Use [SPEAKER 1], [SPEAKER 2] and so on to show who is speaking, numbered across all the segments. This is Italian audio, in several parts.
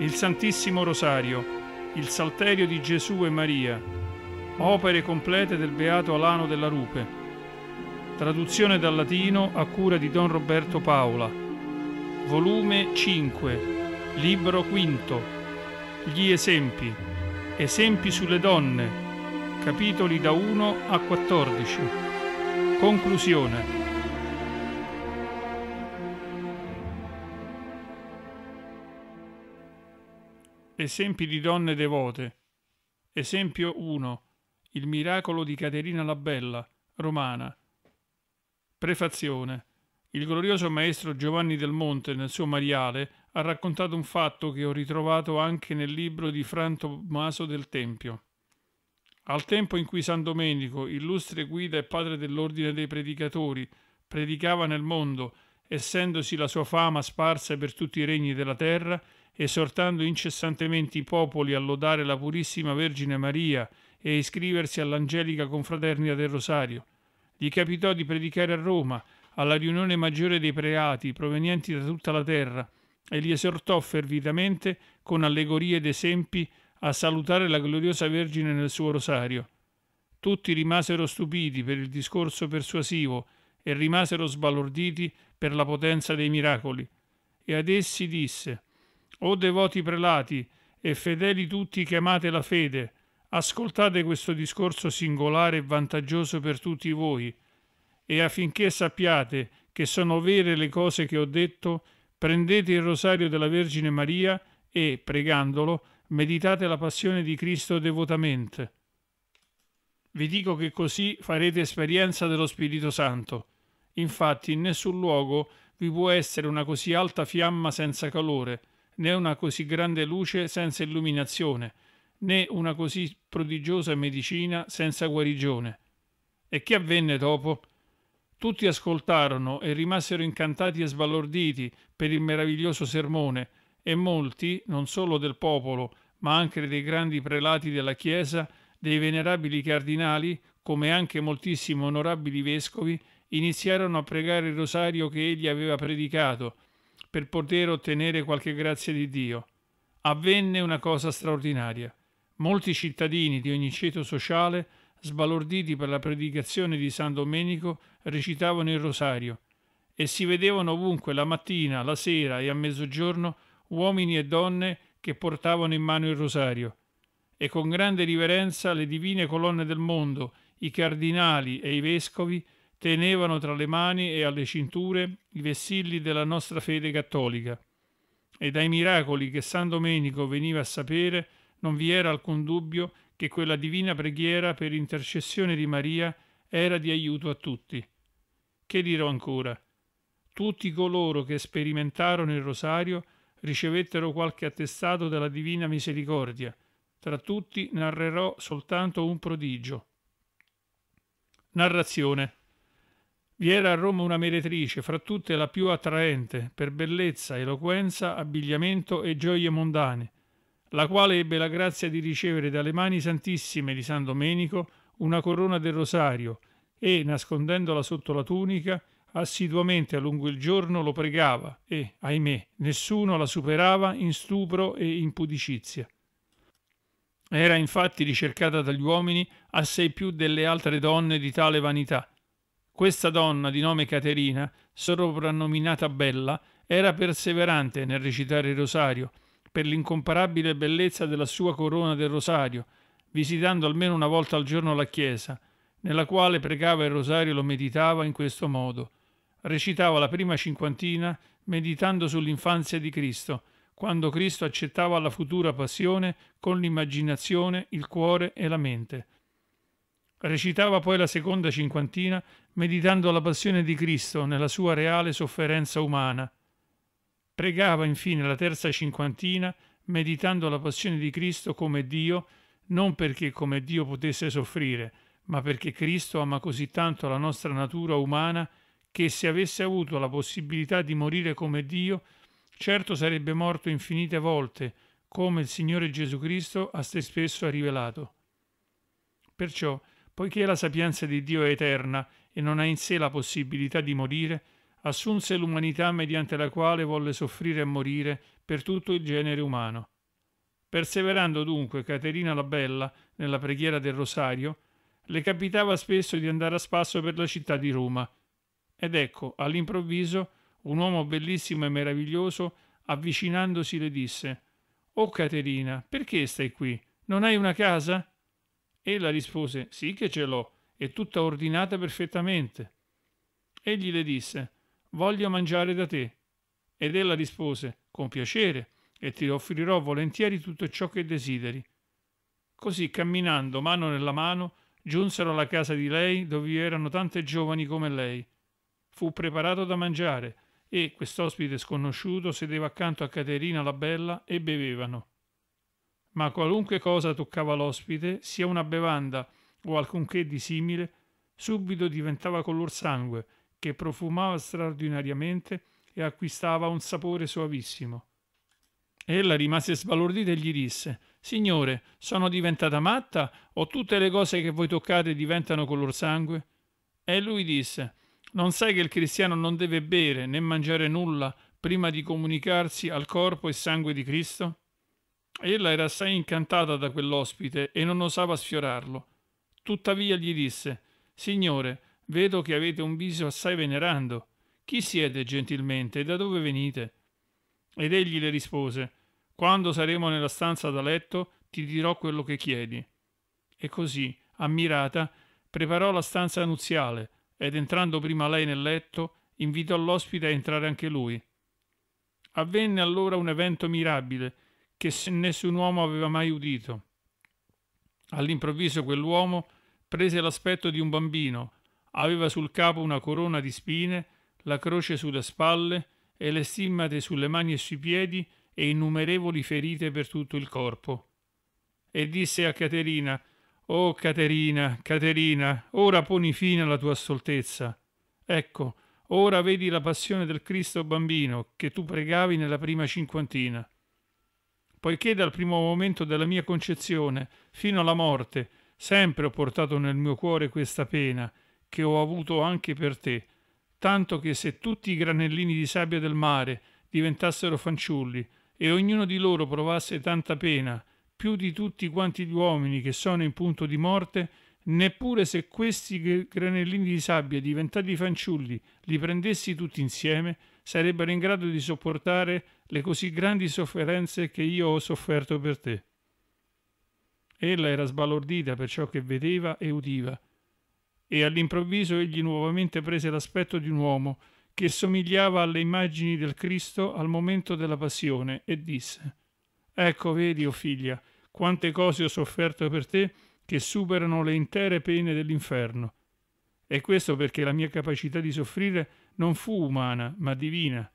[SPEAKER 1] il Santissimo Rosario, il Salterio di Gesù e Maria, opere complete del Beato Alano della Rupe, traduzione dal latino a cura di Don Roberto Paola, volume 5, libro V, gli esempi, esempi sulle donne, capitoli da 1 a 14. Conclusione. Esempi di donne devote. Esempio 1. Il miracolo di Caterina la Bella, romana. Prefazione. Il glorioso maestro Giovanni del Monte nel suo Mariale ha raccontato un fatto che ho ritrovato anche nel libro di Fran Tommaso del Tempio. Al tempo in cui San Domenico, illustre guida e padre dell'ordine dei predicatori, predicava nel mondo, essendosi la sua fama sparsa per tutti i regni della terra, esortando incessantemente i popoli a lodare la Purissima Vergine Maria e iscriversi all'Angelica Confraternita del Rosario. Gli capitò di predicare a Roma, alla riunione maggiore dei preati provenienti da tutta la terra, e li esortò fervidamente, con allegorie ed esempi, a salutare la gloriosa Vergine nel suo rosario. Tutti rimasero stupiti per il discorso persuasivo e rimasero sbalorditi per la potenza dei miracoli. E ad essi disse: o devoti prelati e fedeli tutti chiamate la fede, ascoltate questo discorso singolare e vantaggioso per tutti voi, e affinché sappiate che sono vere le cose che ho detto, prendete il rosario della Vergine Maria e, pregandolo, meditate la passione di Cristo devotamente. Vi dico che così farete esperienza dello Spirito Santo. Infatti in nessun luogo vi può essere una così alta fiamma senza calore, né una così grande luce senza illuminazione, né una così prodigiosa medicina senza guarigione. E che avvenne dopo? Tutti ascoltarono e rimasero incantati e sbalorditi per il meraviglioso sermone, e molti, non solo del popolo, ma anche dei grandi prelati della Chiesa, dei venerabili cardinali, come anche moltissimi onorabili vescovi, iniziarono a pregare il rosario che egli aveva predicato, per poter ottenere qualche grazia di Dio. Avvenne una cosa straordinaria. Molti cittadini di ogni ceto sociale, sbalorditi per la predicazione di San Domenico, recitavano il rosario e si vedevano ovunque la mattina, la sera e a mezzogiorno uomini e donne che portavano in mano il rosario e con grande riverenza le divine colonne del mondo, i cardinali e i vescovi tenevano tra le mani e alle cinture i vessilli della nostra fede cattolica. E dai miracoli che San Domenico veniva a sapere non vi era alcun dubbio che quella divina preghiera per intercessione di Maria era di aiuto a tutti. Che dirò ancora? Tutti coloro che sperimentarono il rosario ricevettero qualche attestato della divina misericordia. Tra tutti narrerò soltanto un prodigio. Narrazione vi era a Roma una meretrice, fra tutte la più attraente, per bellezza, eloquenza, abbigliamento e gioie mondane, la quale ebbe la grazia di ricevere dalle mani santissime di San Domenico una corona del rosario e, nascondendola sotto la tunica, assiduamente a lungo il giorno lo pregava e, ahimè, nessuno la superava in stupro e in pudicizia. Era infatti ricercata dagli uomini assai più delle altre donne di tale vanità, questa donna, di nome Caterina, soprannominata Bella, era perseverante nel recitare il rosario, per l'incomparabile bellezza della sua corona del rosario, visitando almeno una volta al giorno la chiesa, nella quale pregava il rosario e lo meditava in questo modo. Recitava la prima cinquantina meditando sull'infanzia di Cristo, quando Cristo accettava la futura passione con l'immaginazione, il cuore e la mente. Recitava poi la seconda cinquantina meditando la passione di Cristo nella sua reale sofferenza umana. Pregava infine la terza cinquantina meditando la passione di Cristo come Dio, non perché come Dio potesse soffrire, ma perché Cristo ama così tanto la nostra natura umana che se avesse avuto la possibilità di morire come Dio, certo sarebbe morto infinite volte, come il Signore Gesù Cristo ha stesso ha rivelato. Perciò Poiché la sapienza di Dio è eterna e non ha in sé la possibilità di morire, assunse l'umanità mediante la quale volle soffrire e morire per tutto il genere umano. Perseverando dunque Caterina la Bella nella preghiera del Rosario, le capitava spesso di andare a spasso per la città di Roma. Ed ecco, all'improvviso, un uomo bellissimo e meraviglioso, avvicinandosi le disse: Oh Caterina, perché stai qui? Non hai una casa? Ella rispose, sì che ce l'ho, è tutta ordinata perfettamente. Egli le disse, voglio mangiare da te. Ed ella rispose, con piacere, e ti offrirò volentieri tutto ciò che desideri. Così, camminando mano nella mano, giunsero alla casa di lei dove erano tante giovani come lei. Fu preparato da mangiare e quest'ospite sconosciuto sedeva accanto a Caterina la Bella e bevevano ma qualunque cosa toccava l'ospite, sia una bevanda o alcunché di simile, subito diventava color sangue, che profumava straordinariamente e acquistava un sapore soavissimo. Ella rimase sbalordita e gli disse: Signore, sono diventata matta o tutte le cose che voi toccate diventano color sangue? E lui disse: Non sai che il cristiano non deve bere né mangiare nulla prima di comunicarsi al corpo e sangue di Cristo? Ella era assai incantata da quell'ospite e non osava sfiorarlo. Tuttavia gli disse: Signore, vedo che avete un viso assai venerando. Chi siete gentilmente e da dove venite? Ed egli le rispose: Quando saremo nella stanza da letto, ti dirò quello che chiedi. E così, ammirata, preparò la stanza nuziale ed entrando prima lei nel letto, invitò l'ospite a entrare anche lui. Avvenne allora un evento mirabile che nessun uomo aveva mai udito. All'improvviso quell'uomo prese l'aspetto di un bambino, aveva sul capo una corona di spine, la croce sulle spalle e le stimmate sulle mani e sui piedi e innumerevoli ferite per tutto il corpo. E disse a Caterina Oh Caterina, Caterina, ora poni fine alla tua stoltezza. Ecco, ora vedi la passione del Cristo bambino che tu pregavi nella prima cinquantina poiché dal primo momento della mia concezione fino alla morte sempre ho portato nel mio cuore questa pena, che ho avuto anche per te, tanto che se tutti i granellini di sabbia del mare diventassero fanciulli e ognuno di loro provasse tanta pena, più di tutti quanti gli uomini che sono in punto di morte, neppure se questi granellini di sabbia diventati fanciulli li prendessi tutti insieme, sarebbero in grado di sopportare le così grandi sofferenze che io ho sofferto per te. Ella era sbalordita per ciò che vedeva e udiva, e all'improvviso egli nuovamente prese l'aspetto di un uomo che somigliava alle immagini del Cristo al momento della passione e disse Ecco, vedi, o oh figlia, quante cose ho sofferto per te che superano le intere pene dell'inferno. E questo perché la mia capacità di soffrire non fu umana, ma divina.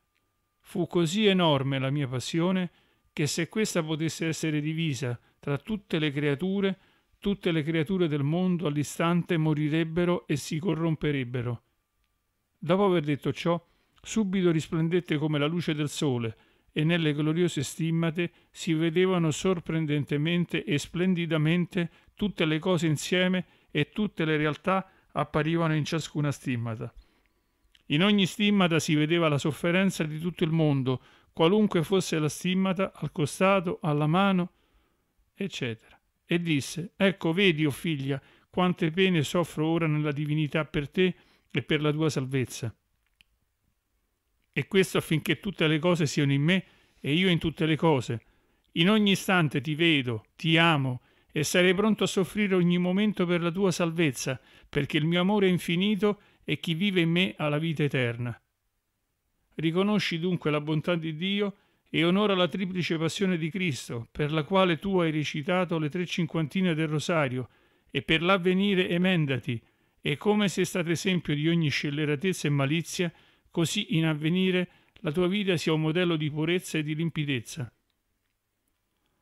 [SPEAKER 1] Fu così enorme la mia passione che se questa potesse essere divisa tra tutte le creature, tutte le creature del mondo all'istante morirebbero e si corromperebbero. Dopo aver detto ciò, subito risplendette come la luce del sole, e nelle gloriose stimmate si vedevano sorprendentemente e splendidamente tutte le cose insieme e tutte le realtà apparivano in ciascuna stimmata. In ogni stimmata si vedeva la sofferenza di tutto il mondo, qualunque fosse la stimmata, al costato, alla mano, eccetera. E disse, ecco vedi, o oh figlia, quante pene soffro ora nella divinità per te e per la tua salvezza. E questo affinché tutte le cose siano in me e io in tutte le cose. In ogni istante ti vedo, ti amo e sarei pronto a soffrire ogni momento per la tua salvezza, perché il mio amore è infinito e chi vive in me ha la vita eterna. Riconosci dunque la bontà di Dio e onora la triplice passione di Cristo, per la quale tu hai recitato le tre cinquantine del rosario, e per l'avvenire emendati, e come sei stato esempio di ogni scelleratezza e malizia, così in avvenire la tua vita sia un modello di purezza e di limpidezza.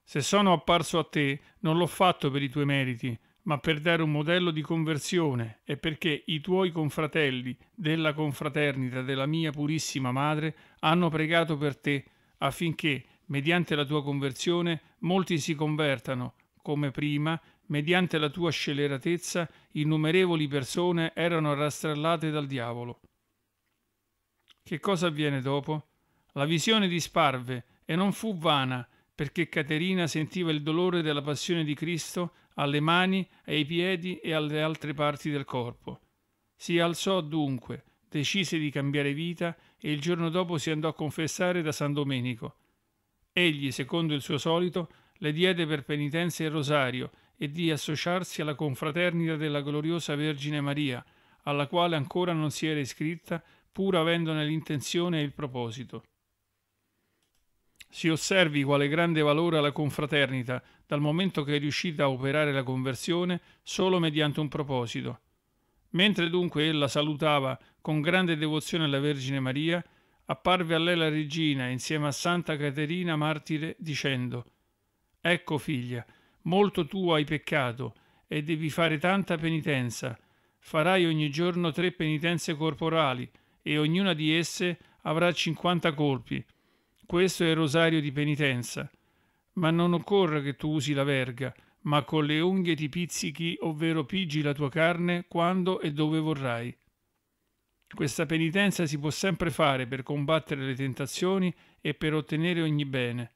[SPEAKER 1] Se sono apparso a te, non l'ho fatto per i tuoi meriti, ma per dare un modello di conversione e perché i tuoi confratelli della confraternita della mia purissima madre hanno pregato per te affinché, mediante la tua conversione, molti si convertano, come prima, mediante la tua sceleratezza, innumerevoli persone erano rastrellate dal diavolo. Che cosa avviene dopo? La visione disparve e non fu vana, perché Caterina sentiva il dolore della passione di Cristo alle mani, ai piedi e alle altre parti del corpo. Si alzò dunque, decise di cambiare vita e il giorno dopo si andò a confessare da San Domenico. Egli, secondo il suo solito, le diede per penitenza il rosario e di associarsi alla confraternita della gloriosa Vergine Maria, alla quale ancora non si era iscritta, pur avendone l'intenzione e il proposito. Si osservi quale grande valore ha la confraternita, dal momento che è riuscita a operare la conversione solo mediante un proposito. Mentre dunque ella salutava con grande devozione la Vergine Maria, apparve a lei la regina insieme a Santa Caterina martire dicendo Ecco figlia, molto tu hai peccato e devi fare tanta penitenza. Farai ogni giorno tre penitenze corporali e ognuna di esse avrà cinquanta colpi questo è il rosario di penitenza. Ma non occorre che tu usi la verga, ma con le unghie ti pizzichi, ovvero pigi la tua carne quando e dove vorrai. Questa penitenza si può sempre fare per combattere le tentazioni e per ottenere ogni bene.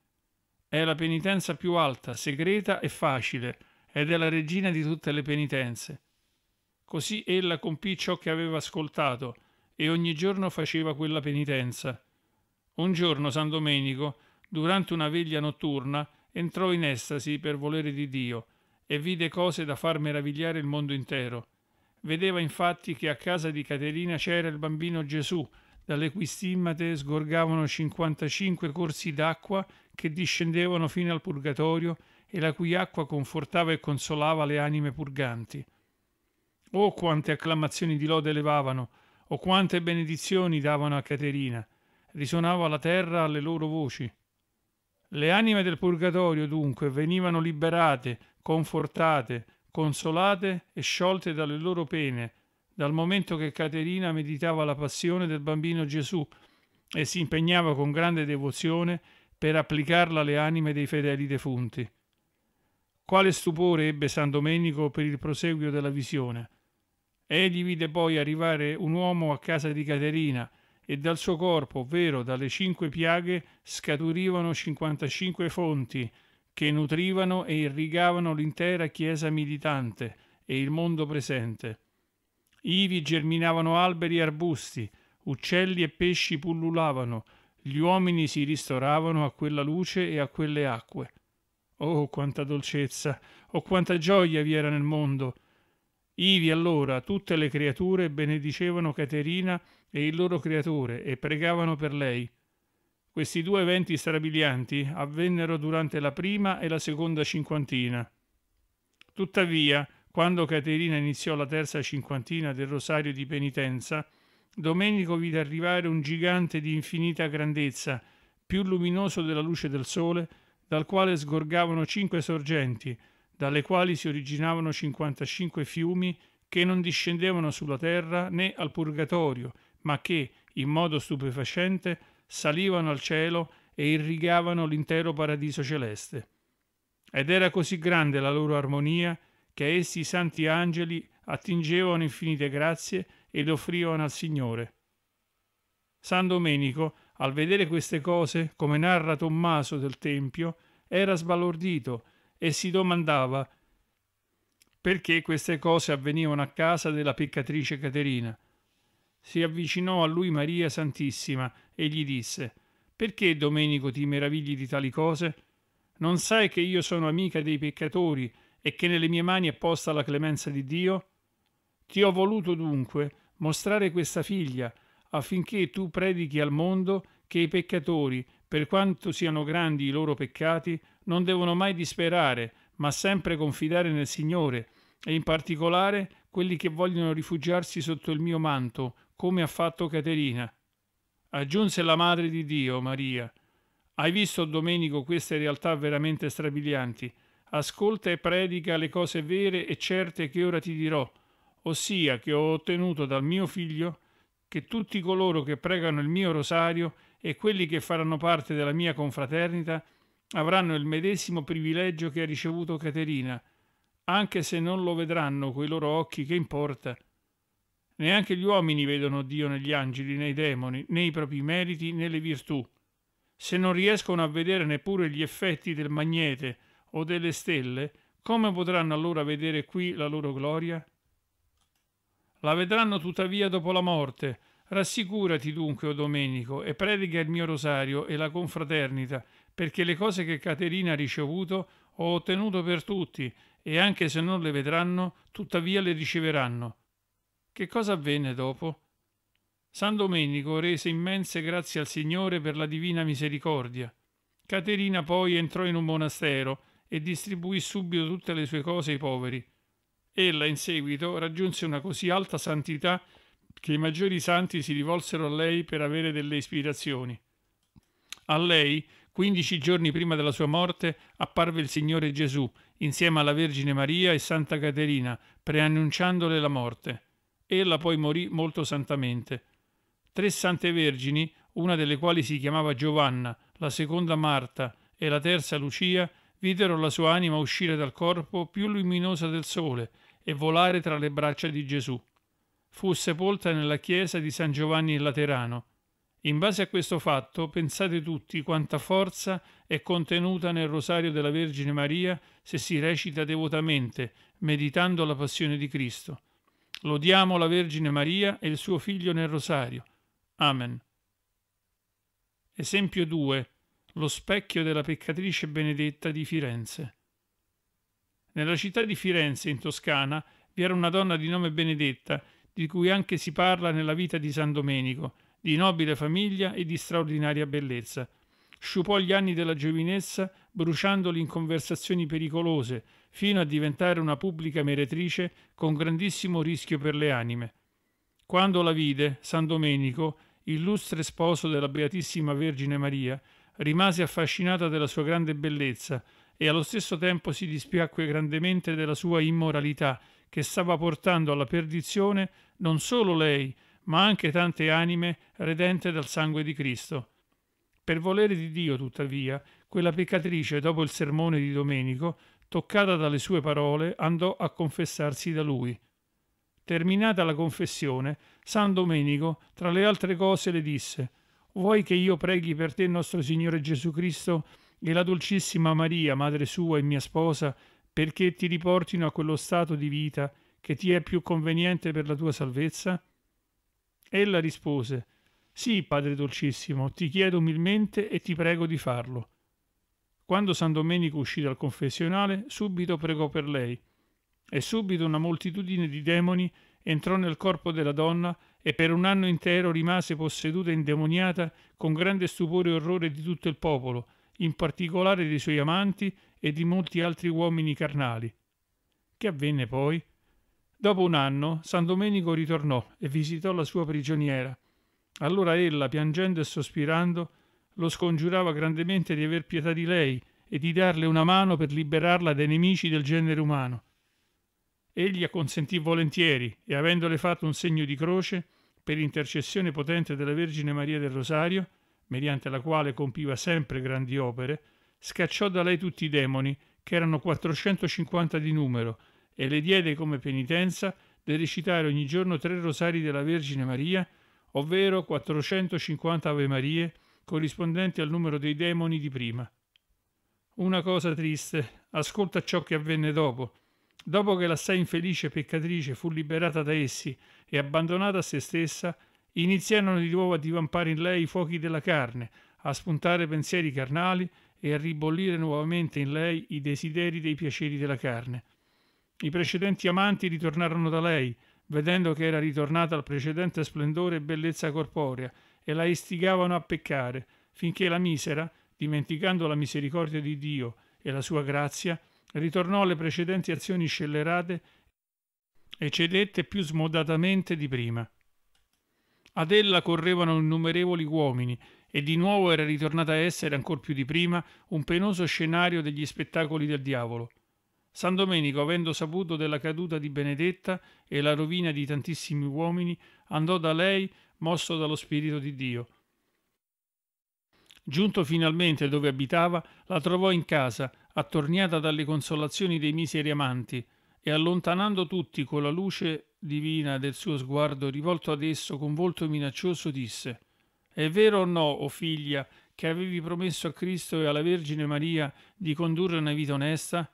[SPEAKER 1] È la penitenza più alta, segreta e facile, ed è la regina di tutte le penitenze. Così ella compì ciò che aveva ascoltato, e ogni giorno faceva quella penitenza. Un giorno San Domenico, durante una veglia notturna, entrò in estasi per volere di Dio e vide cose da far meravigliare il mondo intero. Vedeva infatti che a casa di Caterina c'era il bambino Gesù, dalle cui stimmate sgorgavano 55 corsi d'acqua che discendevano fino al purgatorio e la cui acqua confortava e consolava le anime purganti. Oh quante acclamazioni di lode levavano, o oh, quante benedizioni davano a Caterina! risuonava la terra alle loro voci. Le anime del purgatorio dunque venivano liberate, confortate, consolate e sciolte dalle loro pene, dal momento che Caterina meditava la passione del bambino Gesù e si impegnava con grande devozione per applicarla alle anime dei fedeli defunti. Quale stupore ebbe San Domenico per il proseguio della visione. Egli vide poi arrivare un uomo a casa di Caterina, e dal suo corpo, ovvero dalle cinque piaghe, scaturivano 55 fonti che nutrivano e irrigavano l'intera Chiesa militante e il mondo presente. Ivi germinavano alberi e arbusti, uccelli e pesci pullulavano, gli uomini si ristoravano a quella luce e a quelle acque. Oh, quanta dolcezza, oh, quanta gioia vi era nel mondo! Ivi allora tutte le creature benedicevano Caterina e il loro creatore e pregavano per lei. Questi due eventi strabilianti avvennero durante la prima e la seconda cinquantina. Tuttavia, quando Caterina iniziò la terza cinquantina del rosario di penitenza, Domenico vide arrivare un gigante di infinita grandezza, più luminoso della luce del sole, dal quale sgorgavano cinque sorgenti, dalle quali si originavano 55 fiumi che non discendevano sulla terra né al purgatorio, ma che, in modo stupefacente, salivano al cielo e irrigavano l'intero paradiso celeste. Ed era così grande la loro armonia che essi, i santi angeli, attingevano infinite grazie ed offrivano al Signore. San Domenico, al vedere queste cose, come narra Tommaso del Tempio, era sbalordito e si domandava perché queste cose avvenivano a casa della peccatrice Caterina, si avvicinò a lui Maria Santissima e gli disse Perché, Domenico, ti meravigli di tali cose? Non sai che io sono amica dei peccatori e che nelle mie mani è posta la clemenza di Dio? Ti ho voluto dunque mostrare questa figlia, affinché tu predichi al mondo che i peccatori, per quanto siano grandi i loro peccati, non devono mai disperare, ma sempre confidare nel Signore, e in particolare quelli che vogliono rifugiarsi sotto il mio manto, come ha fatto Caterina. Aggiunse la Madre di Dio, Maria. Hai visto, Domenico, queste realtà veramente strabilianti. Ascolta e predica le cose vere e certe che ora ti dirò, ossia che ho ottenuto dal mio figlio che tutti coloro che pregano il mio rosario e quelli che faranno parte della mia confraternita avranno il medesimo privilegio che ha ricevuto Caterina, anche se non lo vedranno coi loro occhi che importa, Neanche gli uomini vedono Dio negli angeli, nei demoni, nei propri meriti, nelle virtù. Se non riescono a vedere neppure gli effetti del magnete o delle stelle, come potranno allora vedere qui la loro gloria? La vedranno tuttavia dopo la morte. Rassicurati dunque, o Domenico, e predica il mio rosario e la confraternita, perché le cose che Caterina ha ricevuto ho ottenuto per tutti, e anche se non le vedranno, tuttavia le riceveranno che cosa avvenne dopo? San Domenico rese immense grazie al Signore per la divina misericordia. Caterina poi entrò in un monastero e distribuì subito tutte le sue cose ai poveri. Ella in seguito raggiunse una così alta santità che i maggiori santi si rivolsero a lei per avere delle ispirazioni. A lei, quindici giorni prima della sua morte, apparve il Signore Gesù, insieme alla Vergine Maria e Santa Caterina, preannunciandole la morte. Ella poi morì molto santamente. Tre sante vergini, una delle quali si chiamava Giovanna, la seconda Marta e la terza Lucia, videro la sua anima uscire dal corpo più luminosa del sole e volare tra le braccia di Gesù. Fu sepolta nella chiesa di San Giovanni il Laterano. In base a questo fatto, pensate tutti quanta forza è contenuta nel rosario della Vergine Maria se si recita devotamente, meditando la passione di Cristo. Lodiamo la Vergine Maria e il suo Figlio nel Rosario. Amen. Esempio 2. Lo specchio della peccatrice benedetta di Firenze. Nella città di Firenze, in Toscana, vi era una donna di nome Benedetta, di cui anche si parla nella vita di San Domenico, di nobile famiglia e di straordinaria bellezza. Sciupò gli anni della giovinezza bruciandoli in conversazioni pericolose, fino a diventare una pubblica meretrice con grandissimo rischio per le anime. Quando la vide, San Domenico, illustre sposo della Beatissima Vergine Maria, rimase affascinata della sua grande bellezza e allo stesso tempo si dispiacque grandemente della sua immoralità che stava portando alla perdizione non solo lei, ma anche tante anime redente dal sangue di Cristo. Per volere di Dio, tuttavia, quella peccatrice, dopo il sermone di Domenico, toccata dalle sue parole, andò a confessarsi da lui. Terminata la confessione, San Domenico, tra le altre cose, le disse Vuoi che io preghi per te nostro Signore Gesù Cristo e la dolcissima Maria, madre sua e mia sposa, perché ti riportino a quello stato di vita che ti è più conveniente per la tua salvezza? Ella rispose Sì, Padre dolcissimo, ti chiedo umilmente e ti prego di farlo. Quando San Domenico uscì dal confessionale, subito pregò per lei, e subito una moltitudine di demoni entrò nel corpo della donna e per un anno intero rimase posseduta e indemoniata con grande stupore e orrore di tutto il popolo, in particolare dei suoi amanti e di molti altri uomini carnali. Che avvenne poi? Dopo un anno San Domenico ritornò e visitò la sua prigioniera. Allora ella, piangendo e sospirando, lo scongiurava grandemente di aver pietà di lei e di darle una mano per liberarla dai nemici del genere umano. Egli acconsentì volentieri e, avendole fatto un segno di croce, per intercessione potente della Vergine Maria del Rosario, mediante la quale compiva sempre grandi opere, scacciò da lei tutti i demoni, che erano 450 di numero, e le diede come penitenza di recitare ogni giorno tre rosari della Vergine Maria, ovvero 450 Ave Marie, corrispondenti al numero dei demoni di prima. Una cosa triste, ascolta ciò che avvenne dopo. Dopo che l'assai infelice peccatrice fu liberata da essi e abbandonata a se stessa, iniziarono di nuovo a divampare in lei i fuochi della carne, a spuntare pensieri carnali e a ribollire nuovamente in lei i desideri dei piaceri della carne. I precedenti amanti ritornarono da lei, vedendo che era ritornata al precedente splendore e bellezza corporea, e la istigavano a peccare, finché la misera, dimenticando la misericordia di Dio e la sua grazia, ritornò alle precedenti azioni scellerate e cedette più smodatamente di prima. Ad ella correvano innumerevoli uomini e di nuovo era ritornata a essere ancor più di prima un penoso scenario degli spettacoli del diavolo. San Domenico, avendo saputo della caduta di Benedetta e la rovina di tantissimi uomini, andò da lei mosso dallo Spirito di Dio. Giunto finalmente dove abitava, la trovò in casa, attorniata dalle consolazioni dei miseri amanti, e allontanando tutti con la luce divina del suo sguardo rivolto ad esso con volto minaccioso, disse È vero o no, o oh figlia, che avevi promesso a Cristo e alla Vergine Maria di condurre una vita onesta?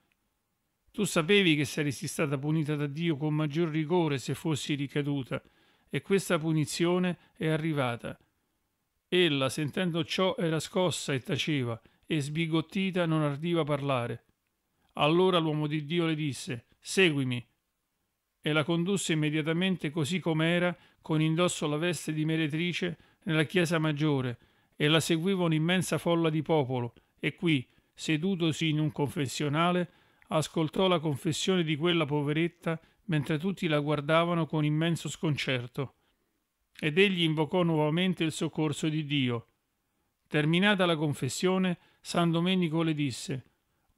[SPEAKER 1] Tu sapevi che saresti stata punita da Dio con maggior rigore se fossi ricaduta, e questa punizione è arrivata. Ella, sentendo ciò, era scossa e taceva, e sbigottita non ardiva parlare. Allora l'uomo di Dio le disse, Seguimi. E la condusse immediatamente così com'era, con indosso la veste di meretrice, nella chiesa maggiore, e la seguiva un'immensa folla di popolo, e qui, sedutosi in un confessionale, ascoltò la confessione di quella poveretta mentre tutti la guardavano con immenso sconcerto. Ed egli invocò nuovamente il soccorso di Dio. Terminata la confessione, San Domenico le disse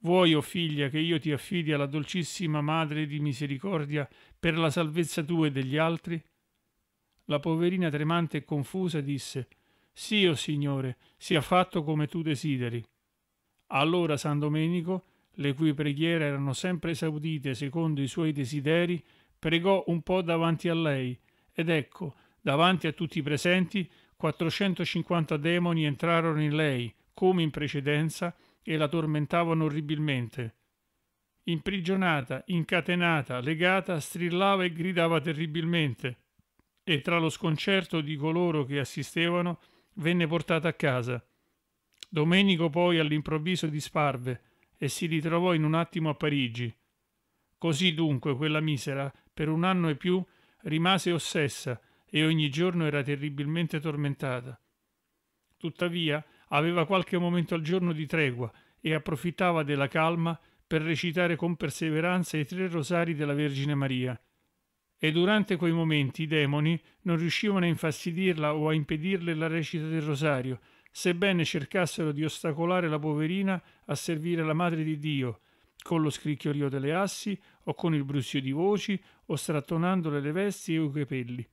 [SPEAKER 1] Vuoi, o oh figlia, che io ti affidi alla dolcissima Madre di Misericordia per la salvezza tua e degli altri? La poverina tremante e confusa disse Sì, o oh Signore, sia fatto come tu desideri. Allora San Domenico le cui preghiere erano sempre esaudite secondo i suoi desideri, pregò un po' davanti a lei, ed ecco, davanti a tutti i presenti, 450 demoni entrarono in lei, come in precedenza, e la tormentavano orribilmente. Imprigionata, incatenata, legata, strillava e gridava terribilmente, e tra lo sconcerto di coloro che assistevano, venne portata a casa. Domenico poi all'improvviso disparve, e si ritrovò in un attimo a Parigi. Così dunque quella misera, per un anno e più, rimase ossessa e ogni giorno era terribilmente tormentata. Tuttavia aveva qualche momento al giorno di tregua e approfittava della calma per recitare con perseveranza i tre rosari della Vergine Maria. E durante quei momenti i demoni non riuscivano a infastidirla o a impedirle la recita del rosario, sebbene cercassero di ostacolare la poverina a servire la madre di Dio, con lo scricchiolio delle assi o con il brusio di voci o strattonandole le vesti e i capelli.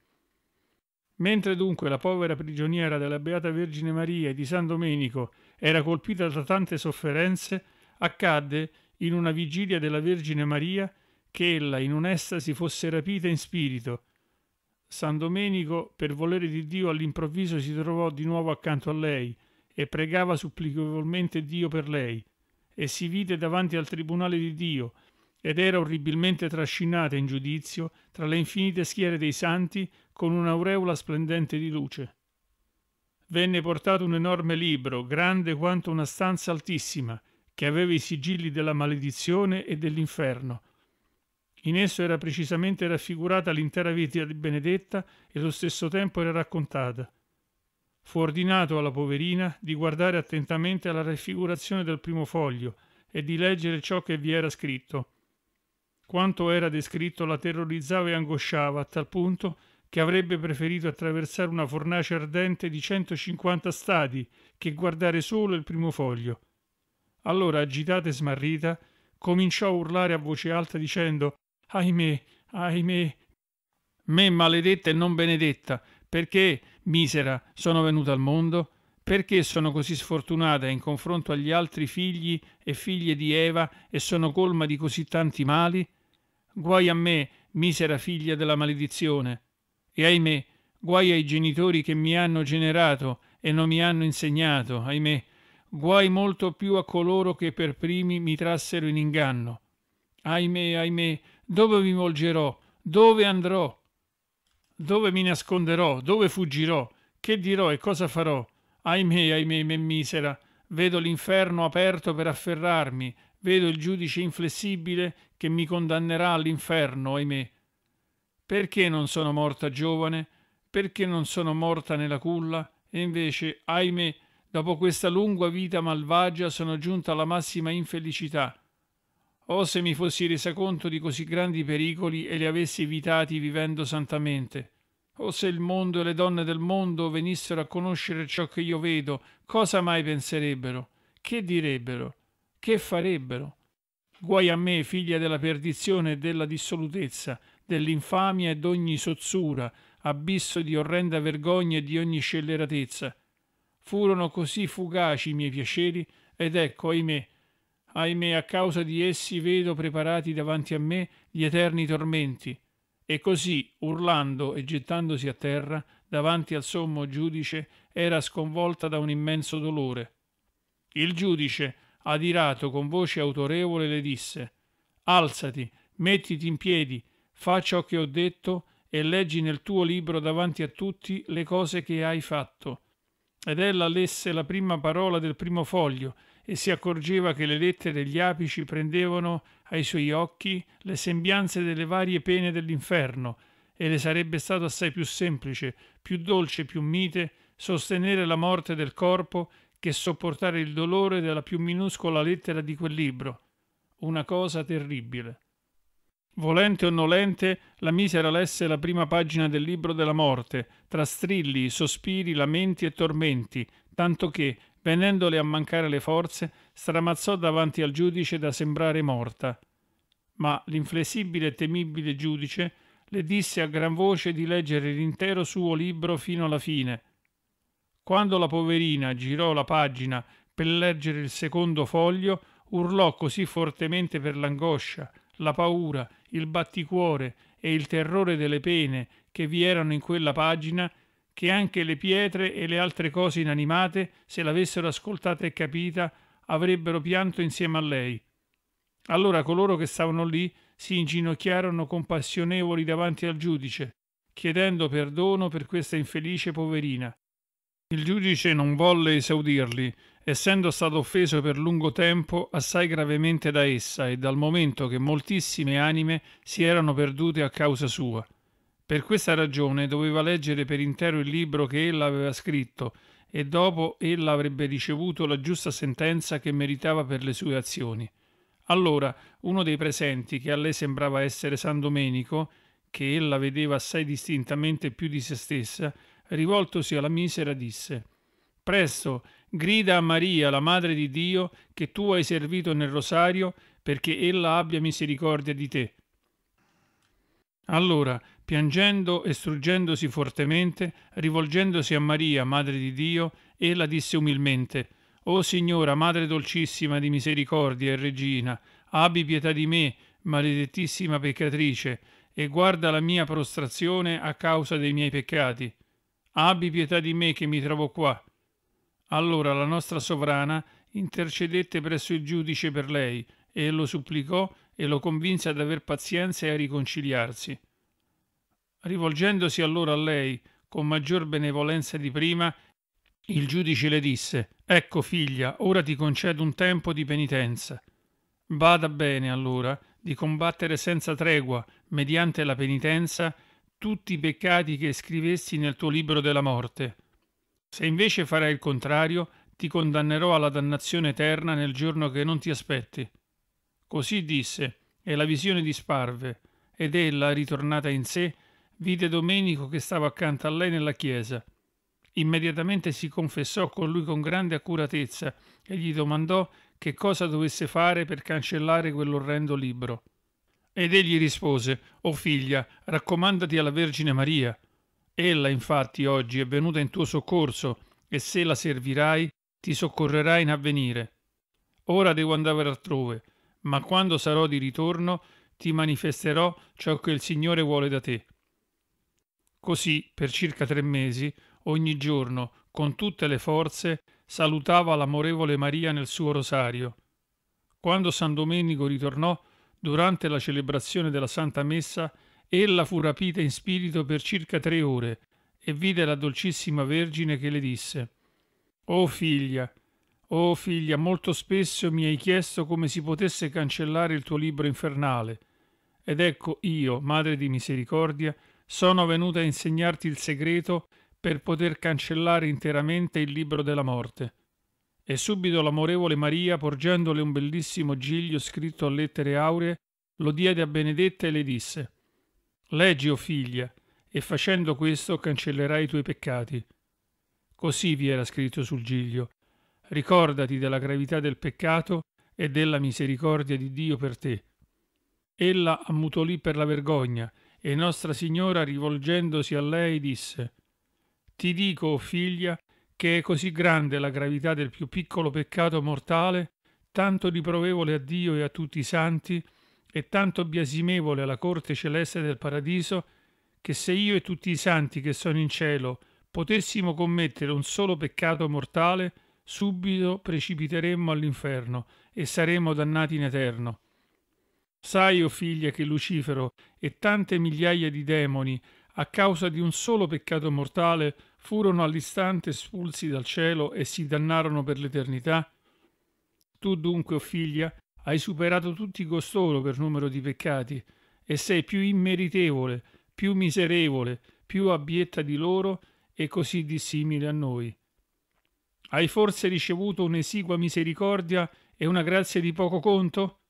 [SPEAKER 1] Mentre dunque la povera prigioniera della Beata Vergine Maria e di San Domenico era colpita da tante sofferenze, accadde in una vigilia della Vergine Maria che ella in un'estasi fosse rapita in spirito San Domenico, per volere di Dio, all'improvviso si trovò di nuovo accanto a lei e pregava supplichevolmente Dio per lei e si vide davanti al tribunale di Dio ed era orribilmente trascinata in giudizio tra le infinite schiere dei santi con un'aureola splendente di luce. Venne portato un enorme libro, grande quanto una stanza altissima, che aveva i sigilli della maledizione e dell'inferno, in esso era precisamente raffigurata l'intera vita di Benedetta e allo stesso tempo era raccontata. Fu ordinato alla poverina di guardare attentamente alla raffigurazione del primo foglio e di leggere ciò che vi era scritto. Quanto era descritto la terrorizzava e angosciava a tal punto che avrebbe preferito attraversare una fornace ardente di 150 stadi che guardare solo il primo foglio. Allora, agitata e smarrita, cominciò a urlare a voce alta dicendo ahimè, ahimè. Me maledetta e non benedetta, perché, misera, sono venuta al mondo? Perché sono così sfortunata in confronto agli altri figli e figlie di Eva e sono colma di così tanti mali? Guai a me, misera figlia della maledizione. E ahimè, guai ai genitori che mi hanno generato e non mi hanno insegnato, ahimè, guai molto più a coloro che per primi mi trassero in inganno. Ahimè, ahimè, dove mi volgerò? Dove andrò? Dove mi nasconderò? Dove fuggirò? Che dirò e cosa farò? Ahimè, ahimè, me misera. Vedo l'inferno aperto per afferrarmi, vedo il giudice inflessibile che mi condannerà all'inferno, ahimè. Perché non sono morta giovane? Perché non sono morta nella culla? E invece, ahimè, dopo questa lunga vita malvagia sono giunta alla massima infelicità. Oh se mi fossi resa conto di così grandi pericoli e li avessi evitati vivendo santamente. O oh, se il mondo e le donne del mondo venissero a conoscere ciò che io vedo, cosa mai penserebbero? Che direbbero? Che farebbero? Guai a me, figlia della perdizione e della dissolutezza, dell'infamia e d'ogni sozzura, abisso di orrenda vergogna e di ogni scelleratezza. Furono così fugaci i miei piaceri, ed ecco, ahimè, ahimè a causa di essi vedo preparati davanti a me gli eterni tormenti. E così, urlando e gettandosi a terra, davanti al sommo giudice, era sconvolta da un immenso dolore. Il giudice, adirato con voce autorevole, le disse Alzati, mettiti in piedi, fa ciò che ho detto e leggi nel tuo libro davanti a tutti le cose che hai fatto. Ed ella lesse la prima parola del primo foglio e si accorgeva che le lettere e gli apici prendevano ai suoi occhi le sembianze delle varie pene dell'inferno, e le sarebbe stato assai più semplice, più dolce, più mite sostenere la morte del corpo che sopportare il dolore della più minuscola lettera di quel libro. Una cosa terribile. Volente o nolente, la misera lesse la prima pagina del libro della morte, tra strilli, sospiri, lamenti e tormenti, tanto che, Venendole a mancare le forze, stramazzò davanti al giudice da sembrare morta. Ma l'inflessibile e temibile giudice le disse a gran voce di leggere l'intero suo libro fino alla fine. Quando la poverina girò la pagina per leggere il secondo foglio, urlò così fortemente per l'angoscia, la paura, il batticuore e il terrore delle pene che vi erano in quella pagina che anche le pietre e le altre cose inanimate, se l'avessero ascoltata e capita, avrebbero pianto insieme a lei. Allora coloro che stavano lì si inginocchiarono compassionevoli davanti al giudice, chiedendo perdono per questa infelice poverina. Il giudice non volle esaudirli, essendo stato offeso per lungo tempo assai gravemente da essa e dal momento che moltissime anime si erano perdute a causa sua. Per questa ragione doveva leggere per intero il libro che ella aveva scritto e dopo ella avrebbe ricevuto la giusta sentenza che meritava per le sue azioni. Allora uno dei presenti, che a lei sembrava essere San Domenico, che ella vedeva assai distintamente più di se stessa, rivoltosi alla misera disse Presto, grida a Maria, la Madre di Dio, che tu hai servito nel rosario, perché ella abbia misericordia di te. Allora, Piangendo e struggendosi fortemente, rivolgendosi a Maria, Madre di Dio, ella disse umilmente, O Signora, Madre dolcissima di misericordia e Regina, abbi pietà di me, maledettissima peccatrice, e guarda la mia prostrazione a causa dei miei peccati. Abbi pietà di me che mi trovo qua. Allora la nostra sovrana intercedette presso il giudice per lei, e lo supplicò e lo convinse ad aver pazienza e a riconciliarsi. Rivolgendosi allora a lei con maggior benevolenza di prima, il giudice le disse Ecco figlia, ora ti concedo un tempo di penitenza. Bada bene allora di combattere senza tregua, mediante la penitenza, tutti i peccati che scrivessi nel tuo libro della morte. Se invece farai il contrario, ti condannerò alla dannazione eterna nel giorno che non ti aspetti. Così disse, e la visione disparve, ed ella, ritornata in sé, Vide Domenico che stava accanto a lei nella chiesa. Immediatamente si confessò con lui con grande accuratezza e gli domandò che cosa dovesse fare per cancellare quell'orrendo libro. Ed egli rispose, O oh figlia, raccomandati alla Vergine Maria. Ella infatti oggi è venuta in tuo soccorso e se la servirai ti soccorrerà in avvenire. Ora devo andare altrove, ma quando sarò di ritorno ti manifesterò ciò che il Signore vuole da te. Così, per circa tre mesi, ogni giorno, con tutte le forze, salutava l'amorevole Maria nel suo rosario. Quando San Domenico ritornò, durante la celebrazione della Santa Messa, ella fu rapita in spirito per circa tre ore e vide la dolcissima Vergine che le disse «O oh figlia, oh figlia, molto spesso mi hai chiesto come si potesse cancellare il tuo libro infernale, ed ecco io, Madre di Misericordia, sono venute a insegnarti il segreto per poter cancellare interamente il libro della morte. E subito l'amorevole Maria, porgendole un bellissimo giglio scritto a lettere auree, lo diede a Benedetta e le disse Leggi, o oh figlia, e facendo questo cancellerai i tuoi peccati. Così vi era scritto sul giglio. Ricordati della gravità del peccato e della misericordia di Dio per te. Ella ammutolì per la vergogna e Nostra Signora, rivolgendosi a lei, disse Ti dico, o oh figlia, che è così grande la gravità del più piccolo peccato mortale, tanto riprovevole a Dio e a tutti i santi, e tanto biasimevole alla corte celeste del paradiso, che se io e tutti i santi che sono in cielo potessimo commettere un solo peccato mortale, subito precipiteremmo all'inferno e saremmo dannati in eterno. Sai, o oh figlia, che Lucifero e tante migliaia di demoni, a causa di un solo peccato mortale, furono all'istante espulsi dal cielo e si dannarono per l'eternità? Tu dunque, o oh figlia, hai superato tutti costoro per numero di peccati, e sei più immeritevole, più miserevole, più abietta di loro e così dissimile a noi. Hai forse ricevuto un'esigua misericordia e una grazia di poco conto?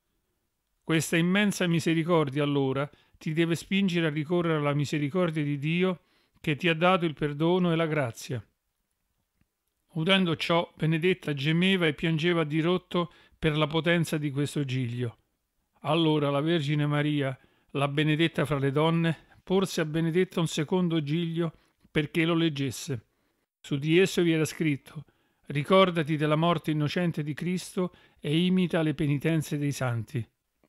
[SPEAKER 1] Questa immensa misericordia allora ti deve spingere a ricorrere alla misericordia di Dio che ti ha dato il perdono e la grazia. Udendo ciò, Benedetta gemeva e piangeva dirotto per la potenza di questo giglio. Allora la Vergine Maria, la benedetta fra le donne, porse a Benedetta un secondo giglio perché lo leggesse. Su di esso vi era scritto Ricordati della morte innocente di Cristo e imita le penitenze dei santi.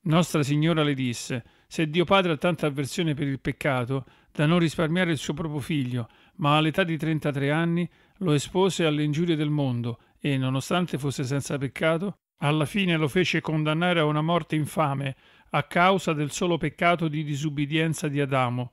[SPEAKER 1] Nostra Signora le disse, se Dio Padre ha tanta avversione per il peccato, da non risparmiare il suo proprio figlio, ma all'età di 33 anni lo espose alle ingiurie del mondo e, nonostante fosse senza peccato, alla fine lo fece condannare a una morte infame a causa del solo peccato di disubbidienza di Adamo.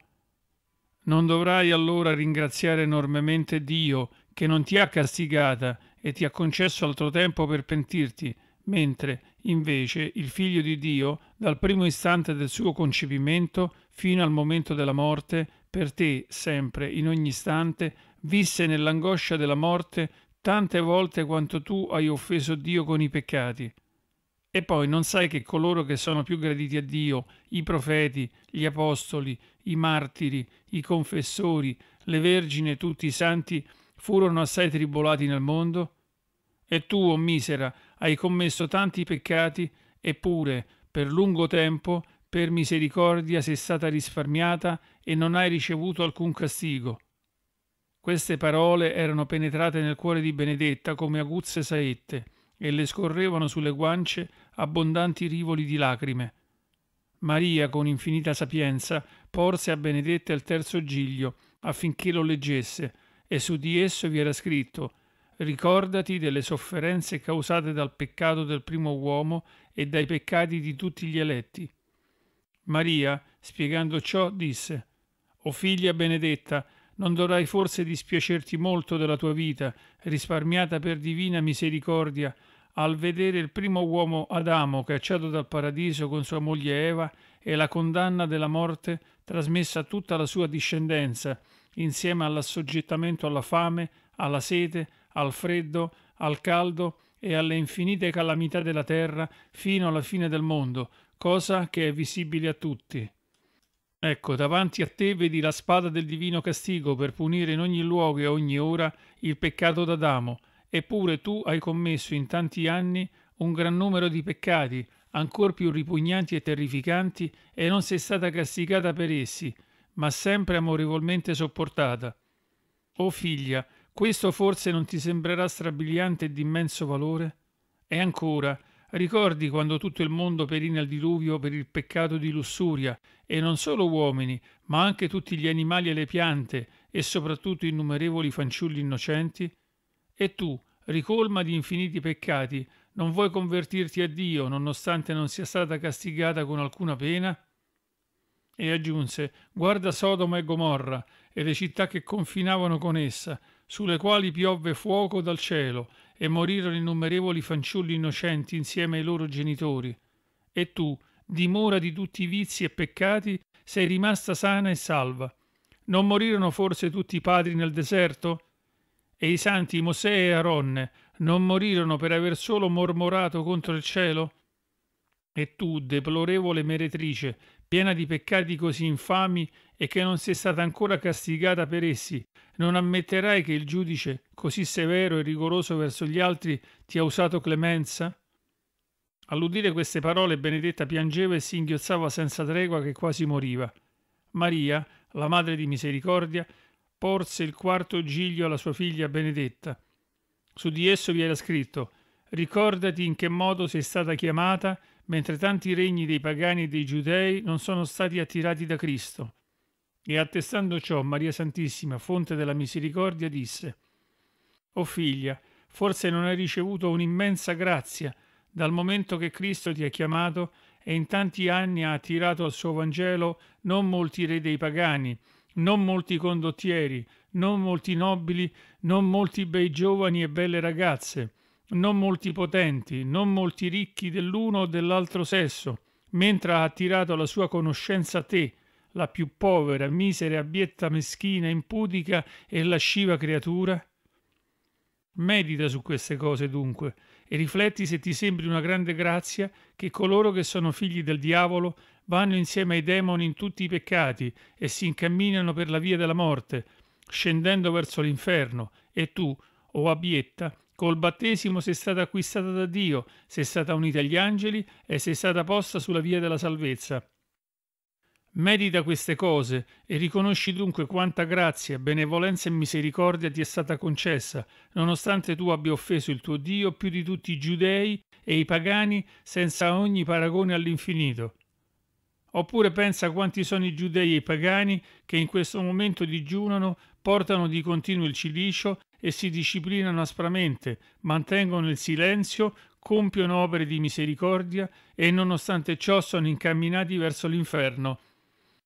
[SPEAKER 1] Non dovrai allora ringraziare enormemente Dio che non ti ha castigata e ti ha concesso altro tempo per pentirti, mentre Invece il figlio di Dio, dal primo istante del suo concepimento fino al momento della morte, per te sempre, in ogni istante, visse nell'angoscia della morte tante volte quanto tu hai offeso Dio con i peccati. E poi non sai che coloro che sono più graditi a Dio, i profeti, gli apostoli, i martiri, i confessori, le vergini tutti i santi, furono assai tribolati nel mondo? E tu, o oh misera, hai commesso tanti peccati, eppure per lungo tempo, per misericordia, sei stata risparmiata e non hai ricevuto alcun castigo. Queste parole erano penetrate nel cuore di Benedetta come aguzze saette e le scorrevano sulle guance abbondanti rivoli di lacrime. Maria, con infinita sapienza, porse a Benedetta il terzo giglio affinché lo leggesse, e su di esso vi era scritto Ricordati delle sofferenze causate dal peccato del primo uomo e dai peccati di tutti gli eletti. Maria, spiegando ciò, disse, O figlia benedetta, non dovrai forse dispiacerti molto della tua vita, risparmiata per divina misericordia, al vedere il primo uomo Adamo cacciato dal paradiso con sua moglie Eva e la condanna della morte trasmessa a tutta la sua discendenza, insieme all'assoggettamento alla fame, alla sete, al freddo, al caldo e alle infinite calamità della terra fino alla fine del mondo, cosa che è visibile a tutti. Ecco, davanti a te vedi la spada del divino castigo per punire in ogni luogo e ogni ora il peccato d'Adamo, eppure tu hai commesso in tanti anni un gran numero di peccati, ancor più ripugnanti e terrificanti, e non sei stata castigata per essi, ma sempre amorevolmente sopportata. O figlia, questo forse non ti sembrerà strabiliante e di immenso valore? E ancora, ricordi quando tutto il mondo perine al diluvio per il peccato di lussuria, e non solo uomini, ma anche tutti gli animali e le piante, e soprattutto innumerevoli fanciulli innocenti? E tu, ricolma di infiniti peccati, non vuoi convertirti a Dio nonostante non sia stata castigata con alcuna pena? E aggiunse, guarda Sodoma e Gomorra e le città che confinavano con essa, sulle quali piovve fuoco dal cielo e morirono innumerevoli fanciulli innocenti insieme ai loro genitori. E tu, dimora di tutti i vizi e peccati, sei rimasta sana e salva. Non morirono forse tutti i padri nel deserto? E i santi Mosè e Aronne non morirono per aver solo mormorato contro il cielo? E tu, deplorevole meretrice, piena di peccati così infami e che non sei stata ancora castigata per essi, non ammetterai che il giudice, così severo e rigoroso verso gli altri, ti ha usato clemenza? All'udire queste parole, Benedetta piangeva e si senza tregua che quasi moriva. Maria, la madre di misericordia, porse il quarto giglio alla sua figlia Benedetta. Su di esso vi era scritto: Ricordati in che modo sei stata chiamata mentre tanti regni dei pagani e dei giudei non sono stati attirati da Cristo. E attestando ciò, Maria Santissima, fonte della misericordia, disse, O figlia, forse non hai ricevuto un'immensa grazia dal momento che Cristo ti ha chiamato e in tanti anni ha attirato al suo Vangelo non molti re dei pagani, non molti condottieri, non molti nobili, non molti bei giovani e belle ragazze, non molti potenti, non molti ricchi dell'uno o dell'altro sesso, mentre ha attirato alla sua conoscenza a te, la più povera, misera, abietta, meschina, impudica e lasciva creatura? Medita su queste cose dunque e rifletti se ti sembri una grande grazia che coloro che sono figli del diavolo vanno insieme ai demoni in tutti i peccati e si incamminano per la via della morte, scendendo verso l'inferno, e tu, o abietta, Col battesimo sei stata acquistata da Dio, sei stata unita agli angeli e sei stata posta sulla via della salvezza. Medita queste cose e riconosci dunque quanta grazia, benevolenza e misericordia ti è stata concessa, nonostante tu abbia offeso il tuo Dio più di tutti i giudei e i pagani senza ogni paragone all'infinito. Oppure pensa quanti sono i giudei e i pagani che in questo momento digiunano, portano di continuo il cilicio e si disciplinano aspramente, mantengono il silenzio, compiono opere di misericordia e nonostante ciò sono incamminati verso l'inferno.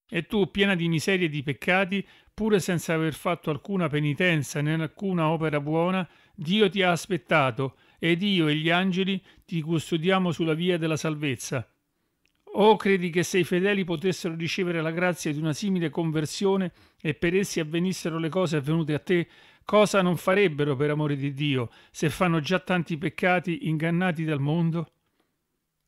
[SPEAKER 1] E tu, piena di miserie e di peccati, pure senza aver fatto alcuna penitenza né alcuna opera buona, Dio ti ha aspettato, ed io e gli angeli ti custodiamo sulla via della salvezza. O credi che se i fedeli potessero ricevere la grazia di una simile conversione e per essi avvenissero le cose avvenute a te, Cosa non farebbero per amore di Dio se fanno già tanti peccati ingannati dal mondo?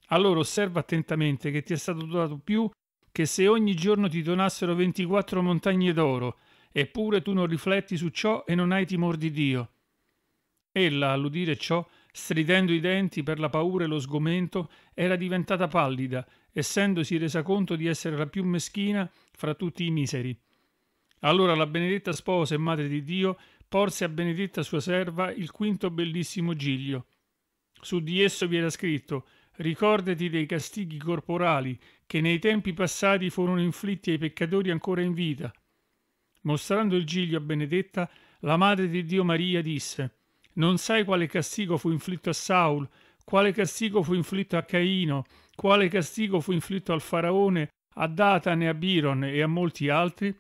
[SPEAKER 1] Allora osserva attentamente che ti è stato dato più che se ogni giorno ti donassero 24 montagne d'oro, eppure tu non rifletti su ciò e non hai timor di Dio. Ella, all'udire ciò, stridendo i denti per la paura e lo sgomento, era diventata pallida, essendosi resa conto di essere la più meschina fra tutti i miseri. Allora la benedetta sposa e madre di Dio porse a Benedetta sua serva il quinto bellissimo giglio. Su di esso vi era scritto Ricordati dei castighi corporali che nei tempi passati furono inflitti ai peccatori ancora in vita. Mostrando il giglio a Benedetta, la madre di Dio Maria disse Non sai quale castigo fu inflitto a Saul, quale castigo fu inflitto a Caino, quale castigo fu inflitto al faraone, a Datane, a Biron e a molti altri?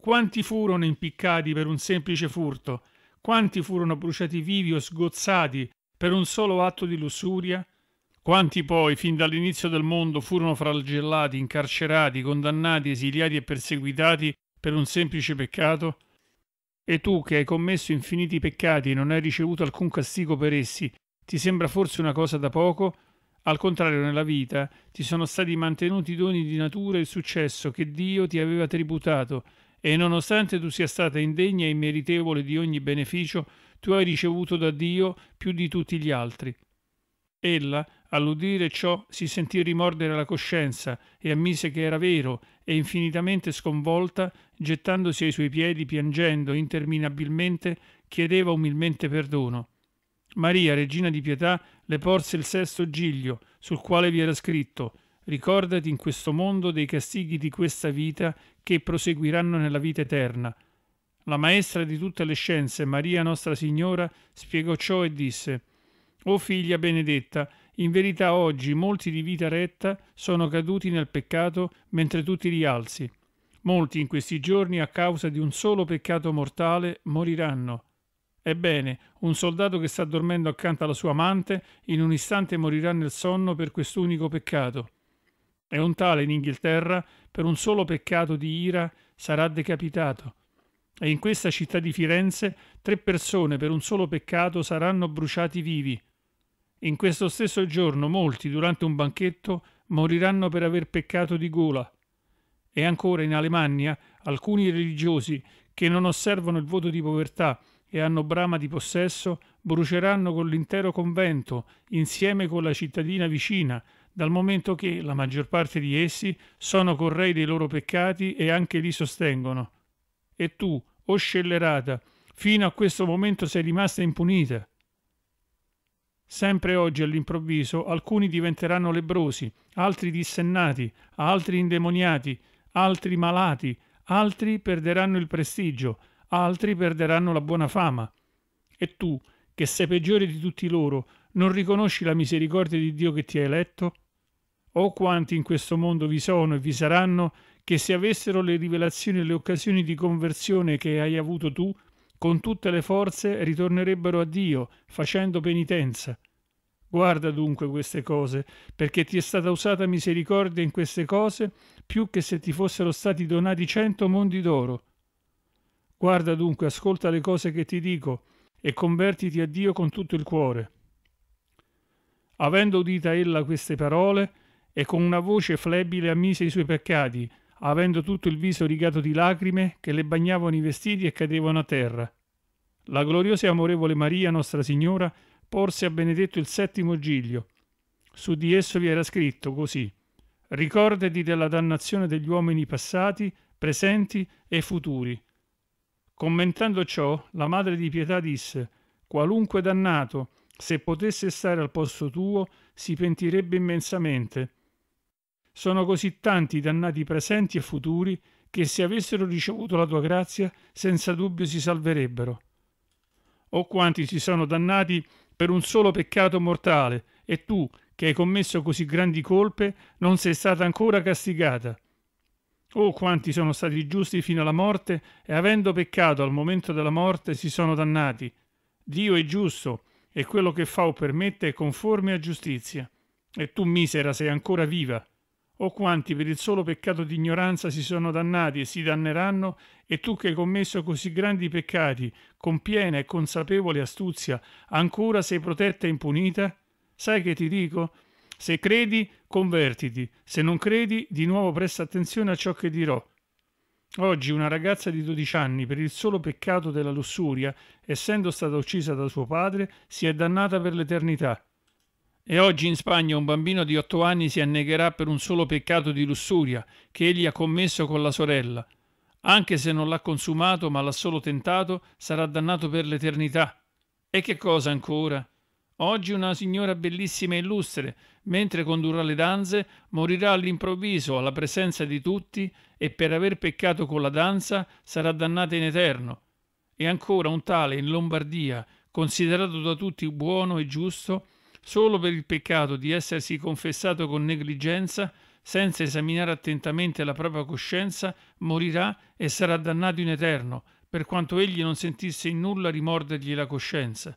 [SPEAKER 1] Quanti furono impiccati per un semplice furto? Quanti furono bruciati vivi o sgozzati per un solo atto di lussuria? Quanti poi, fin dall'inizio del mondo, furono flagellati, incarcerati, condannati, esiliati e perseguitati per un semplice peccato? E tu, che hai commesso infiniti peccati e non hai ricevuto alcun castigo per essi, ti sembra forse una cosa da poco? Al contrario, nella vita ti sono stati mantenuti doni di natura e il successo che Dio ti aveva tributato, e nonostante tu sia stata indegna e meritevole di ogni beneficio, tu hai ricevuto da Dio più di tutti gli altri. Ella, all'udire ciò, si sentì rimordere la coscienza e ammise che era vero e infinitamente sconvolta, gettandosi ai suoi piedi, piangendo interminabilmente, chiedeva umilmente perdono. Maria, regina di pietà, le porse il sesto giglio, sul quale vi era scritto Ricordati in questo mondo dei castighi di questa vita che proseguiranno nella vita eterna. La maestra di tutte le scienze, Maria Nostra Signora, spiegò ciò e disse O figlia benedetta, in verità oggi molti di vita retta sono caduti nel peccato mentre tu ti rialzi. Molti in questi giorni a causa di un solo peccato mortale moriranno. Ebbene, un soldato che sta dormendo accanto alla sua amante in un istante morirà nel sonno per quest'unico peccato e un tale in Inghilterra per un solo peccato di ira sarà decapitato. E in questa città di Firenze tre persone per un solo peccato saranno bruciati vivi. In questo stesso giorno molti, durante un banchetto, moriranno per aver peccato di gola. E ancora in Alemania alcuni religiosi che non osservano il voto di povertà e hanno brama di possesso bruceranno con l'intero convento, insieme con la cittadina vicina, dal momento che la maggior parte di essi sono correi dei loro peccati e anche li sostengono. E tu, o scellerata, fino a questo momento sei rimasta impunita. Sempre oggi all'improvviso alcuni diventeranno lebrosi, altri dissennati, altri indemoniati, altri malati, altri perderanno il prestigio, altri perderanno la buona fama. E tu, che sei peggiore di tutti loro, non riconosci la misericordia di Dio che ti ha eletto? O quanti in questo mondo vi sono e vi saranno che se avessero le rivelazioni e le occasioni di conversione che hai avuto tu, con tutte le forze ritornerebbero a Dio facendo penitenza. Guarda dunque queste cose, perché ti è stata usata misericordia in queste cose più che se ti fossero stati donati cento mondi d'oro. Guarda dunque, ascolta le cose che ti dico e convertiti a Dio con tutto il cuore. Avendo udita ella queste parole, e con una voce flebile ammise i suoi peccati, avendo tutto il viso rigato di lacrime che le bagnavano i vestiti e cadevano a terra. La gloriosa e amorevole Maria, Nostra Signora, porse a Benedetto il settimo giglio. Su di esso vi era scritto così: Ricordati della dannazione degli uomini passati, presenti e futuri. Commentando ciò, la Madre di Pietà disse: Qualunque dannato se potesse stare al posto tuo, si pentirebbe immensamente. Sono così tanti i dannati presenti e futuri che se avessero ricevuto la tua grazia, senza dubbio si salverebbero. O quanti si sono dannati per un solo peccato mortale, e tu, che hai commesso così grandi colpe, non sei stata ancora castigata. O quanti sono stati giusti fino alla morte e avendo peccato al momento della morte si sono dannati. Dio è giusto e quello che fa o permette è conforme a giustizia. E tu, misera, sei ancora viva. O quanti per il solo peccato di ignoranza si sono dannati e si danneranno, e tu che hai commesso così grandi peccati, con piena e consapevole astuzia, ancora sei protetta e impunita? Sai che ti dico? Se credi, convertiti, se non credi, di nuovo presta attenzione a ciò che dirò, Oggi una ragazza di 12 anni, per il solo peccato della lussuria, essendo stata uccisa da suo padre, si è dannata per l'eternità. E oggi in Spagna un bambino di 8 anni si annegherà per un solo peccato di lussuria che egli ha commesso con la sorella. Anche se non l'ha consumato ma l'ha solo tentato, sarà dannato per l'eternità. E che cosa ancora? Oggi una signora bellissima e illustre, mentre condurrà le danze, morirà all'improvviso alla presenza di tutti e per aver peccato con la danza sarà dannata in eterno. E ancora un tale in Lombardia, considerato da tutti buono e giusto, solo per il peccato di essersi confessato con negligenza, senza esaminare attentamente la propria coscienza, morirà e sarà dannato in eterno, per quanto egli non sentisse in nulla rimordergli la coscienza.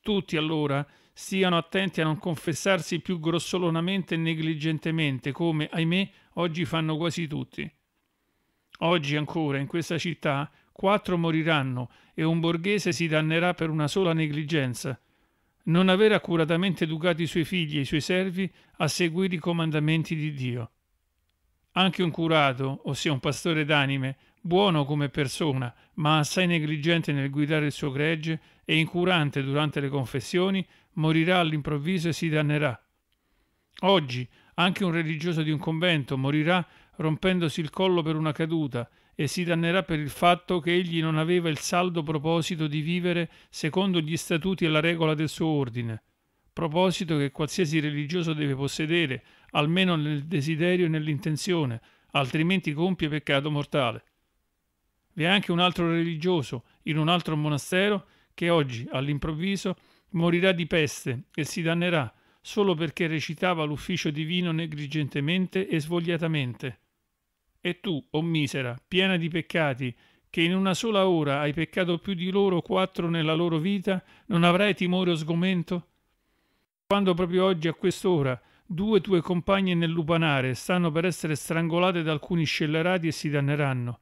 [SPEAKER 1] Tutti allora stiano attenti a non confessarsi più grossolanamente e negligentemente, come, ahimè, oggi fanno quasi tutti. Oggi ancora, in questa città, quattro moriranno e un borghese si dannerà per una sola negligenza. Non aver accuratamente educato i suoi figli e i suoi servi a seguire i comandamenti di Dio. Anche un curato, ossia un pastore d'anime, buono come persona, ma assai negligente nel guidare il suo gregge e incurante durante le confessioni, morirà all'improvviso e si dannerà. Oggi anche un religioso di un convento morirà rompendosi il collo per una caduta e si dannerà per il fatto che egli non aveva il saldo proposito di vivere secondo gli statuti e la regola del suo ordine, proposito che qualsiasi religioso deve possedere, almeno nel desiderio e nell'intenzione, altrimenti compie peccato mortale. Vi è anche un altro religioso in un altro monastero che oggi, all'improvviso, morirà di peste e si dannerà solo perché recitava l'ufficio divino negligentemente e svogliatamente. E tu, o oh misera, piena di peccati, che in una sola ora hai peccato più di loro quattro nella loro vita, non avrai timore o sgomento? Quando proprio oggi a quest'ora due tue compagne nel lupanare stanno per essere strangolate da alcuni scellerati e si danneranno.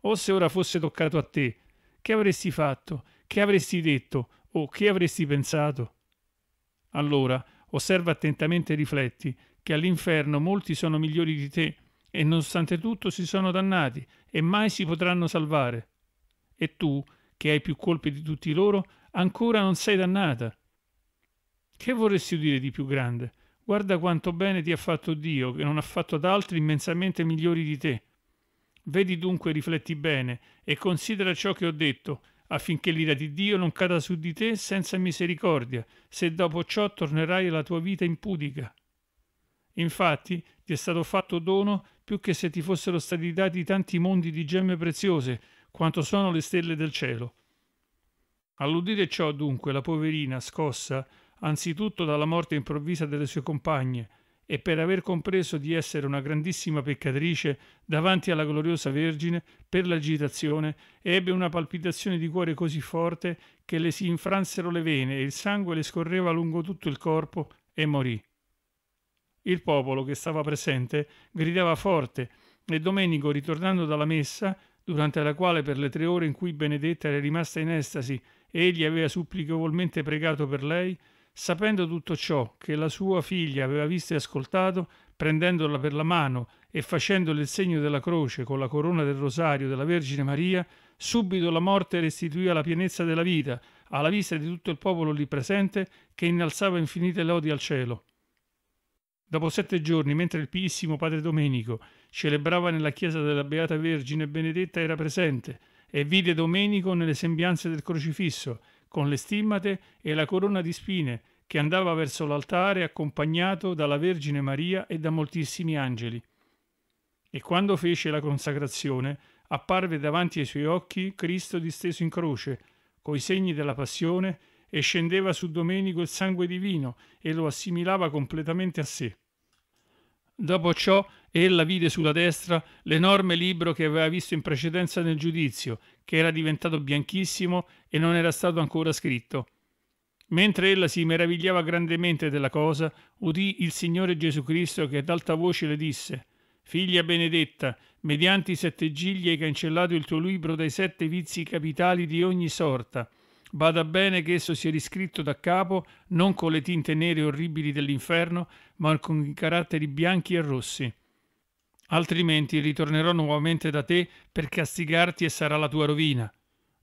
[SPEAKER 1] O se ora fosse toccato a te, che avresti fatto? Che avresti detto? Oh, che avresti pensato? Allora, osserva attentamente e rifletti che all'inferno molti sono migliori di te e nonostante tutto si sono dannati e mai si potranno salvare. E tu, che hai più colpe di tutti loro, ancora non sei dannata. Che vorresti dire di più grande? Guarda quanto bene ti ha fatto Dio, che non ha fatto ad altri immensamente migliori di te. Vedi dunque, rifletti bene e considera ciò che ho detto, affinché l'ira di Dio non cada su di te senza misericordia, se dopo ciò tornerai alla tua vita impudica. Infatti ti è stato fatto dono più che se ti fossero stati dati tanti mondi di gemme preziose, quanto sono le stelle del cielo. All'udire ciò dunque la poverina, scossa, anzitutto dalla morte improvvisa delle sue compagne, e per aver compreso di essere una grandissima peccatrice davanti alla gloriosa Vergine per l'agitazione, ebbe una palpitazione di cuore così forte che le si infransero le vene e il sangue le scorreva lungo tutto il corpo e morì. Il popolo che stava presente gridava forte e Domenico, ritornando dalla messa, durante la quale per le tre ore in cui Benedetta era rimasta in estasi egli aveva supplichevolmente pregato per lei, Sapendo tutto ciò che la sua figlia aveva visto e ascoltato, prendendola per la mano e facendole il segno della croce con la corona del rosario della Vergine Maria, subito la morte restituì alla pienezza della vita, alla vista di tutto il popolo lì presente, che innalzava infinite lodi al cielo. Dopo sette giorni, mentre il piissimo padre Domenico celebrava nella chiesa della Beata Vergine Benedetta, era presente e vide Domenico nelle sembianze del crocifisso con le stimmate e la corona di spine, che andava verso l'altare accompagnato dalla Vergine Maria e da moltissimi angeli. E quando fece la consacrazione, apparve davanti ai suoi occhi Cristo disteso in croce, coi segni della passione, e scendeva su Domenico il sangue divino e lo assimilava completamente a sé. Dopo ciò Ella vide sulla destra l'enorme libro che aveva visto in precedenza nel giudizio, che era diventato bianchissimo e non era stato ancora scritto. Mentre ella si meravigliava grandemente della cosa, udì il Signore Gesù Cristo che ad alta voce le disse Figlia benedetta, mediante i sette gigli hai cancellato il tuo libro dai sette vizi capitali di ogni sorta. Bada bene che esso sia riscritto da capo non con le tinte nere orribili dell'inferno, ma con i caratteri bianchi e rossi altrimenti ritornerò nuovamente da te per castigarti e sarà la tua rovina.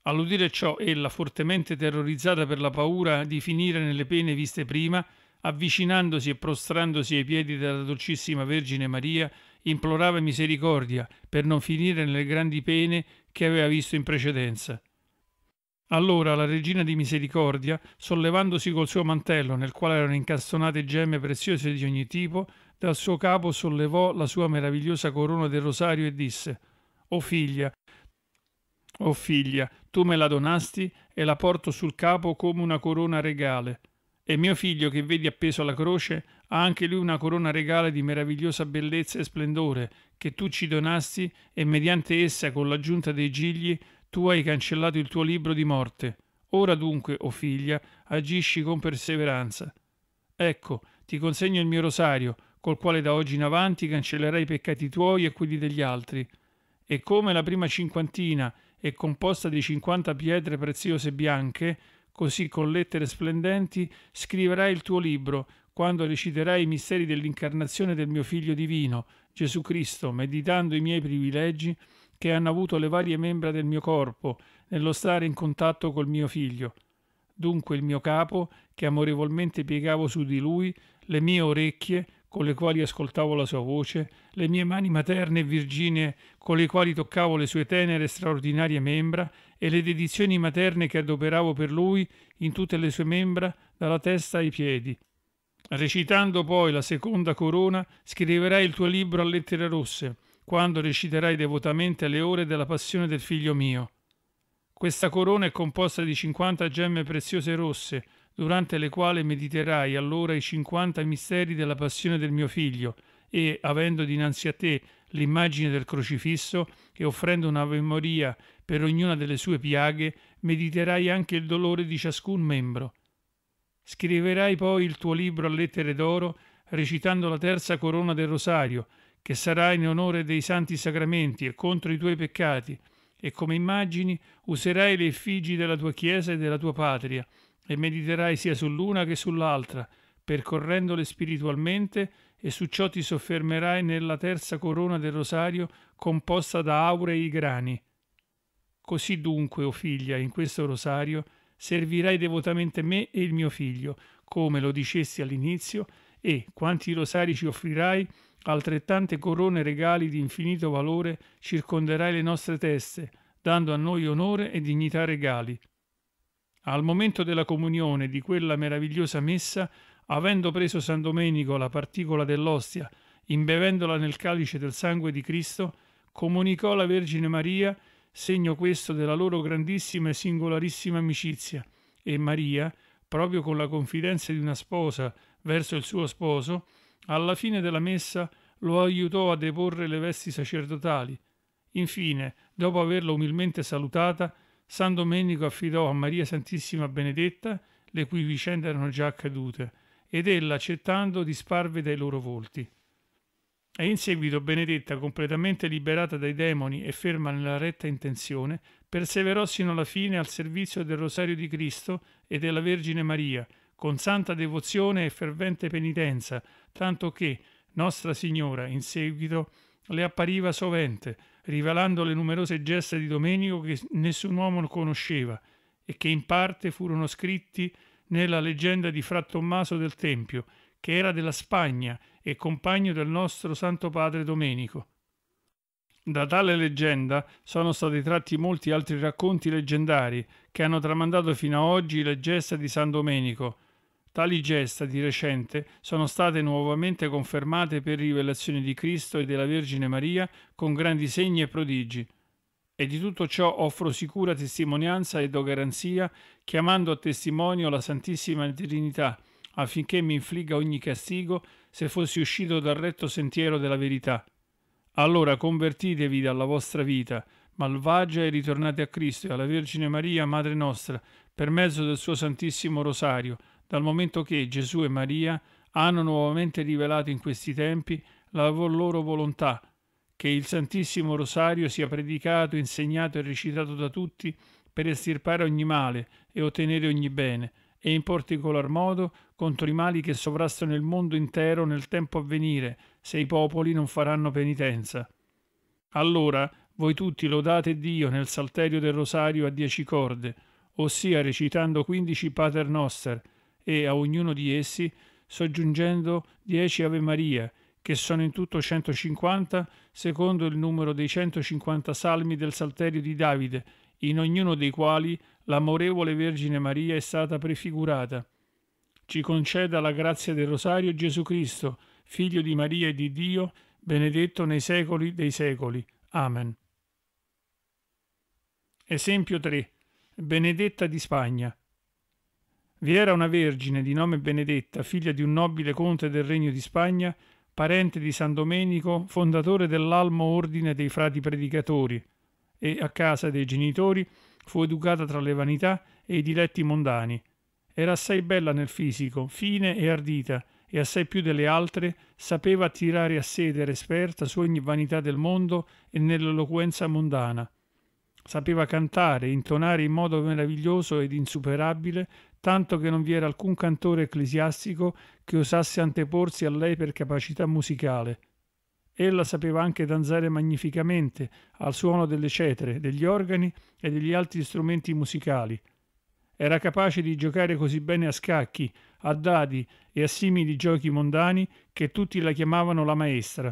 [SPEAKER 1] All'udire ciò, ella, fortemente terrorizzata per la paura di finire nelle pene viste prima, avvicinandosi e prostrandosi ai piedi della dolcissima Vergine Maria, implorava misericordia per non finire nelle grandi pene che aveva visto in precedenza. Allora la regina di misericordia, sollevandosi col suo mantello nel quale erano incastonate gemme preziose di ogni tipo, dal suo capo sollevò la sua meravigliosa corona del rosario e disse: O oh figlia, o oh figlia, tu me la donasti e la porto sul capo come una corona regale. E mio figlio che vedi appeso alla croce ha anche lui una corona regale di meravigliosa bellezza e splendore, che tu ci donasti e mediante essa con l'aggiunta dei gigli tu hai cancellato il tuo libro di morte. Ora dunque, o oh figlia, agisci con perseveranza. Ecco, ti consegno il mio rosario, col quale da oggi in avanti cancellerai i peccati tuoi e quelli degli altri. E come la prima cinquantina è composta di cinquanta pietre preziose bianche, così con lettere splendenti scriverai il tuo libro, quando reciterai i misteri dell'incarnazione del mio Figlio divino, Gesù Cristo, meditando i miei privilegi che hanno avuto le varie membra del mio corpo, nello stare in contatto col mio Figlio. Dunque il mio capo, che amorevolmente piegavo su di lui, le mie orecchie, con le quali ascoltavo la sua voce, le mie mani materne e virginee con le quali toccavo le sue tenere e straordinarie membra e le dedizioni materne che adoperavo per lui in tutte le sue membra, dalla testa ai piedi. Recitando poi la seconda corona, scriverai il tuo libro a lettere rosse, quando reciterai devotamente le ore della passione del figlio mio. Questa corona è composta di 50 gemme preziose rosse, durante le quali mediterai allora i cinquanta misteri della passione del mio figlio, e, avendo dinanzi a te l'immagine del crocifisso e offrendo una memoria per ognuna delle sue piaghe, mediterai anche il dolore di ciascun membro. Scriverai poi il tuo libro a lettere d'oro, recitando la terza corona del rosario, che sarà in onore dei santi sacramenti e contro i tuoi peccati, e come immagini userai le effigi della tua Chiesa e della tua patria, e mediterai sia sull'una che sull'altra, percorrendole spiritualmente, e su ciò ti soffermerai nella terza corona del rosario composta da aurei grani. Così dunque, o oh figlia, in questo rosario servirai devotamente me e il mio figlio, come lo dicesti all'inizio, e quanti rosari ci offrirai, altrettante corone regali di infinito valore circonderai le nostre teste, dando a noi onore e dignità regali al momento della comunione di quella meravigliosa messa, avendo preso San Domenico la particola dell'ostia, imbevendola nel calice del sangue di Cristo, comunicò alla Vergine Maria, segno questo della loro grandissima e singolarissima amicizia, e Maria, proprio con la confidenza di una sposa verso il suo sposo, alla fine della messa lo aiutò a deporre le vesti sacerdotali. Infine, dopo averla umilmente salutata, San Domenico affidò a Maria Santissima Benedetta, le cui vicende erano già accadute, ed ella, accettando, disparve dai loro volti. E in seguito Benedetta, completamente liberata dai demoni e ferma nella retta intenzione, perseverò sino alla fine al servizio del Rosario di Cristo e della Vergine Maria, con santa devozione e fervente penitenza, tanto che Nostra Signora, in seguito, le appariva sovente, rivelando le numerose gesta di Domenico che nessun uomo conosceva e che in parte furono scritti nella leggenda di Fra Tommaso del Tempio, che era della Spagna e compagno del nostro Santo Padre Domenico. Da tale leggenda sono stati tratti molti altri racconti leggendari che hanno tramandato fino a oggi le gesta di San Domenico, Tali gesta di recente sono state nuovamente confermate per rivelazione di Cristo e della Vergine Maria con grandi segni e prodigi. E di tutto ciò offro sicura testimonianza e do garanzia, chiamando a testimonio la Santissima Trinità, affinché mi infligga ogni castigo se fossi uscito dal retto sentiero della verità. Allora convertitevi dalla vostra vita malvagia e ritornate a Cristo e alla Vergine Maria, Madre nostra, per mezzo del suo Santissimo Rosario, dal momento che Gesù e Maria hanno nuovamente rivelato in questi tempi la loro volontà, che il Santissimo Rosario sia predicato, insegnato e recitato da tutti per estirpare ogni male e ottenere ogni bene, e in particolar modo contro i mali che sovrastano il mondo intero nel tempo a venire, se i popoli non faranno penitenza. Allora voi tutti lodate Dio nel salterio del Rosario a dieci corde, ossia recitando quindici Pater Noster, e a ognuno di essi soggiungendo dieci Ave Maria, che sono in tutto 150, secondo il numero dei 150 salmi del Salterio di Davide, in ognuno dei quali l'amorevole Vergine Maria è stata prefigurata. Ci conceda la grazia del Rosario Gesù Cristo, figlio di Maria e di Dio, benedetto nei secoli dei secoli. Amen. Esempio 3. Benedetta di Spagna vi era una vergine di nome Benedetta, figlia di un nobile conte del regno di Spagna, parente di San Domenico, fondatore dell'Almo Ordine dei Frati Predicatori, e a casa dei genitori fu educata tra le vanità e i diletti mondani. Era assai bella nel fisico, fine e ardita, e assai più delle altre sapeva attirare a sé ed esperta su ogni vanità del mondo e nell'eloquenza mondana Sapeva cantare, intonare in modo meraviglioso ed insuperabile, tanto che non vi era alcun cantore ecclesiastico che osasse anteporsi a lei per capacità musicale. Ella sapeva anche danzare magnificamente al suono delle cetre, degli organi e degli altri strumenti musicali. Era capace di giocare così bene a scacchi, a dadi e a simili giochi mondani che tutti la chiamavano la maestra.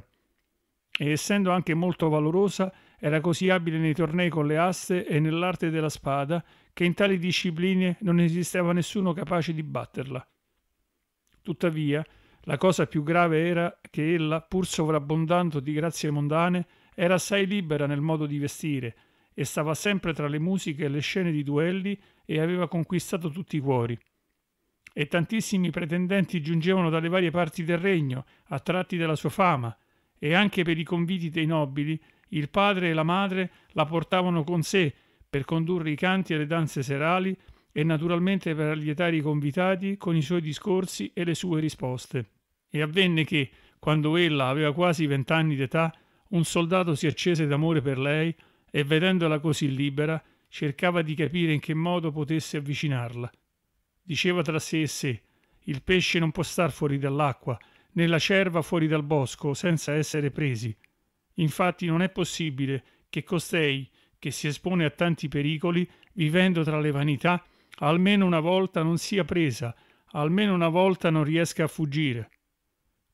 [SPEAKER 1] E essendo anche molto valorosa, era così abile nei tornei con le aste e nell'arte della spada che in tali discipline non esisteva nessuno capace di batterla. Tuttavia, la cosa più grave era che ella, pur sovrabbondando di grazie mondane, era assai libera nel modo di vestire e stava sempre tra le musiche e le scene di duelli e aveva conquistato tutti i cuori. E tantissimi pretendenti giungevano dalle varie parti del regno, attratti dalla sua fama, e anche per i conviti dei nobili il padre e la madre la portavano con sé per condurre i canti e le danze serali e naturalmente per allietare i convitati con i suoi discorsi e le sue risposte. E avvenne che, quando ella aveva quasi vent'anni d'età, un soldato si accese d'amore per lei e, vedendola così libera, cercava di capire in che modo potesse avvicinarla. Diceva tra sé e sé: Il pesce non può star fuori dall'acqua, né la cerva fuori dal bosco senza essere presi. Infatti non è possibile che costei, che si espone a tanti pericoli, vivendo tra le vanità, almeno una volta non sia presa, almeno una volta non riesca a fuggire.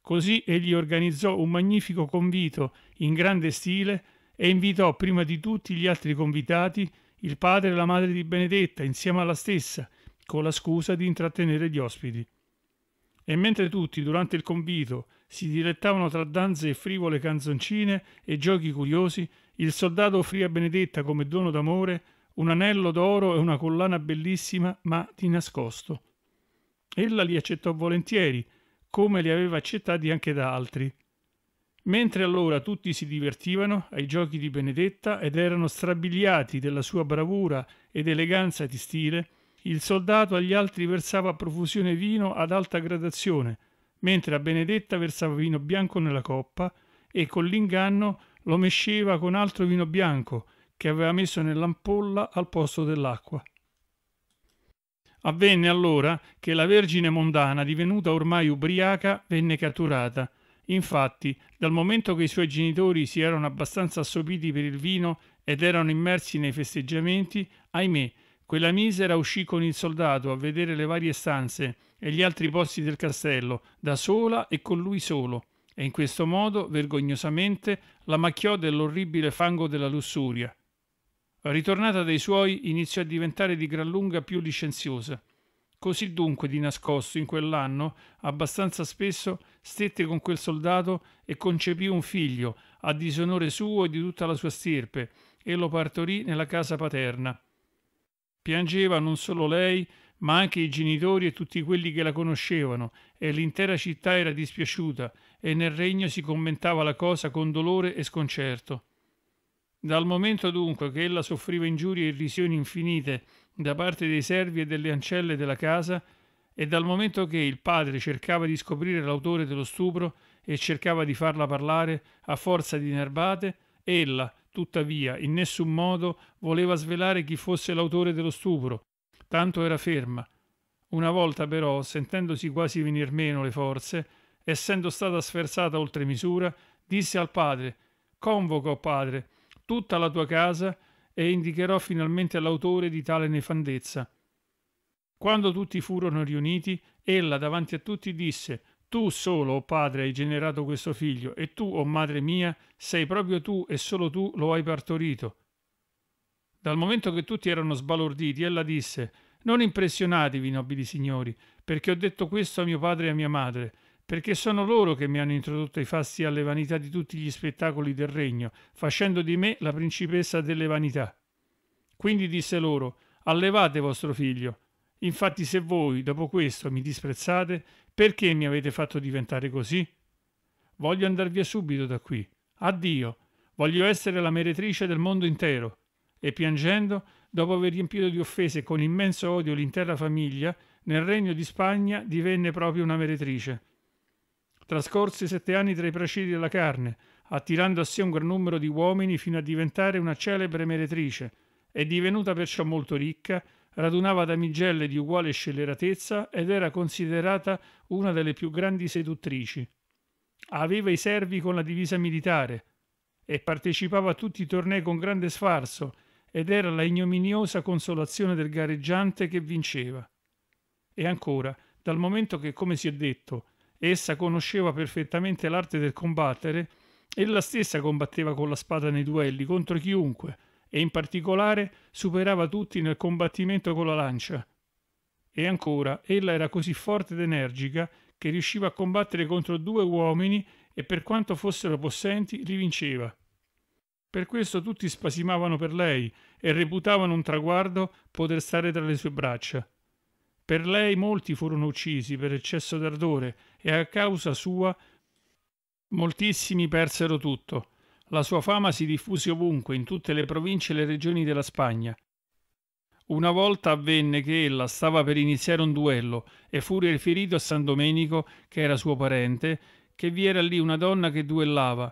[SPEAKER 1] Così egli organizzò un magnifico convito in grande stile e invitò prima di tutti gli altri convitati il padre e la madre di Benedetta insieme alla stessa, con la scusa di intrattenere gli ospiti. E mentre tutti durante il convito si dilettavano tra danze e frivole canzoncine e giochi curiosi, il soldato offrì a Benedetta come dono d'amore un anello d'oro e una collana bellissima, ma di nascosto. Ella li accettò volentieri, come li aveva accettati anche da altri. Mentre allora tutti si divertivano ai giochi di Benedetta ed erano strabiliati della sua bravura ed eleganza di stile, il soldato agli altri versava a profusione vino ad alta gradazione, mentre a Benedetta versava vino bianco nella coppa e con l'inganno lo mesceva con altro vino bianco che aveva messo nell'ampolla al posto dell'acqua. Avvenne allora che la Vergine mondana, divenuta ormai ubriaca, venne catturata. Infatti, dal momento che i suoi genitori si erano abbastanza assopiti per il vino ed erano immersi nei festeggiamenti, ahimè, quella misera uscì con il soldato a vedere le varie stanze e gli altri posti del castello, da sola e con lui solo, e in questo modo, vergognosamente, la macchiò dell'orribile fango della lussuria. Ritornata dai suoi, iniziò a diventare di gran lunga più licenziosa. Così dunque, di nascosto, in quell'anno, abbastanza spesso, stette con quel soldato e concepì un figlio, a disonore suo e di tutta la sua stirpe, e lo partorì nella casa paterna. Piangeva non solo lei, ma anche i genitori e tutti quelli che la conoscevano, e l'intera città era dispiaciuta, e nel regno si commentava la cosa con dolore e sconcerto. Dal momento dunque che ella soffriva ingiurie e irrisioni infinite da parte dei servi e delle ancelle della casa, e dal momento che il padre cercava di scoprire l'autore dello stupro e cercava di farla parlare a forza di nerbate, ella, tuttavia, in nessun modo voleva svelare chi fosse l'autore dello stupro, tanto era ferma. Una volta però, sentendosi quasi venir meno le forze, essendo stata sferzata oltre misura, disse al padre Convoco, padre, tutta la tua casa e indicherò finalmente l'autore di tale nefandezza. Quando tutti furono riuniti, ella davanti a tutti disse Tu solo, oh padre, hai generato questo figlio, e tu, o oh madre mia, sei proprio tu e solo tu lo hai partorito. Dal momento che tutti erano sbalorditi, ella disse non impressionatevi, nobili signori, perché ho detto questo a mio padre e a mia madre, perché sono loro che mi hanno introdotto ai fasti e alle vanità di tutti gli spettacoli del regno, facendo di me la principessa delle vanità. Quindi disse loro, allevate vostro figlio. Infatti se voi, dopo questo, mi disprezzate, perché mi avete fatto diventare così? Voglio andar via subito da qui. Addio. Voglio essere la meretrice del mondo intero. E piangendo dopo aver riempito di offese con immenso odio l'intera famiglia, nel regno di Spagna divenne proprio una meretrice. Trascorse sette anni tra i prascidi della carne, attirando a sé un gran numero di uomini fino a diventare una celebre meretrice, e divenuta perciò molto ricca, radunava damigelle di uguale scelleratezza ed era considerata una delle più grandi seduttrici. Aveva i servi con la divisa militare e partecipava a tutti i tornei con grande sfarzo ed era la ignominiosa consolazione del gareggiante che vinceva. E ancora, dal momento che, come si è detto, essa conosceva perfettamente l'arte del combattere, ella stessa combatteva con la spada nei duelli contro chiunque e in particolare superava tutti nel combattimento con la lancia. E ancora, ella era così forte ed energica che riusciva a combattere contro due uomini e per quanto fossero possenti li vinceva. Per questo tutti spasimavano per lei e reputavano un traguardo poter stare tra le sue braccia. Per lei molti furono uccisi per eccesso d'ardore e a causa sua moltissimi persero tutto. La sua fama si diffuse ovunque, in tutte le province e le regioni della Spagna. Una volta avvenne che ella stava per iniziare un duello e fu riferito a San Domenico, che era suo parente, che vi era lì una donna che duellava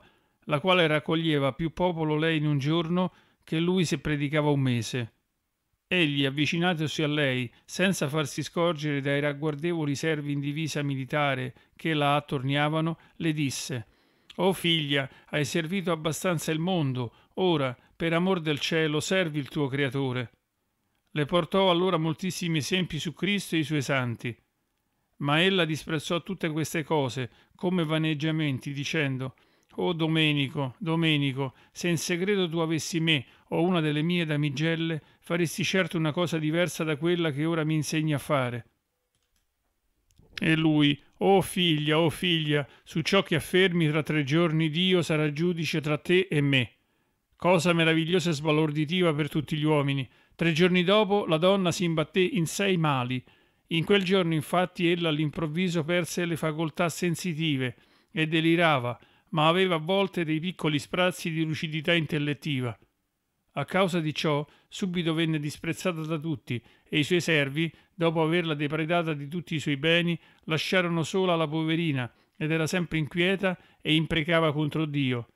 [SPEAKER 1] la quale raccoglieva più popolo lei in un giorno che lui se predicava un mese. Egli, avvicinatosi a lei, senza farsi scorgere dai ragguardevoli servi in divisa militare che la attorniavano, le disse «Oh figlia, hai servito abbastanza il mondo, ora, per amor del cielo, servi il tuo Creatore». Le portò allora moltissimi esempi su Cristo e i suoi santi. Ma ella disprezzò tutte queste cose come vaneggiamenti, dicendo o oh, Domenico, Domenico, se in segreto tu avessi me o una delle mie damigelle, faresti certo una cosa diversa da quella che ora mi insegni a fare. E lui, o oh figlia, o oh figlia, su ciò che affermi tra tre giorni Dio sarà giudice tra te e me. Cosa meravigliosa e sbalorditiva per tutti gli uomini. Tre giorni dopo la donna si imbatté in sei mali. In quel giorno infatti ella all'improvviso perse le facoltà sensitive e delirava ma aveva a volte dei piccoli sprazzi di lucidità intellettiva. A causa di ciò, subito venne disprezzata da tutti e i suoi servi, dopo averla depredata di tutti i suoi beni, lasciarono sola la poverina ed era sempre inquieta e imprecava contro Dio.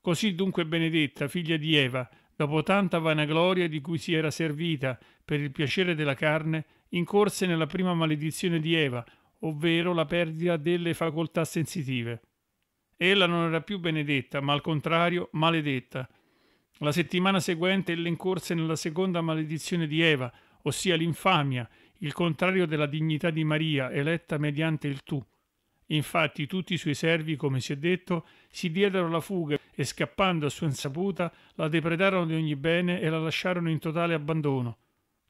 [SPEAKER 1] Così dunque Benedetta, figlia di Eva, dopo tanta vanagloria di cui si era servita per il piacere della carne, incorse nella prima maledizione di Eva, ovvero la perdita delle facoltà sensitive. Ella non era più benedetta, ma al contrario maledetta. La settimana seguente ella incorse nella seconda maledizione di Eva, ossia l'infamia, il contrario della dignità di Maria, eletta mediante il tu. Infatti tutti i suoi servi, come si è detto, si diedero la fuga e scappando a sua insaputa la depredarono di ogni bene e la lasciarono in totale abbandono.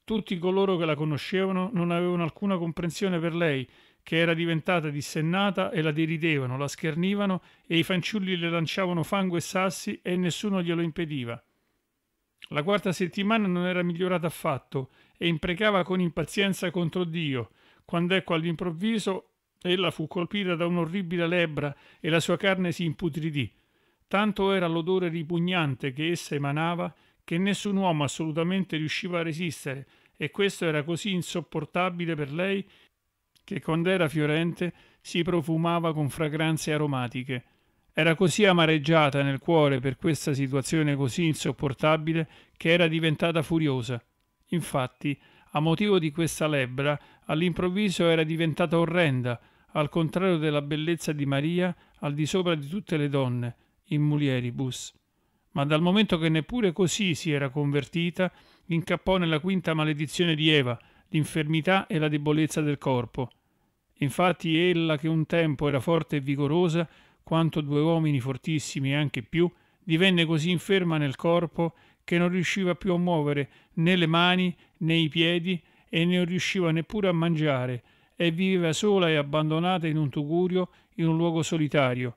[SPEAKER 1] Tutti coloro che la conoscevano non avevano alcuna comprensione per lei che era diventata dissennata e la deridevano, la schernivano e i fanciulli le lanciavano fango e sassi e nessuno glielo impediva. La quarta settimana non era migliorata affatto e imprecava con impazienza contro Dio, quando ecco all'improvviso ella fu colpita da un'orribile lebbra e la sua carne si imputridì. Tanto era l'odore ripugnante che essa emanava che nessun uomo assolutamente riusciva a resistere, e questo era così insopportabile per lei che quando era fiorente si profumava con fragranze aromatiche. Era così amareggiata nel cuore per questa situazione così insopportabile che era diventata furiosa. Infatti, a motivo di questa lebbra, all'improvviso era diventata orrenda, al contrario della bellezza di Maria, al di sopra di tutte le donne, in mulieribus. Ma dal momento che neppure così si era convertita, incappò nella quinta maledizione di Eva, l'infermità e la debolezza del corpo. Infatti ella che un tempo era forte e vigorosa, quanto due uomini fortissimi e anche più, divenne così inferma nel corpo che non riusciva più a muovere né le mani né i piedi e non riusciva neppure a mangiare e viveva sola e abbandonata in un tugurio in un luogo solitario.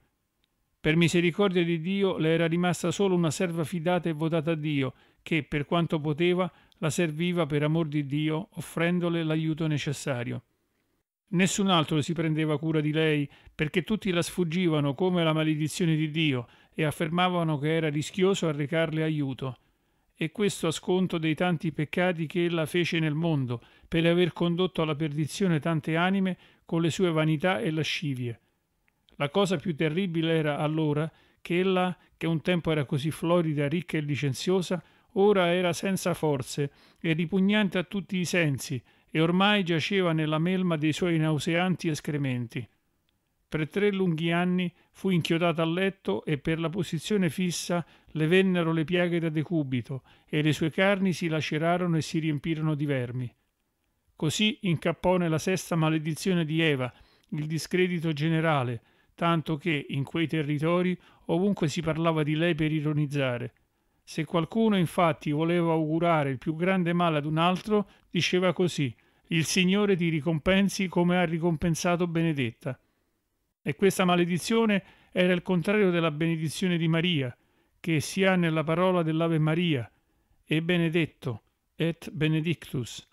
[SPEAKER 1] Per misericordia di Dio le era rimasta solo una serva fidata e votata a Dio, che, per quanto poteva, la serviva per amor di Dio, offrendole l'aiuto necessario. Nessun altro si prendeva cura di lei, perché tutti la sfuggivano come la maledizione di Dio e affermavano che era rischioso arrecarle aiuto. E questo a sconto dei tanti peccati che ella fece nel mondo, per aver condotto alla perdizione tante anime con le sue vanità e lascivie. La cosa più terribile era allora che ella, che un tempo era così florida, ricca e licenziosa, Ora era senza forze e ripugnante a tutti i sensi e ormai giaceva nella melma dei suoi nauseanti escrementi. Per tre lunghi anni fu inchiodata al letto e per la posizione fissa le vennero le piaghe da decubito e le sue carni si lacerarono e si riempirono di vermi. Così incappò nella sesta maledizione di Eva, il discredito generale, tanto che in quei territori ovunque si parlava di lei per ironizzare, se qualcuno infatti voleva augurare il più grande male ad un altro, diceva così, il Signore ti ricompensi come ha ricompensato Benedetta. E questa maledizione era il contrario della benedizione di Maria, che si ha nella parola dell'Ave Maria, e benedetto, et benedictus.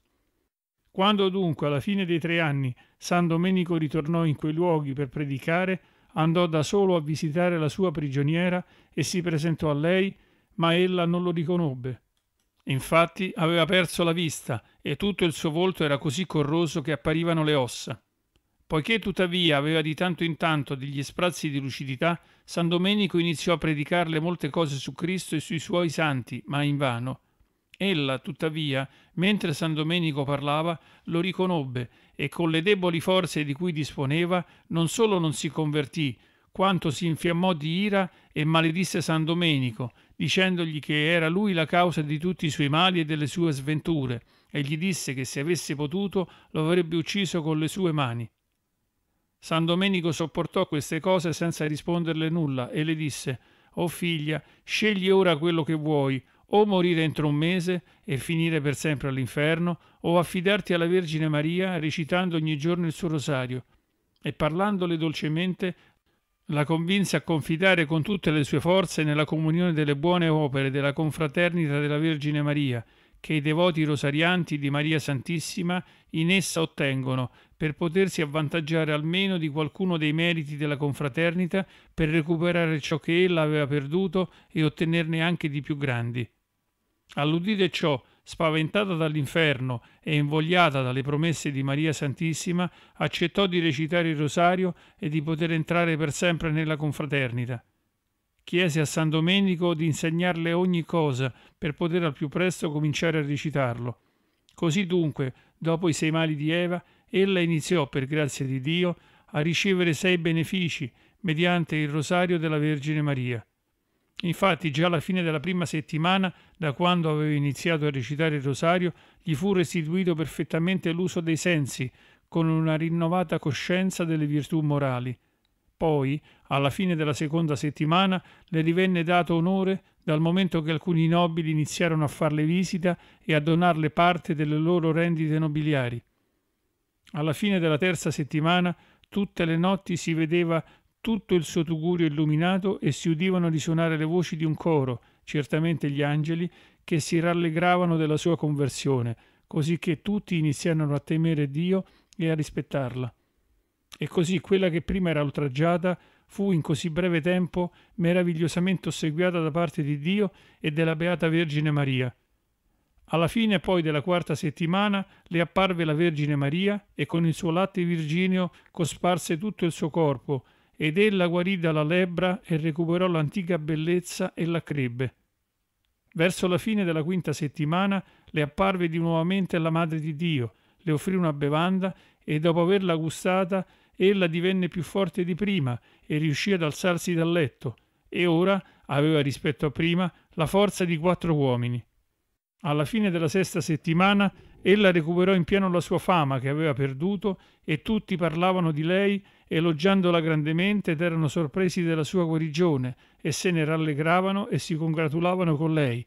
[SPEAKER 1] Quando dunque alla fine dei tre anni San Domenico ritornò in quei luoghi per predicare, andò da solo a visitare la sua prigioniera e si presentò a lei ma ella non lo riconobbe. Infatti aveva perso la vista e tutto il suo volto era così corroso che apparivano le ossa. Poiché tuttavia aveva di tanto in tanto degli sprazzi di lucidità, San Domenico iniziò a predicarle molte cose su Cristo e sui suoi santi, ma invano. Ella, tuttavia, mentre San Domenico parlava, lo riconobbe e con le deboli forze di cui disponeva non solo non si convertì, quanto si infiammò di ira e maledisse San Domenico, dicendogli che era lui la causa di tutti i suoi mali e delle sue sventure, e gli disse che se avesse potuto lo avrebbe ucciso con le sue mani. San Domenico sopportò queste cose senza risponderle nulla e le disse Oh figlia, scegli ora quello che vuoi, o morire entro un mese e finire per sempre all'inferno, o affidarti alla Vergine Maria recitando ogni giorno il suo rosario. E parlandole dolcemente la convinse a confidare con tutte le sue forze nella comunione delle buone opere della confraternita della Vergine Maria, che i devoti rosarianti di Maria Santissima in essa ottengono, per potersi avvantaggiare almeno di qualcuno dei meriti della confraternita per recuperare ciò che ella aveva perduto e ottenerne anche di più grandi. All'udire ciò, spaventata dall'inferno e invogliata dalle promesse di Maria Santissima, accettò di recitare il rosario e di poter entrare per sempre nella confraternita. Chiese a San Domenico di insegnarle ogni cosa per poter al più presto cominciare a recitarlo. Così dunque, dopo i sei mali di Eva, ella iniziò, per grazia di Dio, a ricevere sei benefici mediante il rosario della Vergine Maria. Infatti, già alla fine della prima settimana, da quando aveva iniziato a recitare il rosario, gli fu restituito perfettamente l'uso dei sensi, con una rinnovata coscienza delle virtù morali. Poi, alla fine della seconda settimana, le divenne dato onore dal momento che alcuni nobili iniziarono a farle visita e a donarle parte delle loro rendite nobiliari. Alla fine della terza settimana, tutte le notti si vedeva tutto il suo tugurio illuminato e si udivano risuonare le voci di un coro, certamente gli angeli, che si rallegravano della sua conversione, così che tutti iniziarono a temere Dio e a rispettarla. E così quella che prima era oltraggiata fu in così breve tempo meravigliosamente osseguiata da parte di Dio e della Beata Vergine Maria. Alla fine poi della quarta settimana le apparve la Vergine Maria e con il suo latte virginio cosparse tutto il suo corpo ed ella guarì dalla lebbra e recuperò l'antica bellezza e la crebbe. Verso la fine della quinta settimana le apparve di nuovamente la Madre di Dio, le offrì una bevanda e dopo averla gustata ella divenne più forte di prima e riuscì ad alzarsi dal letto e ora aveva rispetto a prima la forza di quattro uomini. Alla fine della sesta settimana Ella recuperò in pieno la sua fama che aveva perduto e tutti parlavano di lei, elogiandola grandemente ed erano sorpresi della sua guarigione e se ne rallegravano e si congratulavano con lei.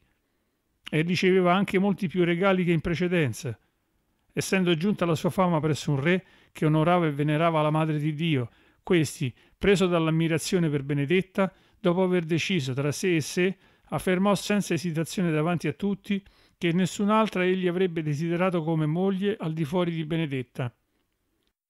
[SPEAKER 1] E riceveva anche molti più regali che in precedenza. Essendo giunta la sua fama presso un re che onorava e venerava la Madre di Dio, questi, preso dall'ammirazione per Benedetta, dopo aver deciso tra sé e sé, affermò senza esitazione davanti a tutti che nessun'altra egli avrebbe desiderato come moglie al di fuori di Benedetta.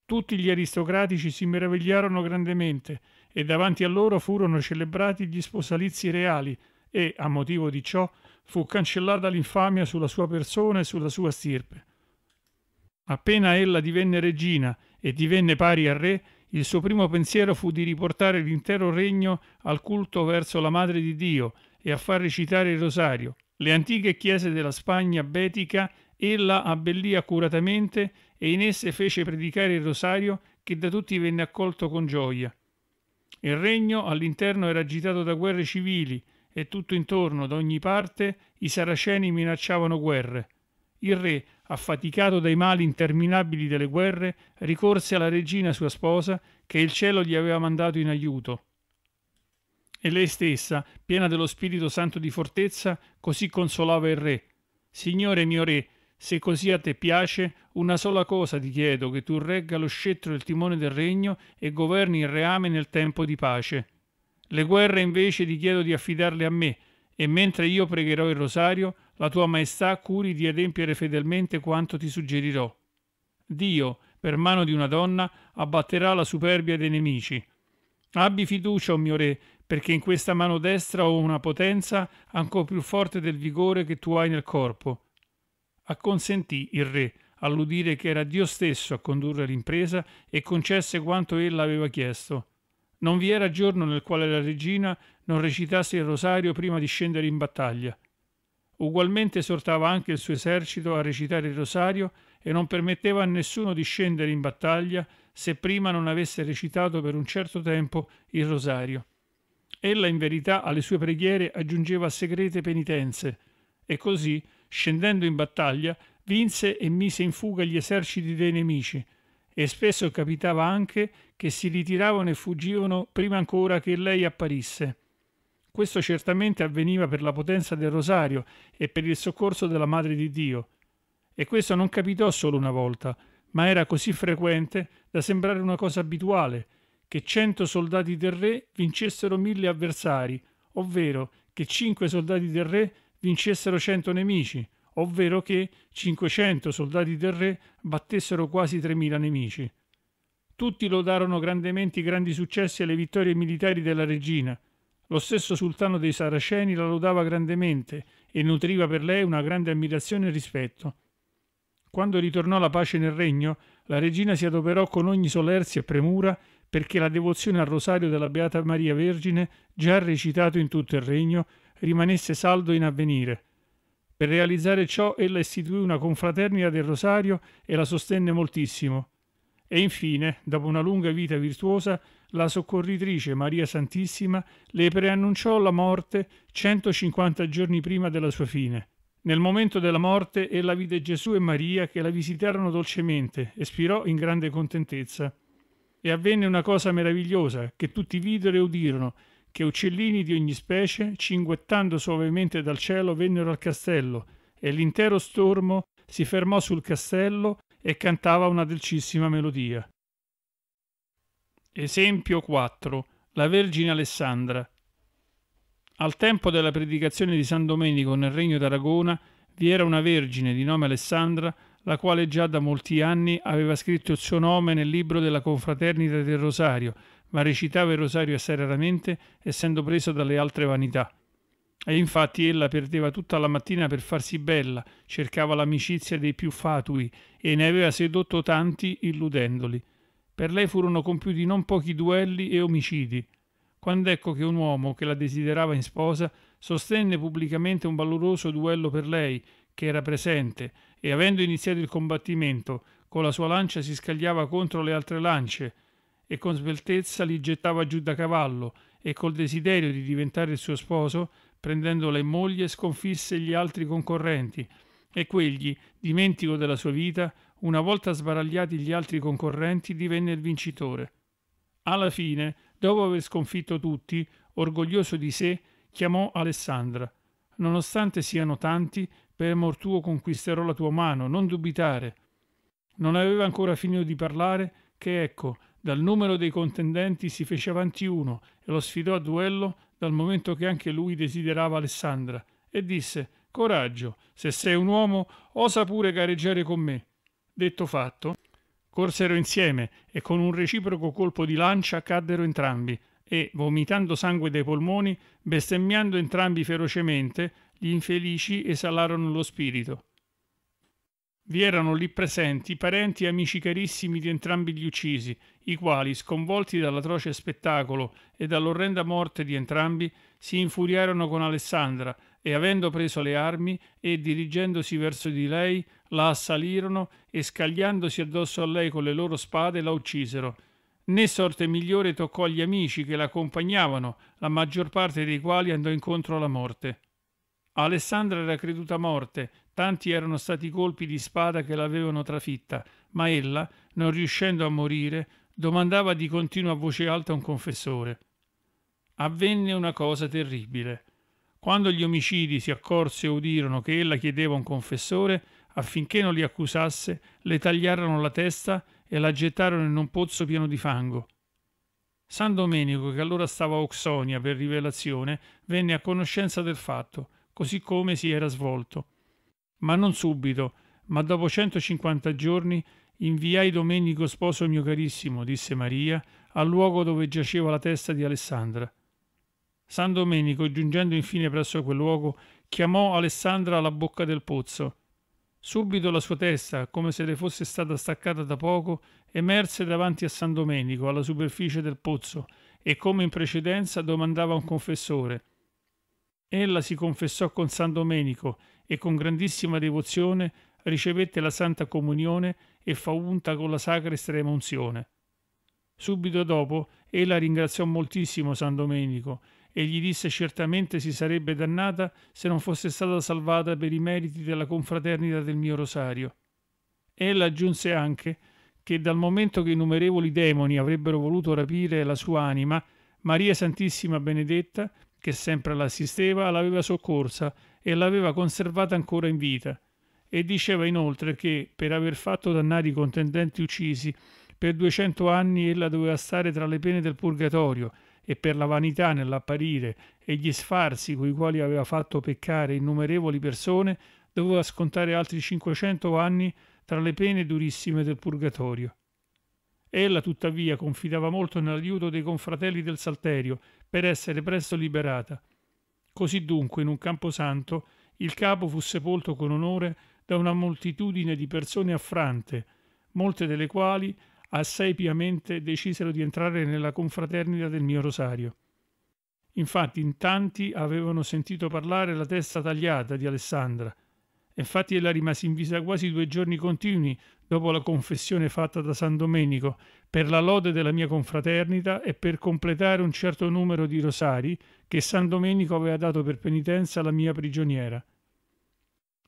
[SPEAKER 1] Tutti gli aristocratici si meravigliarono grandemente e davanti a loro furono celebrati gli sposalizi reali e, a motivo di ciò, fu cancellata l'infamia sulla sua persona e sulla sua stirpe. Appena ella divenne regina e divenne pari al re, il suo primo pensiero fu di riportare l'intero regno al culto verso la Madre di Dio e a far recitare il rosario, le antiche chiese della Spagna betica ella abbellì accuratamente e in esse fece predicare il rosario che da tutti venne accolto con gioia. Il regno all'interno era agitato da guerre civili e tutto intorno, da ogni parte, i saraceni minacciavano guerre. Il re, affaticato dai mali interminabili delle guerre, ricorse alla regina sua sposa che il cielo gli aveva mandato in aiuto. E lei stessa, piena dello Spirito Santo di fortezza, così consolava il re. Signore mio re, se così a te piace, una sola cosa ti chiedo, che tu regga lo scettro e il timone del regno e governi il reame nel tempo di pace. Le guerre invece ti chiedo di affidarle a me, e mentre io pregherò il rosario, la tua maestà curi di adempiere fedelmente quanto ti suggerirò. Dio, per mano di una donna, abbatterà la superbia dei nemici. Abbi fiducia, o oh mio re, perché in questa mano destra ho una potenza ancora più forte del vigore che tu hai nel corpo. Acconsentì il re all'udire che era Dio stesso a condurre l'impresa e concesse quanto ella aveva chiesto. Non vi era giorno nel quale la regina non recitasse il rosario prima di scendere in battaglia. Ugualmente esortava anche il suo esercito a recitare il rosario e non permetteva a nessuno di scendere in battaglia se prima non avesse recitato per un certo tempo il rosario. Ella in verità alle sue preghiere aggiungeva segrete penitenze e così, scendendo in battaglia, vinse e mise in fuga gli eserciti dei nemici e spesso capitava anche che si ritiravano e fuggivano prima ancora che lei apparisse. Questo certamente avveniva per la potenza del rosario e per il soccorso della Madre di Dio. E questo non capitò solo una volta, ma era così frequente da sembrare una cosa abituale, che cento soldati del re vincessero mille avversari, ovvero che cinque soldati del re vincessero cento nemici, ovvero che cinquecento soldati del re battessero quasi tremila nemici. Tutti lodarono grandemente i grandi successi e le vittorie militari della regina. Lo stesso sultano dei Saraceni la lodava grandemente e nutriva per lei una grande ammirazione e rispetto. Quando ritornò la pace nel regno, la regina si adoperò con ogni solerzia e premura perché la devozione al rosario della Beata Maria Vergine, già recitato in tutto il regno, rimanesse saldo in avvenire. Per realizzare ciò ella istituì una confraternita del rosario e la sostenne moltissimo. E infine, dopo una lunga vita virtuosa, la soccorritrice Maria Santissima le preannunciò la morte 150 giorni prima della sua fine. Nel momento della morte ella vide Gesù e Maria che la visitarono dolcemente e spirò in grande contentezza. E avvenne una cosa meravigliosa che tutti videro e udirono, che uccellini di ogni specie, cinguettando suavemente dal cielo, vennero al castello, e l'intero stormo si fermò sul castello e cantava una dolcissima melodia. Esempio 4. La Vergine Alessandra. Al tempo della predicazione di San Domenico nel regno d'Aragona vi era una vergine di nome Alessandra la quale già da molti anni aveva scritto il suo nome nel libro della confraternita del Rosario, ma recitava il Rosario assai raramente, essendo preso dalle altre vanità. E infatti ella perdeva tutta la mattina per farsi bella, cercava l'amicizia dei più fatui e ne aveva sedotto tanti illudendoli. Per lei furono compiuti non pochi duelli e omicidi. Quando ecco che un uomo che la desiderava in sposa sostenne pubblicamente un valoroso duello per lei, che era presente, e avendo iniziato il combattimento, con la sua lancia si scagliava contro le altre lance e con sveltezza li gettava giù da cavallo e col desiderio di diventare il suo sposo, prendendola in moglie, sconfisse gli altri concorrenti e quegli, dimentico della sua vita, una volta sbaragliati gli altri concorrenti, divenne il vincitore. Alla fine, dopo aver sconfitto tutti, orgoglioso di sé, chiamò Alessandra nonostante siano tanti, per amor tuo conquisterò la tua mano, non dubitare. Non aveva ancora finito di parlare, che ecco, dal numero dei contendenti si fece avanti uno e lo sfidò a duello dal momento che anche lui desiderava Alessandra, e disse Coraggio, se sei un uomo, osa pure gareggiare con me. Detto fatto, corsero insieme e con un reciproco colpo di lancia caddero entrambi, e, vomitando sangue dai polmoni, bestemmiando entrambi ferocemente, gli infelici esalarono lo spirito. Vi erano lì presenti parenti e amici carissimi di entrambi gli uccisi, i quali, sconvolti dall'atroce spettacolo e dall'orrenda morte di entrambi, si infuriarono con Alessandra e, avendo preso le armi e dirigendosi verso di lei, la assalirono e, scagliandosi addosso a lei con le loro spade, la uccisero Né sorte migliore toccò agli amici che l'accompagnavano, la maggior parte dei quali andò incontro alla morte. Alessandra era creduta morte, tanti erano stati i colpi di spada che l'avevano trafitta, ma ella, non riuscendo a morire, domandava di continuo a voce alta un confessore. Avvenne una cosa terribile. Quando gli omicidi si accorse e udirono che ella chiedeva un confessore, affinché non li accusasse, le tagliarono la testa e la gettarono in un pozzo pieno di fango. San Domenico, che allora stava a Oxonia per rivelazione, venne a conoscenza del fatto, così come si era svolto. Ma non subito, ma dopo 150 giorni inviai Domenico, sposo mio carissimo, disse Maria, al luogo dove giaceva la testa di Alessandra. San Domenico, giungendo infine presso quel luogo, chiamò Alessandra alla bocca del pozzo Subito la sua testa, come se le fosse stata staccata da poco, emerse davanti a San Domenico, alla superficie del pozzo, e come in precedenza domandava a un confessore. Ella si confessò con San Domenico e con grandissima devozione ricevette la Santa Comunione e fu unta con la Sacra Estrema Unzione. Subito dopo ella ringraziò moltissimo San Domenico e gli disse certamente si sarebbe dannata se non fosse stata salvata per i meriti della confraternita del mio rosario. Ella aggiunse anche che dal momento che innumerevoli demoni avrebbero voluto rapire la sua anima, Maria Santissima Benedetta, che sempre l'assisteva, l'aveva soccorsa e l'aveva conservata ancora in vita. E diceva inoltre che, per aver fatto dannare i contendenti uccisi, per duecento anni ella doveva stare tra le pene del purgatorio, e per la vanità nell'apparire e gli sfarsi coi quali aveva fatto peccare innumerevoli persone, doveva scontare altri 500 anni tra le pene durissime del purgatorio. Ella tuttavia confidava molto nell'aiuto dei confratelli del Salterio per essere presto liberata. Così dunque in un camposanto il capo fu sepolto con onore da una moltitudine di persone affrante, molte delle quali assai piamente decisero di entrare nella confraternita del mio rosario. Infatti in tanti avevano sentito parlare la testa tagliata di Alessandra. Infatti ella rimase in visita quasi due giorni continui dopo la confessione fatta da San Domenico per la lode della mia confraternita e per completare un certo numero di rosari che San Domenico aveva dato per penitenza alla mia prigioniera.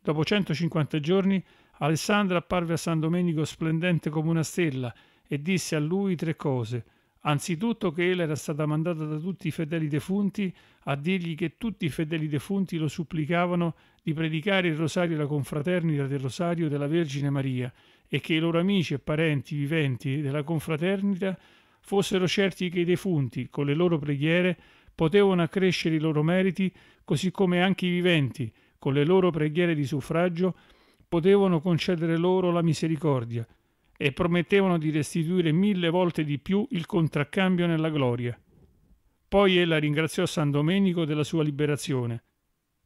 [SPEAKER 1] Dopo 150 giorni Alessandra apparve a San Domenico splendente come una stella e disse a lui tre cose. Anzitutto che ella era stata mandata da tutti i fedeli defunti a dirgli che tutti i fedeli defunti lo supplicavano di predicare il rosario e confraternita del rosario della Vergine Maria e che i loro amici e parenti viventi della confraternita fossero certi che i defunti, con le loro preghiere, potevano accrescere i loro meriti, così come anche i viventi, con le loro preghiere di suffragio, potevano concedere loro la misericordia, e promettevano di restituire mille volte di più il contraccambio nella gloria. Poi ella ringraziò San Domenico della sua liberazione.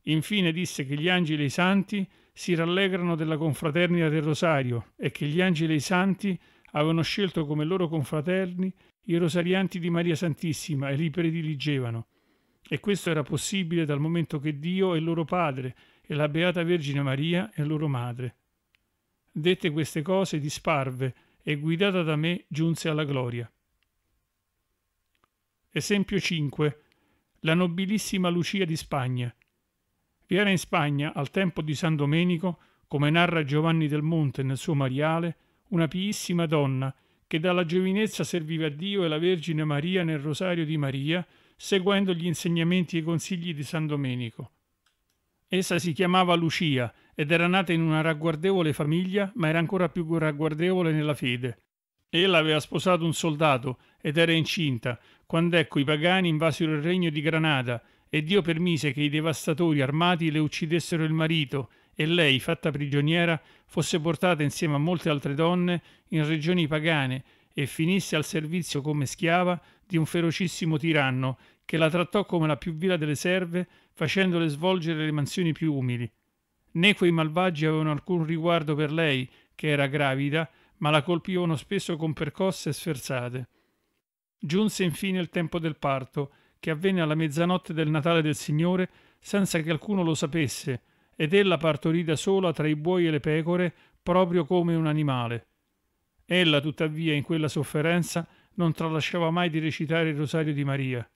[SPEAKER 1] Infine disse che gli angeli e i santi si rallegrano della confraternita del rosario e che gli angeli e i santi avevano scelto come loro confraterni i rosarianti di Maria Santissima e li prediligevano. E questo era possibile dal momento che Dio è loro Padre e la Beata Vergine Maria è loro Madre. Dette queste cose disparve e guidata da me giunse alla gloria. Esempio 5. La nobilissima Lucia di Spagna. Vi era in Spagna, al tempo di San Domenico, come narra Giovanni del Monte nel suo Mariale, una piissima donna che dalla giovinezza serviva Dio e la Vergine Maria nel rosario di Maria, seguendo gli insegnamenti e i consigli di San Domenico. Essa si chiamava Lucia ed era nata in una ragguardevole famiglia, ma era ancora più ragguardevole nella fede. Ella aveva sposato un soldato ed era incinta, quando ecco i pagani invasero il regno di Granada e Dio permise che i devastatori armati le uccidessero il marito e lei, fatta prigioniera, fosse portata insieme a molte altre donne in regioni pagane e finisse al servizio come schiava di un ferocissimo tiranno che la trattò come la più vile delle serve, facendole svolgere le mansioni più umili né quei malvagi avevano alcun riguardo per lei, che era gravida, ma la colpivano spesso con percosse e sferzate. Giunse infine il tempo del parto, che avvenne alla mezzanotte del Natale del Signore, senza che alcuno lo sapesse, ed ella partorì da sola tra i buoi e le pecore, proprio come un animale. Ella, tuttavia, in quella sofferenza, non tralasciava mai di recitare il rosario di Maria.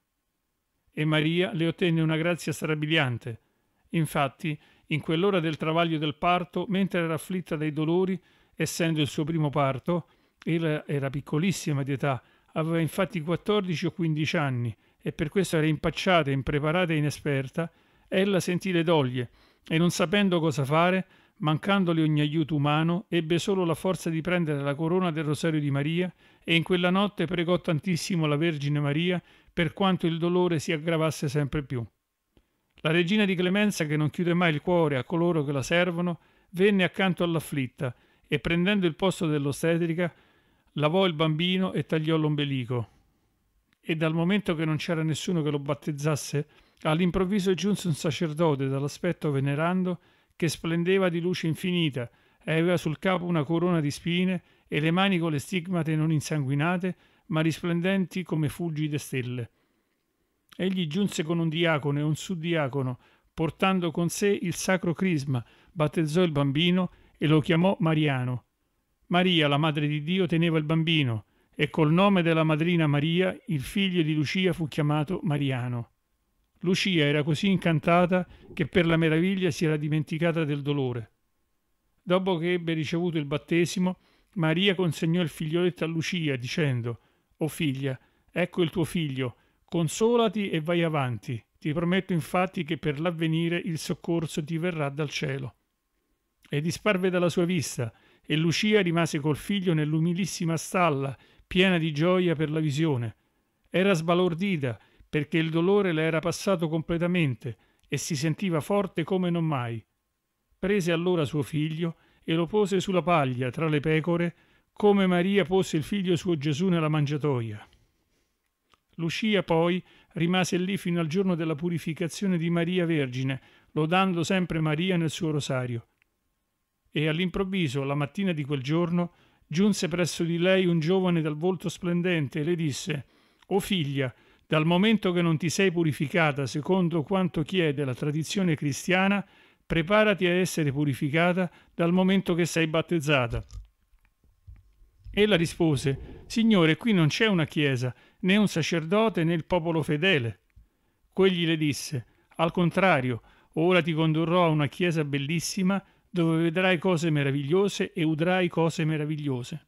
[SPEAKER 1] E Maria le ottenne una grazia strabiliante. Infatti, in quell'ora del travaglio del parto, mentre era afflitta dai dolori, essendo il suo primo parto, ella era piccolissima di età, aveva infatti 14 o 15 anni e per questo era impacciata, impreparata e inesperta, ella sentì le doglie e non sapendo cosa fare, mancandole ogni aiuto umano, ebbe solo la forza di prendere la corona del rosario di Maria e in quella notte pregò tantissimo la Vergine Maria per quanto il dolore si aggravasse sempre più. La regina di clemenza, che non chiude mai il cuore a coloro che la servono, venne accanto all'afflitta e prendendo il posto dell'ostetrica, lavò il bambino e tagliò l'ombelico. E dal momento che non c'era nessuno che lo battezzasse, all'improvviso giunse un sacerdote dall'aspetto venerando che splendeva di luce infinita e aveva sul capo una corona di spine e le mani con le stigmate non insanguinate, ma risplendenti come fulgide stelle. Egli giunse con un diacono e un suddiacono, portando con sé il sacro crisma, battezzò il bambino e lo chiamò Mariano. Maria, la madre di Dio, teneva il bambino, e col nome della madrina Maria il figlio di Lucia fu chiamato Mariano. Lucia era così incantata che per la meraviglia si era dimenticata del dolore. Dopo che ebbe ricevuto il battesimo, Maria consegnò il figlioletto a Lucia, dicendo: O figlia, ecco il tuo figlio, Consolati e vai avanti. Ti prometto infatti che per l'avvenire il soccorso ti verrà dal cielo. E disparve dalla sua vista, e Lucia rimase col figlio nell'umilissima stalla, piena di gioia per la visione. Era sbalordita, perché il dolore le era passato completamente e si sentiva forte come non mai. Prese allora suo figlio e lo pose sulla paglia tra le pecore, come Maria pose il figlio suo Gesù nella mangiatoia. Lucia poi rimase lì fino al giorno della purificazione di Maria Vergine, lodando sempre Maria nel suo rosario. E all'improvviso, la mattina di quel giorno, giunse presso di lei un giovane dal volto splendente e le disse O figlia, dal momento che non ti sei purificata secondo quanto chiede la tradizione cristiana, preparati a essere purificata dal momento che sei battezzata. Ella rispose, Signore, qui non c'è una chiesa, né un sacerdote né il popolo fedele. Quegli le disse, al contrario, ora ti condurrò a una chiesa bellissima dove vedrai cose meravigliose e udrai cose meravigliose.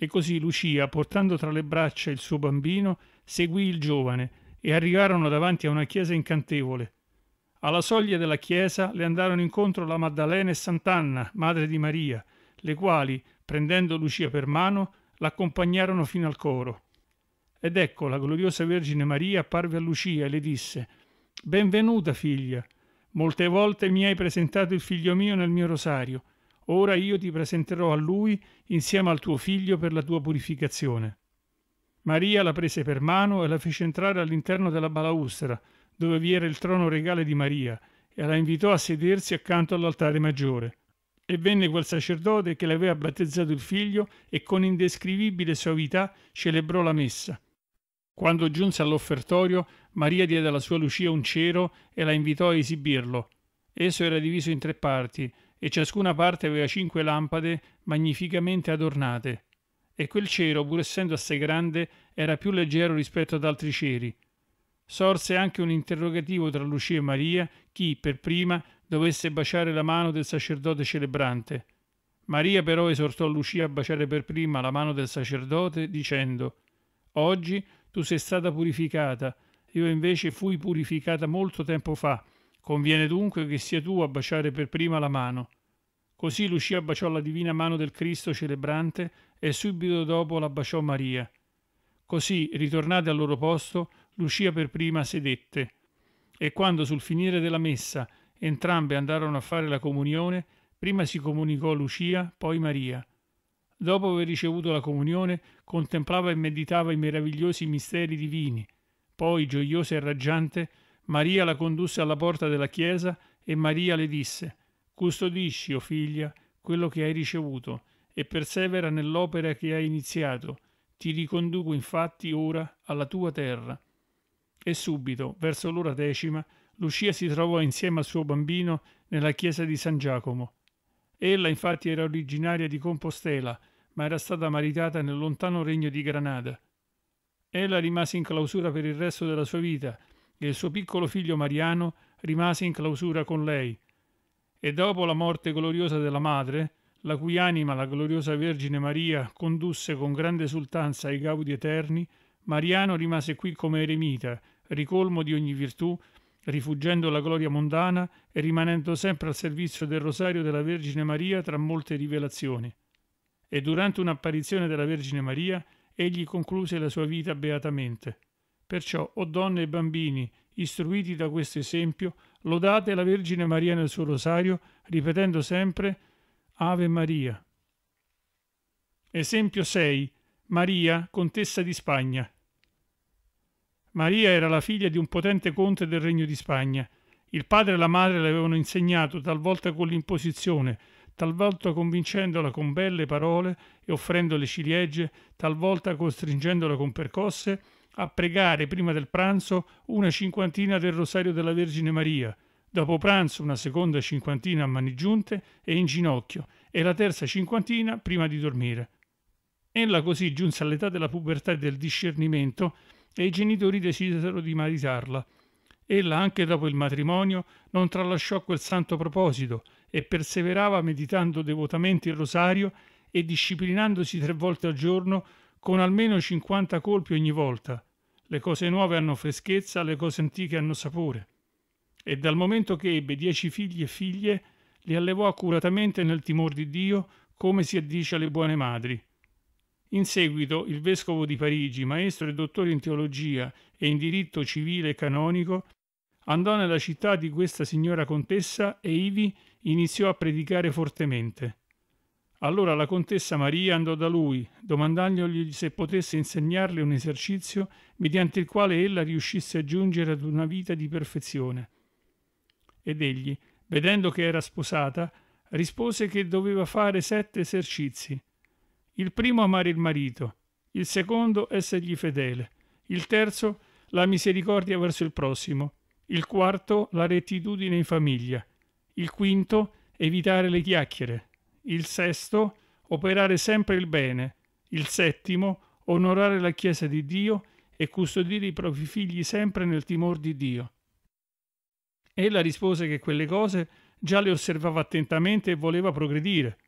[SPEAKER 1] E così Lucia, portando tra le braccia il suo bambino, seguì il giovane e arrivarono davanti a una chiesa incantevole. Alla soglia della chiesa le andarono incontro la Maddalena e Sant'Anna, madre di Maria, le quali, prendendo Lucia per mano, l'accompagnarono fino al coro. Ed ecco la gloriosa Vergine Maria apparve a Lucia e le disse Benvenuta figlia, molte volte mi hai presentato il figlio mio nel mio rosario, ora io ti presenterò a lui insieme al tuo figlio per la tua purificazione. Maria la prese per mano e la fece entrare all'interno della balaustra, dove vi era il trono regale di Maria, e la invitò a sedersi accanto all'altare maggiore. E venne quel sacerdote che le aveva battezzato il figlio e con indescrivibile soavità celebrò la messa quando giunse all'offertorio, Maria diede alla sua Lucia un cero e la invitò a esibirlo. Esso era diviso in tre parti, e ciascuna parte aveva cinque lampade magnificamente adornate. E quel cero, pur essendo assai grande, era più leggero rispetto ad altri ceri. Sorse anche un interrogativo tra Lucia e Maria chi, per prima, dovesse baciare la mano del sacerdote celebrante. Maria però esortò Lucia a baciare per prima la mano del sacerdote, dicendo Oggi tu sei stata purificata, io invece fui purificata molto tempo fa. Conviene dunque che sia tu a baciare per prima la mano. Così Lucia baciò la divina mano del Cristo celebrante e subito dopo la baciò Maria. Così, ritornate al loro posto, Lucia per prima sedette. E quando sul finire della messa entrambe andarono a fare la comunione, prima si comunicò Lucia, poi Maria dopo aver ricevuto la comunione, contemplava e meditava i meravigliosi misteri divini. Poi, gioiosa e raggiante, Maria la condusse alla porta della chiesa e Maria le disse: Custodisci, o oh figlia, quello che hai ricevuto e persevera nell'opera che hai iniziato. Ti riconduco infatti ora alla tua terra. E subito, verso l'ora decima, Lucia si trovò insieme al suo bambino nella chiesa di San Giacomo. Ella infatti era originaria di Compostela ma era stata maritata nel lontano regno di Granada. Ella rimase in clausura per il resto della sua vita e il suo piccolo figlio Mariano rimase in clausura con lei. E dopo la morte gloriosa della madre, la cui anima la gloriosa Vergine Maria condusse con grande esultanza ai gaudi eterni, Mariano rimase qui come eremita, ricolmo di ogni virtù, rifuggendo la gloria mondana e rimanendo sempre al servizio del rosario della Vergine Maria tra molte rivelazioni e durante un'apparizione della Vergine Maria egli concluse la sua vita beatamente. Perciò, o donne e bambini, istruiti da questo esempio, lodate la Vergine Maria nel suo rosario, ripetendo sempre Ave Maria. Esempio 6. Maria, contessa di Spagna. Maria era la figlia di un potente conte del regno di Spagna. Il padre e la madre le avevano insegnato, talvolta con l'imposizione, talvolta convincendola con belle parole e offrendole ciliegie, talvolta costringendola con percosse a pregare prima del pranzo una cinquantina del rosario della Vergine Maria, dopo pranzo una seconda cinquantina a mani giunte e in ginocchio, e la terza cinquantina prima di dormire. Ella così giunse all'età della pubertà e del discernimento e i genitori decisero di maritarla. Ella anche dopo il matrimonio non tralasciò quel santo proposito, e perseverava meditando devotamente il rosario e disciplinandosi tre volte al giorno con almeno 50 colpi ogni volta. Le cose nuove hanno freschezza, le cose antiche hanno sapore. E dal momento che ebbe dieci figli e figlie, li allevò accuratamente nel timor di Dio, come si addice alle buone madri. In seguito il vescovo di Parigi, maestro e dottore in teologia e in diritto civile e canonico, andò nella città di questa signora contessa e ivi iniziò a predicare fortemente. Allora la contessa Maria andò da lui, domandandogli se potesse insegnarle un esercizio mediante il quale ella riuscisse a giungere ad una vita di perfezione. Ed egli, vedendo che era sposata, rispose che doveva fare sette esercizi. Il primo amare il marito, il secondo essergli fedele, il terzo la misericordia verso il prossimo, il quarto la rettitudine in famiglia, il quinto evitare le chiacchiere, il sesto operare sempre il bene, il settimo onorare la Chiesa di Dio e custodire i propri figli sempre nel timor di Dio. Ella rispose che quelle cose già le osservava attentamente e voleva progredire.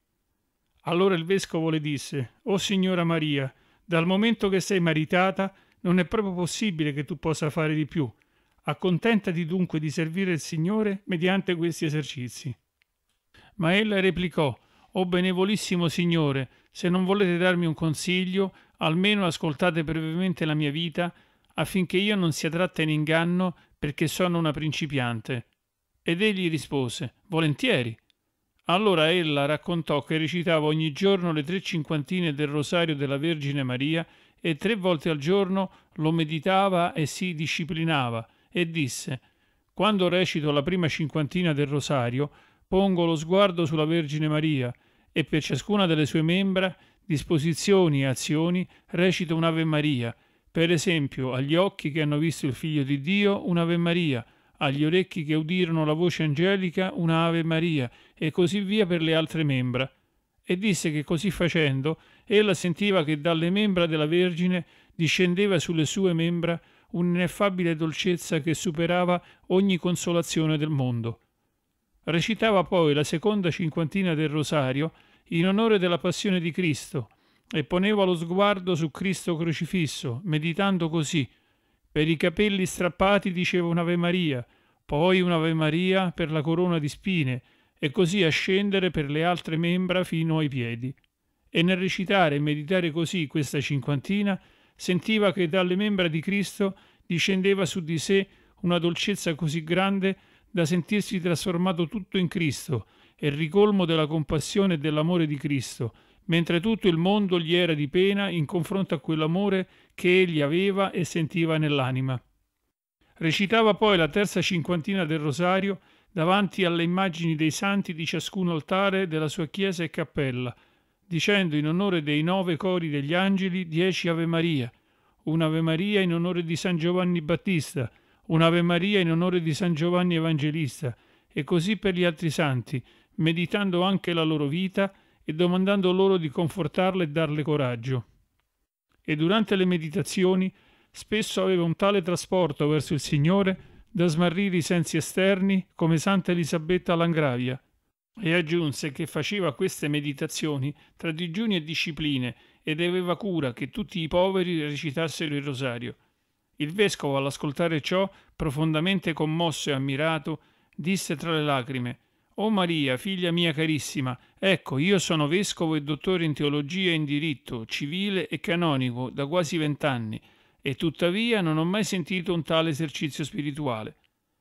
[SPEAKER 1] Allora il vescovo le disse: O oh signora Maria, dal momento che sei maritata, non è proprio possibile che tu possa fare di più, Accontentati dunque di servire il Signore mediante questi esercizi. Ma ella replicò, O benevolissimo Signore, se non volete darmi un consiglio, almeno ascoltate brevemente la mia vita, affinché io non sia tratta in inganno, perché sono una principiante. Ed egli rispose, Volentieri. Allora ella raccontò che recitava ogni giorno le tre cinquantine del rosario della Vergine Maria e tre volte al giorno lo meditava e si disciplinava, e disse Quando recito la prima cinquantina del rosario, pongo lo sguardo sulla Vergine Maria e per ciascuna delle sue membra, disposizioni e azioni recito un'Ave Maria, per esempio agli occhi che hanno visto il Figlio di Dio un'Ave Maria, agli orecchi che udirono la voce angelica un'Ave Maria e così via per le altre membra. E disse che così facendo ella sentiva che dalle membra della Vergine discendeva sulle sue membra un'ineffabile dolcezza che superava ogni consolazione del mondo. Recitava poi la seconda cinquantina del rosario in onore della passione di Cristo e poneva lo sguardo su Cristo crocifisso, meditando così. Per i capelli strappati diceva un'Ave Maria, poi un'Ave Maria per la corona di spine, e così a scendere per le altre membra fino ai piedi. E nel recitare e meditare così questa cinquantina, sentiva che dalle membra di Cristo discendeva su di sé una dolcezza così grande da sentirsi trasformato tutto in Cristo e ricolmo della compassione e dell'amore di Cristo, mentre tutto il mondo gli era di pena in confronto a quell'amore che egli aveva e sentiva nell'anima. Recitava poi la terza cinquantina del rosario davanti alle immagini dei santi di ciascun altare della sua chiesa e cappella, dicendo in onore dei nove cori degli angeli dieci Ave Maria, un'Ave Maria in onore di San Giovanni Battista, un'Ave Maria in onore di San Giovanni Evangelista, e così per gli altri santi, meditando anche la loro vita e domandando loro di confortarla e darle coraggio. E durante le meditazioni spesso aveva un tale trasporto verso il Signore da smarrire i sensi esterni come Santa Elisabetta Langravia, e aggiunse che faceva queste meditazioni tra digiuni e discipline ed aveva cura che tutti i poveri recitassero il rosario. Il vescovo, all'ascoltare ciò, profondamente commosso e ammirato, disse tra le lacrime O Maria, figlia mia carissima, ecco, io sono vescovo e dottore in teologia e in diritto, civile e canonico, da quasi vent'anni, e tuttavia non ho mai sentito un tale esercizio spirituale.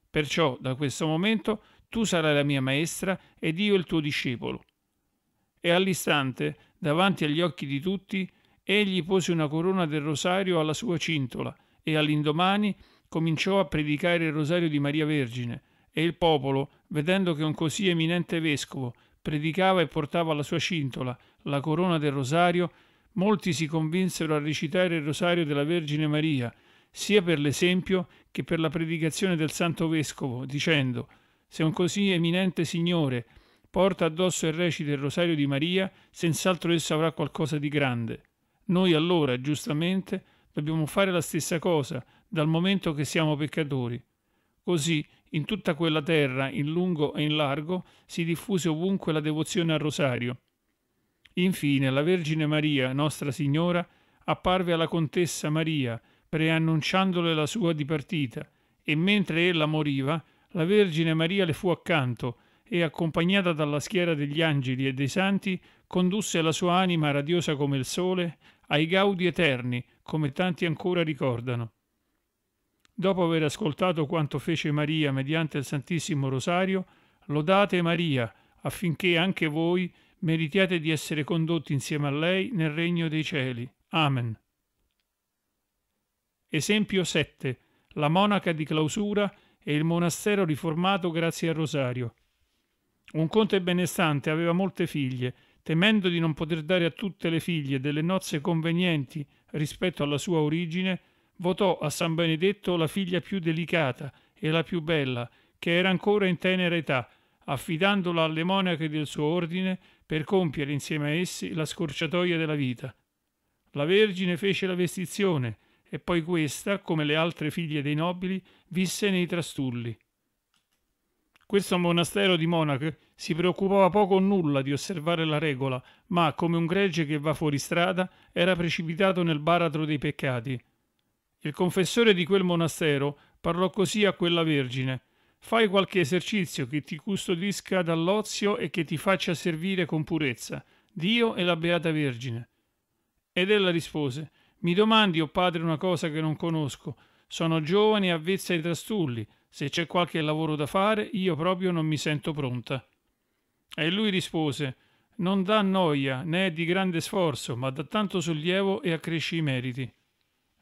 [SPEAKER 1] Perciò, da questo momento, tu sarai la mia maestra ed io il tuo discepolo. E all'istante, davanti agli occhi di tutti, egli pose una corona del rosario alla sua cintola e all'indomani cominciò a predicare il rosario di Maria Vergine e il popolo, vedendo che un così eminente vescovo predicava e portava alla sua cintola la corona del rosario, molti si convinsero a recitare il rosario della Vergine Maria, sia per l'esempio che per la predicazione del santo vescovo, dicendo se un così eminente Signore porta addosso e recita il rosario di Maria, senz'altro essa avrà qualcosa di grande. Noi allora, giustamente, dobbiamo fare la stessa cosa, dal momento che siamo peccatori. Così, in tutta quella terra, in lungo e in largo, si diffuse ovunque la devozione al rosario. Infine, la Vergine Maria, Nostra Signora, apparve alla contessa Maria, preannunciandole la sua dipartita, e mentre ella moriva, la Vergine Maria le fu accanto e, accompagnata dalla schiera degli angeli e dei santi, condusse la sua anima radiosa come il sole ai gaudi eterni, come tanti ancora ricordano. Dopo aver ascoltato quanto fece Maria mediante il Santissimo Rosario, lodate Maria affinché anche voi meritiate di essere condotti insieme a lei nel regno dei cieli. Amen. Esempio 7. La monaca di clausura e il monastero riformato grazie al rosario. Un conte benestante aveva molte figlie, temendo di non poter dare a tutte le figlie delle nozze convenienti rispetto alla sua origine, votò a San Benedetto la figlia più delicata e la più bella, che era ancora in tenera età, affidandola alle monache del suo ordine per compiere insieme a essi la scorciatoia della vita. La Vergine fece la vestizione, e poi questa, come le altre figlie dei nobili, visse nei trastulli. Questo monastero di monache si preoccupava poco o nulla di osservare la regola, ma, come un gregge che va fuori strada, era precipitato nel baratro dei peccati. Il confessore di quel monastero parlò così a quella vergine: Fai qualche esercizio che ti custodisca dall'ozio e che ti faccia servire con purezza Dio e la Beata Vergine. Ed ella rispose: mi domandi, o oh padre, una cosa che non conosco. Sono giovane e avvezza ai trastulli. Se c'è qualche lavoro da fare, io proprio non mi sento pronta. E lui rispose: Non dà noia, né è di grande sforzo, ma dà tanto sollievo e accresce i meriti.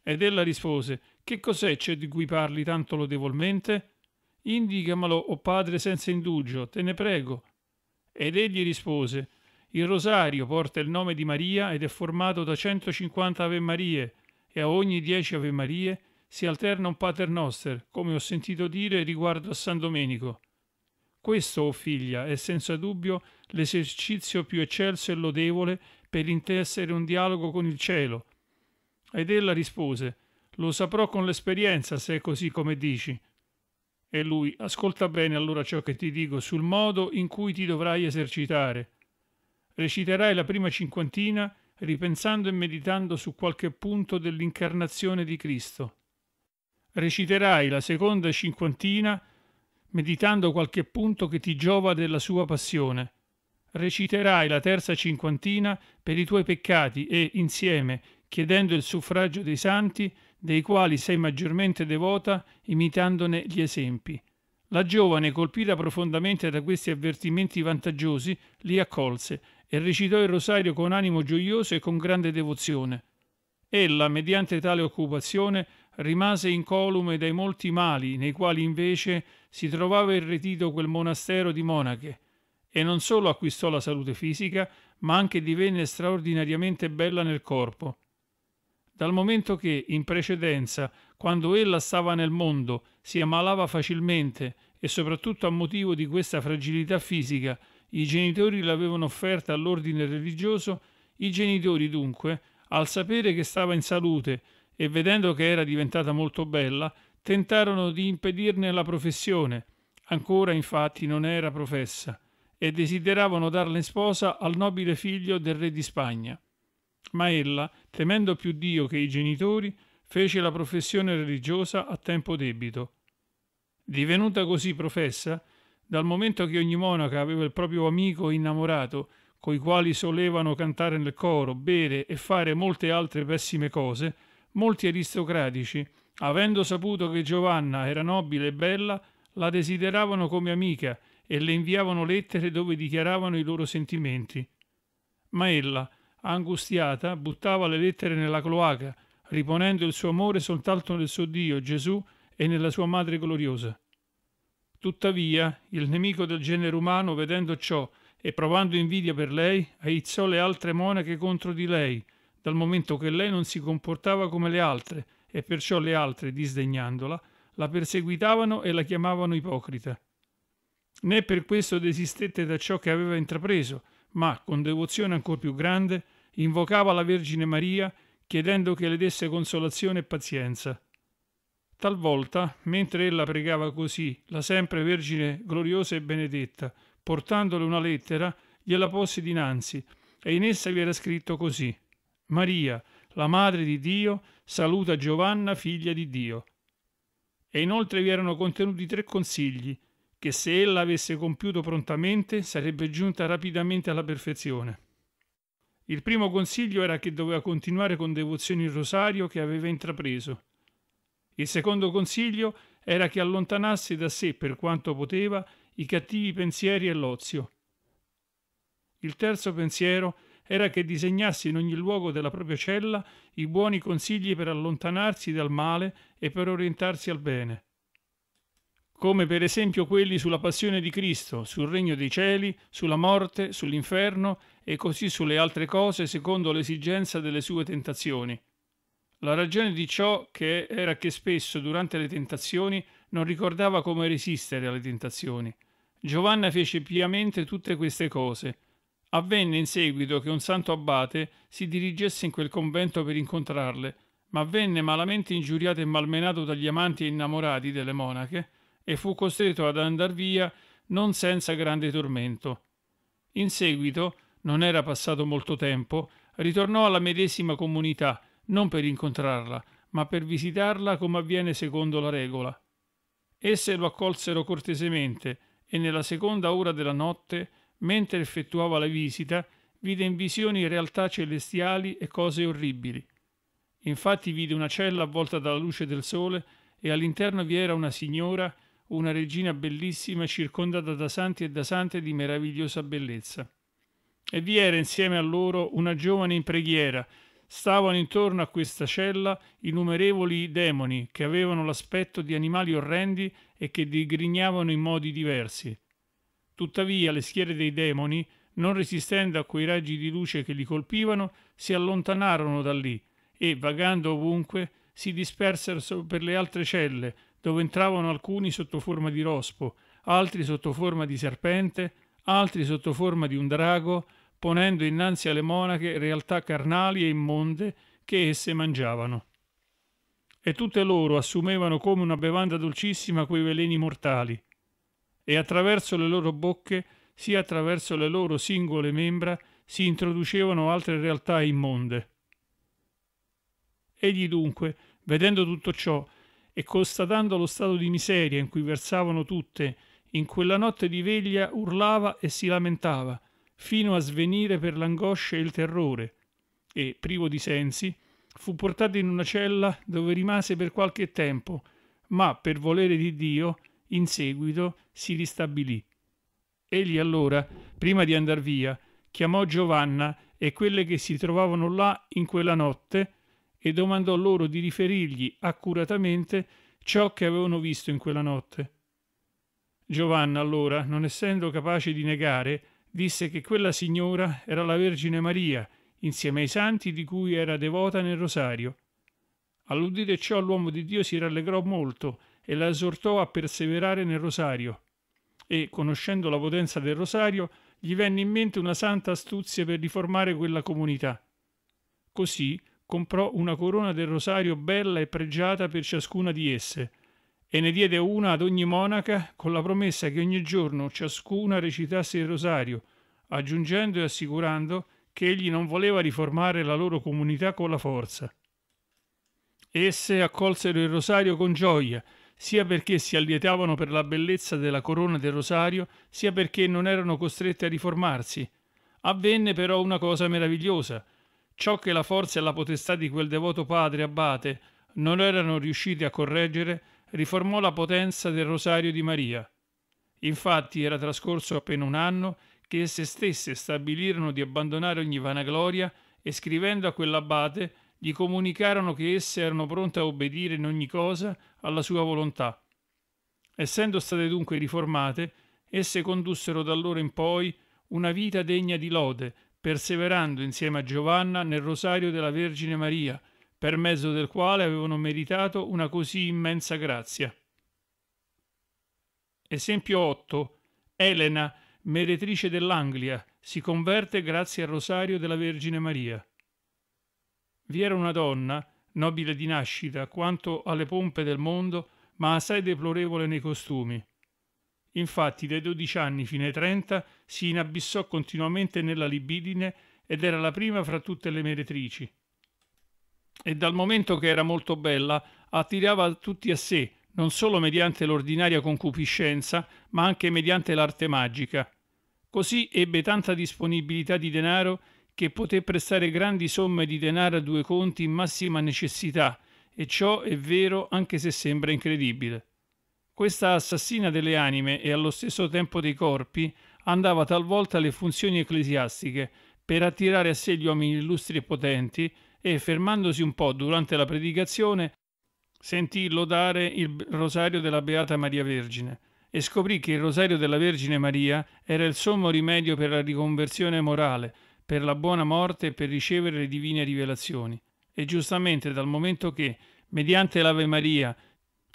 [SPEAKER 1] Ed ella rispose: Che cos'è c'è di cui parli tanto lodevolmente? Indicamelo, o oh padre, senza indugio, te ne prego. Ed egli rispose: il rosario porta il nome di Maria ed è formato da 150 Ave Marie e a ogni 10 Ave Marie si alterna un Pater Noster, come ho sentito dire riguardo a San Domenico. Questo, o oh figlia, è senza dubbio l'esercizio più eccelso e lodevole per intessere un dialogo con il cielo. Ed ella rispose: Lo saprò con l'esperienza se è così come dici. E lui: Ascolta bene allora ciò che ti dico sul modo in cui ti dovrai esercitare reciterai la prima cinquantina ripensando e meditando su qualche punto dell'incarnazione di Cristo. Reciterai la seconda cinquantina meditando qualche punto che ti giova della sua passione. Reciterai la terza cinquantina per i tuoi peccati e, insieme, chiedendo il suffragio dei santi, dei quali sei maggiormente devota, imitandone gli esempi. La giovane, colpita profondamente da questi avvertimenti vantaggiosi, li accolse e recitò il rosario con animo gioioso e con grande devozione. Ella, mediante tale occupazione, rimase incolume dai molti mali nei quali invece si trovava irretito quel monastero di monache, e non solo acquistò la salute fisica, ma anche divenne straordinariamente bella nel corpo. Dal momento che, in precedenza, quando ella stava nel mondo, si ammalava facilmente e soprattutto a motivo di questa fragilità fisica, i genitori l'avevano offerta all'ordine religioso, i genitori dunque, al sapere che stava in salute e vedendo che era diventata molto bella, tentarono di impedirne la professione, ancora infatti non era professa, e desideravano darla in sposa al nobile figlio del re di Spagna. Ma ella, temendo più Dio che i genitori, fece la professione religiosa a tempo debito. Divenuta così professa, dal momento che ogni monaca aveva il proprio amico innamorato, coi quali solevano cantare nel coro, bere e fare molte altre pessime cose, molti aristocratici, avendo saputo che Giovanna era nobile e bella, la desideravano come amica e le inviavano lettere dove dichiaravano i loro sentimenti. Ma ella, angustiata, buttava le lettere nella cloaca, riponendo il suo amore soltanto nel suo Dio Gesù e nella sua Madre gloriosa. Tuttavia, il nemico del genere umano, vedendo ciò e provando invidia per lei, aizzò le altre monache contro di lei, dal momento che lei non si comportava come le altre, e perciò le altre, disdegnandola, la perseguitavano e la chiamavano ipocrita. Né per questo desistette da ciò che aveva intrapreso, ma, con devozione ancor più grande, invocava la Vergine Maria, chiedendo che le desse consolazione e pazienza. Talvolta, mentre ella pregava così, la sempre Vergine gloriosa e benedetta, portandole una lettera, gliela pose dinanzi, e in essa vi era scritto così: Maria, la madre di Dio, saluta Giovanna, figlia di Dio. E inoltre vi erano contenuti tre consigli, che se ella avesse compiuto prontamente sarebbe giunta rapidamente alla perfezione. Il primo consiglio era che doveva continuare con devozione il rosario che aveva intrapreso il secondo consiglio era che allontanasse da sé per quanto poteva i cattivi pensieri e l'ozio. Il terzo pensiero era che disegnasse in ogni luogo della propria cella i buoni consigli per allontanarsi dal male e per orientarsi al bene. Come per esempio quelli sulla passione di Cristo, sul regno dei cieli, sulla morte, sull'inferno e così sulle altre cose secondo l'esigenza delle sue tentazioni. La ragione di ciò che era che spesso durante le tentazioni non ricordava come resistere alle tentazioni. Giovanna fece piamente tutte queste cose. Avvenne in seguito che un santo abate si dirigesse in quel convento per incontrarle, ma venne malamente ingiuriato e malmenato dagli amanti e innamorati delle monache e fu costretto ad andar via non senza grande tormento. In seguito, non era passato molto tempo, ritornò alla medesima comunità non per incontrarla, ma per visitarla come avviene secondo la regola. Esse lo accolsero cortesemente e nella seconda ora della notte, mentre effettuava la visita, vide in visioni realtà celestiali e cose orribili. Infatti vide una cella avvolta dalla luce del sole e all'interno vi era una signora, una regina bellissima circondata da santi e da sante di meravigliosa bellezza. E vi era insieme a loro una giovane in preghiera, Stavano intorno a questa cella innumerevoli demoni che avevano l'aspetto di animali orrendi e che digrignavano in modi diversi. Tuttavia le schiere dei demoni, non resistendo a quei raggi di luce che li colpivano, si allontanarono da lì e, vagando ovunque, si dispersero per le altre celle, dove entravano alcuni sotto forma di rospo, altri sotto forma di serpente, altri sotto forma di un drago, ponendo innanzi alle monache realtà carnali e immonde che esse mangiavano. E tutte loro assumevano come una bevanda dolcissima quei veleni mortali, e attraverso le loro bocche, sia attraverso le loro singole membra, si introducevano altre realtà immonde. Egli dunque, vedendo tutto ciò e constatando lo stato di miseria in cui versavano tutte, in quella notte di veglia urlava e si lamentava, fino a svenire per l'angoscia e il terrore, e, privo di sensi, fu portato in una cella dove rimase per qualche tempo, ma per volere di Dio, in seguito si ristabilì. Egli allora, prima di andar via, chiamò Giovanna e quelle che si trovavano là in quella notte e domandò loro di riferirgli accuratamente ciò che avevano visto in quella notte. Giovanna allora, non essendo capace di negare, disse che quella signora era la Vergine Maria, insieme ai santi di cui era devota nel rosario. All'udire ciò l'uomo di Dio si rallegrò molto e la esortò a perseverare nel rosario. E, conoscendo la potenza del rosario, gli venne in mente una santa astuzia per riformare quella comunità. Così comprò una corona del rosario bella e pregiata per ciascuna di esse, e ne diede una ad ogni monaca con la promessa che ogni giorno ciascuna recitasse il rosario, aggiungendo e assicurando che egli non voleva riformare la loro comunità con la forza. Esse accolsero il rosario con gioia, sia perché si allietavano per la bellezza della corona del rosario, sia perché non erano costrette a riformarsi. Avvenne però una cosa meravigliosa. Ciò che la forza e la potestà di quel devoto padre abate non erano riuscite a correggere, riformò la potenza del Rosario di Maria. Infatti era trascorso appena un anno che esse stesse stabilirono di abbandonare ogni vanagloria e scrivendo a quell'abate gli comunicarono che esse erano pronte a obbedire in ogni cosa alla sua volontà. Essendo state dunque riformate, esse condussero da allora in poi una vita degna di lode, perseverando insieme a Giovanna nel rosario della Vergine Maria, per mezzo del quale avevano meritato una così immensa grazia. Esempio 8. Elena, meretrice dell'Anglia, si converte grazie al rosario della Vergine Maria. Vi era una donna, nobile di nascita quanto alle pompe del mondo, ma assai deplorevole nei costumi. Infatti, dai dodici anni fino ai trenta, si inabissò continuamente nella libidine ed era la prima fra tutte le meretrici e dal momento che era molto bella attirava tutti a sé, non solo mediante l'ordinaria concupiscenza, ma anche mediante l'arte magica. Così ebbe tanta disponibilità di denaro che poté prestare grandi somme di denaro a due conti in massima necessità, e ciò è vero anche se sembra incredibile. Questa assassina delle anime e allo stesso tempo dei corpi andava talvolta alle funzioni ecclesiastiche per attirare a sé gli uomini illustri e potenti e, fermandosi un po' durante la predicazione, sentì lodare il rosario della Beata Maria Vergine e scoprì che il rosario della Vergine Maria era il sommo rimedio per la riconversione morale, per la buona morte e per ricevere le divine rivelazioni. E giustamente dal momento che, mediante l'Ave Maria,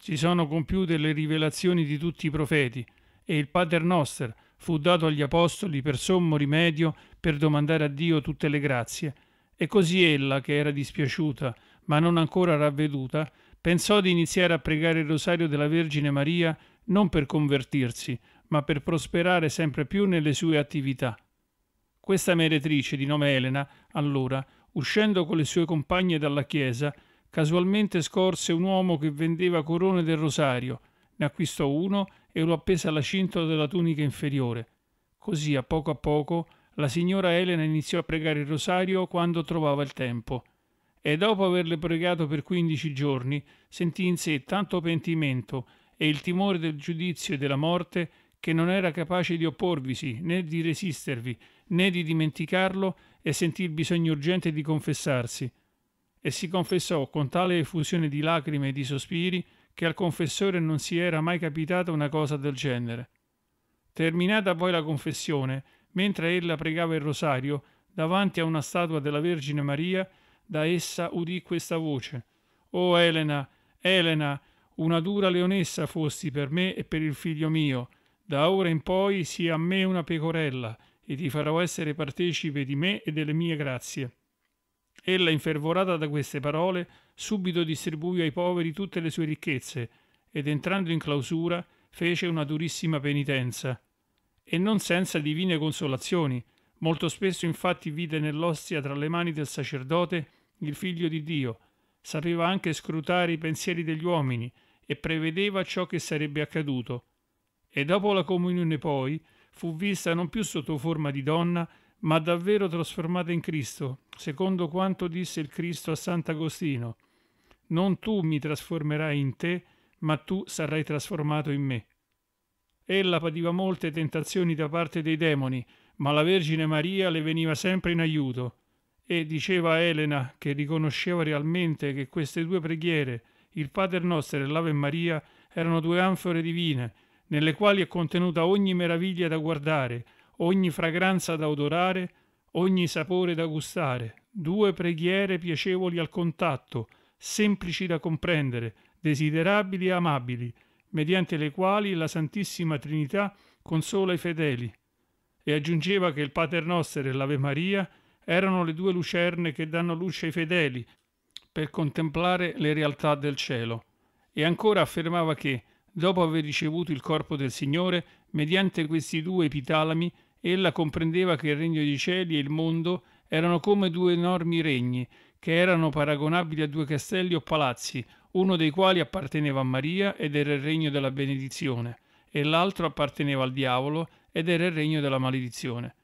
[SPEAKER 1] si sono compiute le rivelazioni di tutti i profeti e il Pater Noster fu dato agli Apostoli per sommo rimedio per domandare a Dio tutte le grazie, e così ella, che era dispiaciuta, ma non ancora ravveduta, pensò di iniziare a pregare il rosario della Vergine Maria non per convertirsi, ma per prosperare sempre più nelle sue attività. Questa meretrice di nome Elena, allora, uscendo con le sue compagne dalla chiesa, casualmente scorse un uomo che vendeva corone del rosario, ne acquistò uno e lo appese alla cintola della tunica inferiore. Così a poco a poco la signora Elena iniziò a pregare il rosario quando trovava il tempo e dopo averle pregato per 15 giorni sentì in sé tanto pentimento e il timore del giudizio e della morte che non era capace di opporvisi né di resistervi né di dimenticarlo e sentì il bisogno urgente di confessarsi. E si confessò con tale effusione di lacrime e di sospiri che al confessore non si era mai capitata una cosa del genere. Terminata poi la confessione, mentre ella pregava il rosario, davanti a una statua della Vergine Maria, da essa udì questa voce. Oh Elena, Elena, una dura leonessa fosti per me e per il figlio mio. Da ora in poi sii a me una pecorella, e ti farò essere partecipe di me e delle mie grazie. Ella, infervorata da queste parole, subito distribuì ai poveri tutte le sue ricchezze, ed entrando in clausura fece una durissima penitenza e non senza divine consolazioni. Molto spesso infatti vide nell'ostia tra le mani del sacerdote il figlio di Dio, sapeva anche scrutare i pensieri degli uomini e prevedeva ciò che sarebbe accaduto. E dopo la comunione poi fu vista non più sotto forma di donna, ma davvero trasformata in Cristo, secondo quanto disse il Cristo a Sant'Agostino. Non tu mi trasformerai in te, ma tu sarai trasformato in me. Ella pativa molte tentazioni da parte dei demoni, ma la Vergine Maria le veniva sempre in aiuto. E diceva a Elena che riconosceva realmente che queste due preghiere, il Pater Nostro e l'Ave Maria, erano due anfore divine, nelle quali è contenuta ogni meraviglia da guardare, ogni fragranza da odorare, ogni sapore da gustare, due preghiere piacevoli al contatto, semplici da comprendere, desiderabili e amabili, mediante le quali la Santissima Trinità consola i fedeli, e aggiungeva che il Pater Noster e l'Ave Maria erano le due lucerne che danno luce ai fedeli per contemplare le realtà del cielo, e ancora affermava che, dopo aver ricevuto il corpo del Signore, mediante questi due epitalami, ella comprendeva che il regno dei cieli e il mondo erano come due enormi regni, che erano paragonabili a due castelli o palazzi, uno dei quali apparteneva a Maria ed era il regno della benedizione, e l'altro apparteneva al diavolo ed era il regno della maledizione.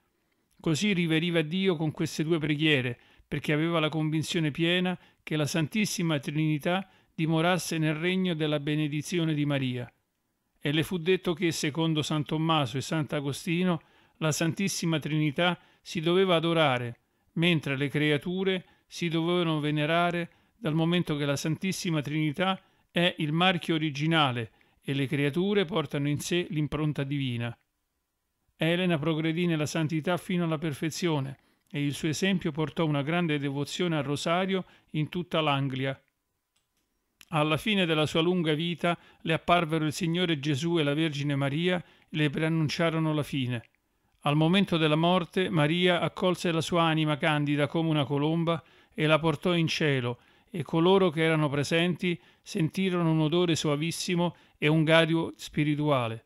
[SPEAKER 1] Così riveriva Dio con queste due preghiere, perché aveva la convinzione piena che la Santissima Trinità dimorasse nel regno della benedizione di Maria. E le fu detto che, secondo San Tommaso e Sant'Agostino, la Santissima Trinità si doveva adorare, mentre le creature si dovevano venerare dal momento che la Santissima Trinità è il marchio originale e le creature portano in sé l'impronta divina. Elena progredì nella santità fino alla perfezione e il suo esempio portò una grande devozione al rosario in tutta l'Anglia. Alla fine della sua lunga vita le apparvero il Signore Gesù e la Vergine Maria e le preannunciarono la fine. Al momento della morte Maria accolse la sua anima candida come una colomba e la portò in cielo e coloro che erano presenti sentirono un odore soavissimo e un gadio spirituale.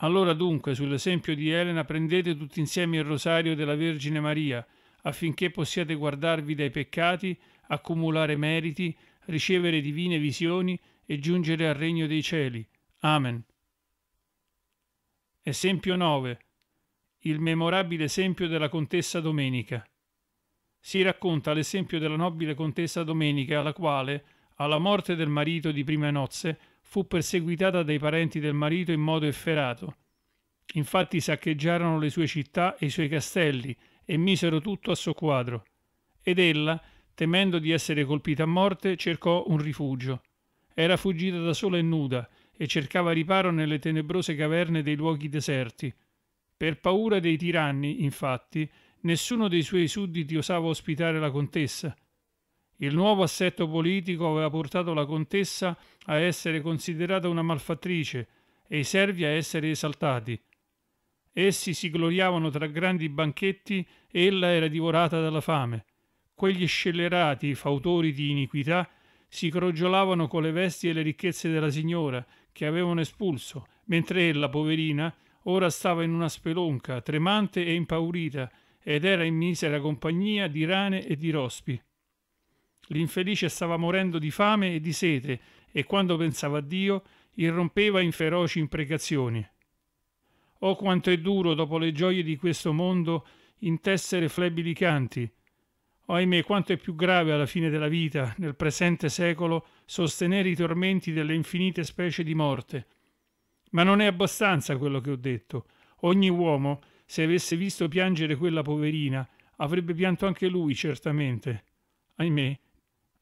[SPEAKER 1] Allora dunque, sull'esempio di Elena, prendete tutti insieme il rosario della Vergine Maria, affinché possiate guardarvi dai peccati, accumulare meriti, ricevere divine visioni e giungere al regno dei cieli. Amen. Esempio 9. Il memorabile esempio della contessa Domenica si racconta l'esempio della nobile contessa Domenica, la quale, alla morte del marito di prime nozze, fu perseguitata dai parenti del marito in modo efferato. Infatti saccheggiarono le sue città e i suoi castelli e misero tutto a soqquadro. Ed ella, temendo di essere colpita a morte, cercò un rifugio. Era fuggita da sola e nuda e cercava riparo nelle tenebrose caverne dei luoghi deserti. Per paura dei tiranni, infatti, nessuno dei suoi sudditi osava ospitare la contessa. Il nuovo assetto politico aveva portato la contessa a essere considerata una malfattrice e i servi a essere esaltati. Essi si gloriavano tra grandi banchetti e ella era divorata dalla fame. Quegli scellerati, fautori di iniquità, si crogiolavano con le vesti e le ricchezze della signora che avevano espulso, mentre ella, poverina, ora stava in una spelonca, tremante e impaurita, ed era in misera compagnia di rane e di rospi. L'infelice stava morendo di fame e di sete e quando pensava a Dio irrompeva in feroci imprecazioni. Oh quanto è duro dopo le gioie di questo mondo intessere flebili canti. Ahimè, quanto è più grave alla fine della vita, nel presente secolo, sostenere i tormenti delle infinite specie di morte. Ma non è abbastanza quello che ho detto. Ogni uomo se avesse visto piangere quella poverina, avrebbe pianto anche lui, certamente. Ahimè,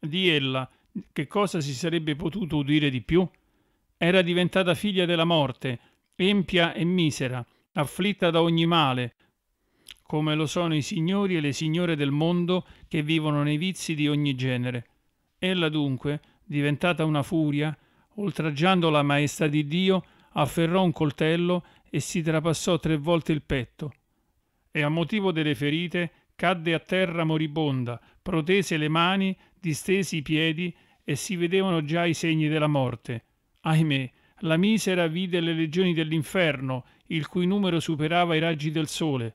[SPEAKER 1] di ella che cosa si sarebbe potuto udire di più? Era diventata figlia della morte, empia e misera, afflitta da ogni male, come lo sono i signori e le signore del mondo che vivono nei vizi di ogni genere. Ella dunque, diventata una furia, oltraggiando la maestà di Dio, afferrò un coltello e si trapassò tre volte il petto. E a motivo delle ferite cadde a terra moribonda, protese le mani, distese i piedi e si vedevano già i segni della morte. Ahimè, la misera vide le legioni dell'inferno, il cui numero superava i raggi del sole.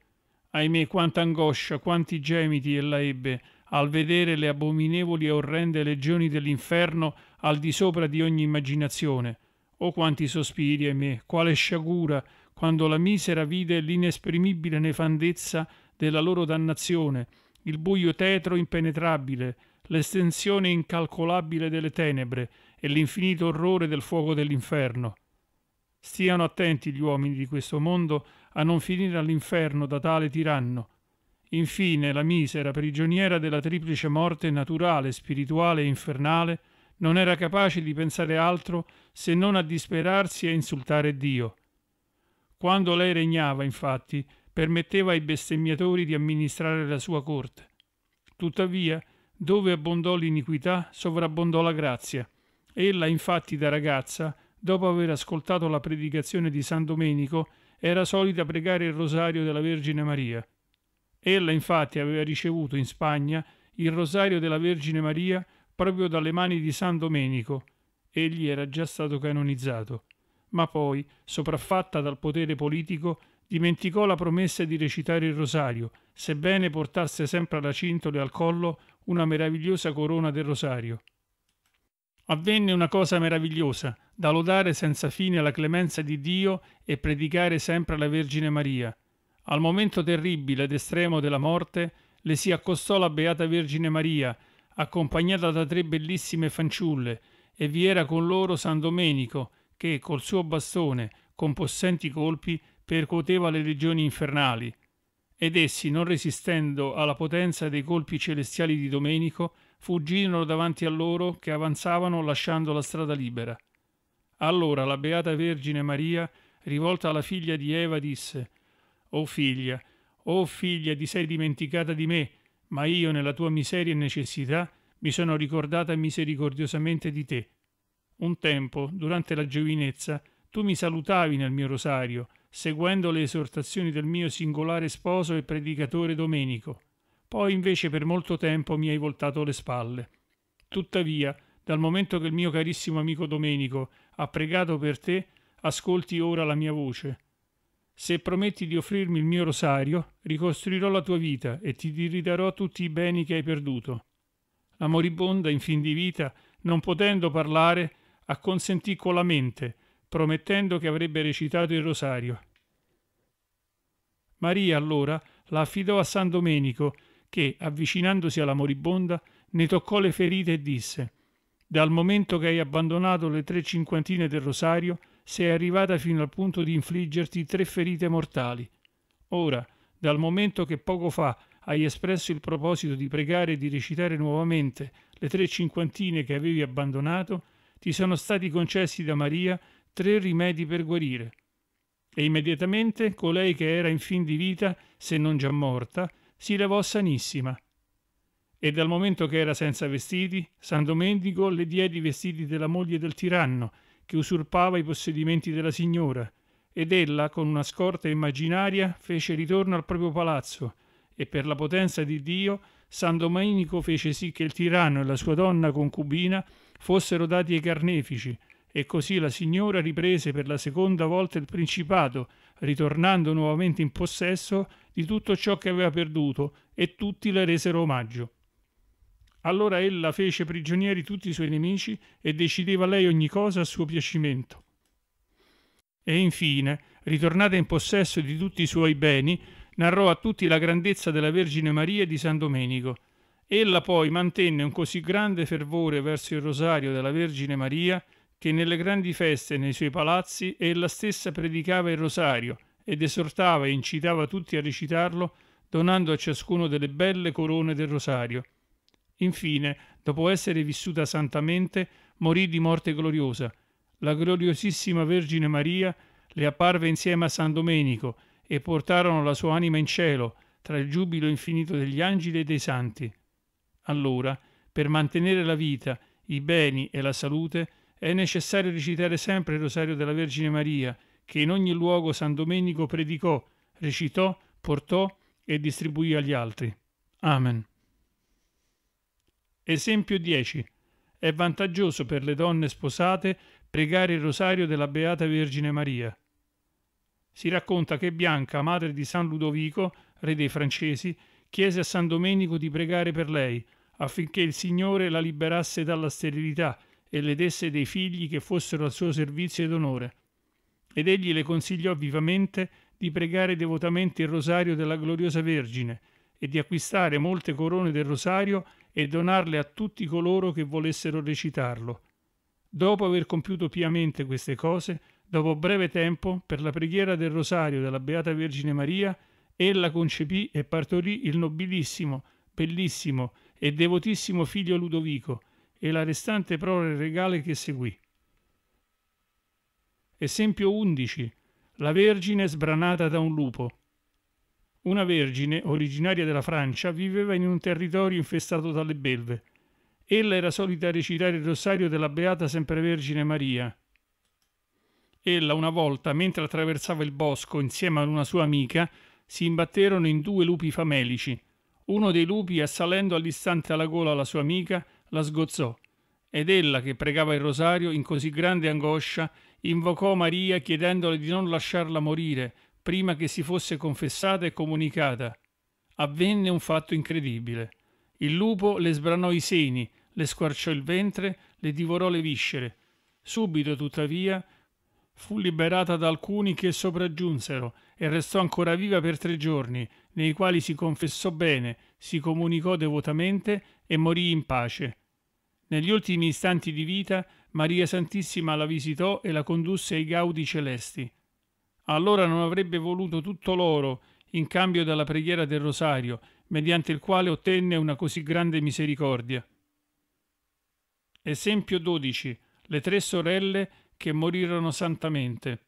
[SPEAKER 1] Ahimè, quanta angoscia, quanti gemiti ella ebbe al vedere le abominevoli e orrende legioni dell'inferno al di sopra di ogni immaginazione. Oh quanti sospiri, ahimè, quale sciagura, quando la misera vide l'inesprimibile nefandezza della loro dannazione, il buio tetro impenetrabile, l'estensione incalcolabile delle tenebre e l'infinito orrore del fuoco dell'inferno. Stiano attenti gli uomini di questo mondo a non finire all'inferno da tale tiranno. Infine, la misera prigioniera della triplice morte naturale, spirituale e infernale non era capace di pensare altro se non a disperarsi e insultare Dio. Quando lei regnava, infatti, permetteva ai bestemmiatori di amministrare la sua corte. Tuttavia, dove abbondò l'iniquità, sovrabbondò la grazia. Ella, infatti, da ragazza, dopo aver ascoltato la predicazione di San Domenico, era solita pregare il rosario della Vergine Maria. Ella, infatti, aveva ricevuto in Spagna il rosario della Vergine Maria proprio dalle mani di San Domenico. Egli era già stato canonizzato ma poi, sopraffatta dal potere politico, dimenticò la promessa di recitare il rosario, sebbene portasse sempre alla cintola e al collo una meravigliosa corona del rosario. Avvenne una cosa meravigliosa, da lodare senza fine la clemenza di Dio e predicare sempre alla Vergine Maria. Al momento terribile ed estremo della morte, le si accostò la Beata Vergine Maria, accompagnata da tre bellissime fanciulle, e vi era con loro San Domenico, che col suo bastone, con possenti colpi, percuoteva le legioni infernali, ed essi, non resistendo alla potenza dei colpi celestiali di Domenico, fuggirono davanti a loro che avanzavano lasciando la strada libera. Allora la beata Vergine Maria, rivolta alla figlia di Eva, disse: O figlia, o figlia, ti sei dimenticata di me, ma io nella tua miseria e necessità mi sono ricordata misericordiosamente di te. Un tempo, durante la giovinezza, tu mi salutavi nel mio rosario, seguendo le esortazioni del mio singolare sposo e predicatore Domenico. Poi invece per molto tempo mi hai voltato le spalle. Tuttavia, dal momento che il mio carissimo amico Domenico ha pregato per te, ascolti ora la mia voce. Se prometti di offrirmi il mio rosario, ricostruirò la tua vita e ti ridarò tutti i beni che hai perduto. La moribonda, in fin di vita, non potendo parlare, acconsentì con la mente, promettendo che avrebbe recitato il rosario. Maria allora la affidò a San Domenico, che, avvicinandosi alla moribonda, ne toccò le ferite e disse Dal momento che hai abbandonato le tre cinquantine del rosario, sei arrivata fino al punto di infliggerti tre ferite mortali. Ora, dal momento che poco fa hai espresso il proposito di pregare e di recitare nuovamente le tre cinquantine che avevi abbandonato, ti sono stati concessi da Maria tre rimedi per guarire. E immediatamente colei che era in fin di vita, se non già morta, si levò sanissima. E dal momento che era senza vestiti, San Domenico le diede i vestiti della moglie del tiranno, che usurpava i possedimenti della signora, ed ella, con una scorta immaginaria, fece ritorno al proprio palazzo, e per la potenza di Dio San Domenico fece sì che il tiranno e la sua donna concubina fossero dati ai carnefici, e così la signora riprese per la seconda volta il principato, ritornando nuovamente in possesso di tutto ciò che aveva perduto, e tutti le resero omaggio. Allora ella fece prigionieri tutti i suoi nemici e decideva lei ogni cosa a suo piacimento. E infine, ritornata in possesso di tutti i suoi beni, narrò a tutti la grandezza della Vergine Maria e di San Domenico. Ella poi mantenne un così grande fervore verso il rosario della Vergine Maria che nelle grandi feste nei suoi palazzi ella stessa predicava il rosario ed esortava e incitava tutti a recitarlo, donando a ciascuno delle belle corone del rosario. Infine, dopo essere vissuta santamente, morì di morte gloriosa. La gloriosissima Vergine Maria le apparve insieme a San Domenico, e portarono la sua anima in cielo, tra il giubilo infinito degli angeli e dei santi. Allora, per mantenere la vita, i beni e la salute, è necessario recitare sempre il rosario della Vergine Maria, che in ogni luogo San Domenico predicò, recitò, portò e distribuì agli altri. Amen. Esempio 10. È vantaggioso per le donne sposate pregare il rosario della Beata Vergine Maria si racconta che Bianca, madre di San Ludovico, re dei francesi, chiese a San Domenico di pregare per lei, affinché il Signore la liberasse dalla sterilità e le desse dei figli che fossero al suo servizio ed onore. Ed egli le consigliò vivamente di pregare devotamente il rosario della gloriosa Vergine e di acquistare molte corone del rosario e donarle a tutti coloro che volessero recitarlo. Dopo aver compiuto piamente queste cose, Dopo breve tempo, per la preghiera del rosario della Beata Vergine Maria, ella concepì e partorì il nobilissimo, bellissimo e devotissimo figlio Ludovico e la restante prole regale che seguì. Esempio 11. La Vergine sbranata da un lupo. Una vergine, originaria della Francia, viveva in un territorio infestato dalle belve. Ella era solita recitare il rosario della Beata Sempre Vergine Maria, Ella una volta, mentre attraversava il bosco insieme ad una sua amica, si imbatterono in due lupi famelici. Uno dei lupi, assalendo all'istante alla gola la sua amica, la sgozzò. Ed ella, che pregava il rosario in così grande angoscia, invocò Maria chiedendole di non lasciarla morire prima che si fosse confessata e comunicata. Avvenne un fatto incredibile. Il lupo le sbranò i seni, le squarciò il ventre, le divorò le viscere. Subito, tuttavia, fu liberata da alcuni che sopraggiunsero e restò ancora viva per tre giorni, nei quali si confessò bene, si comunicò devotamente e morì in pace. Negli ultimi istanti di vita Maria Santissima la visitò e la condusse ai gaudi celesti. Allora non avrebbe voluto tutto l'oro in cambio della preghiera del rosario, mediante il quale ottenne una così grande misericordia. Esempio 12. Le tre sorelle che morirono santamente.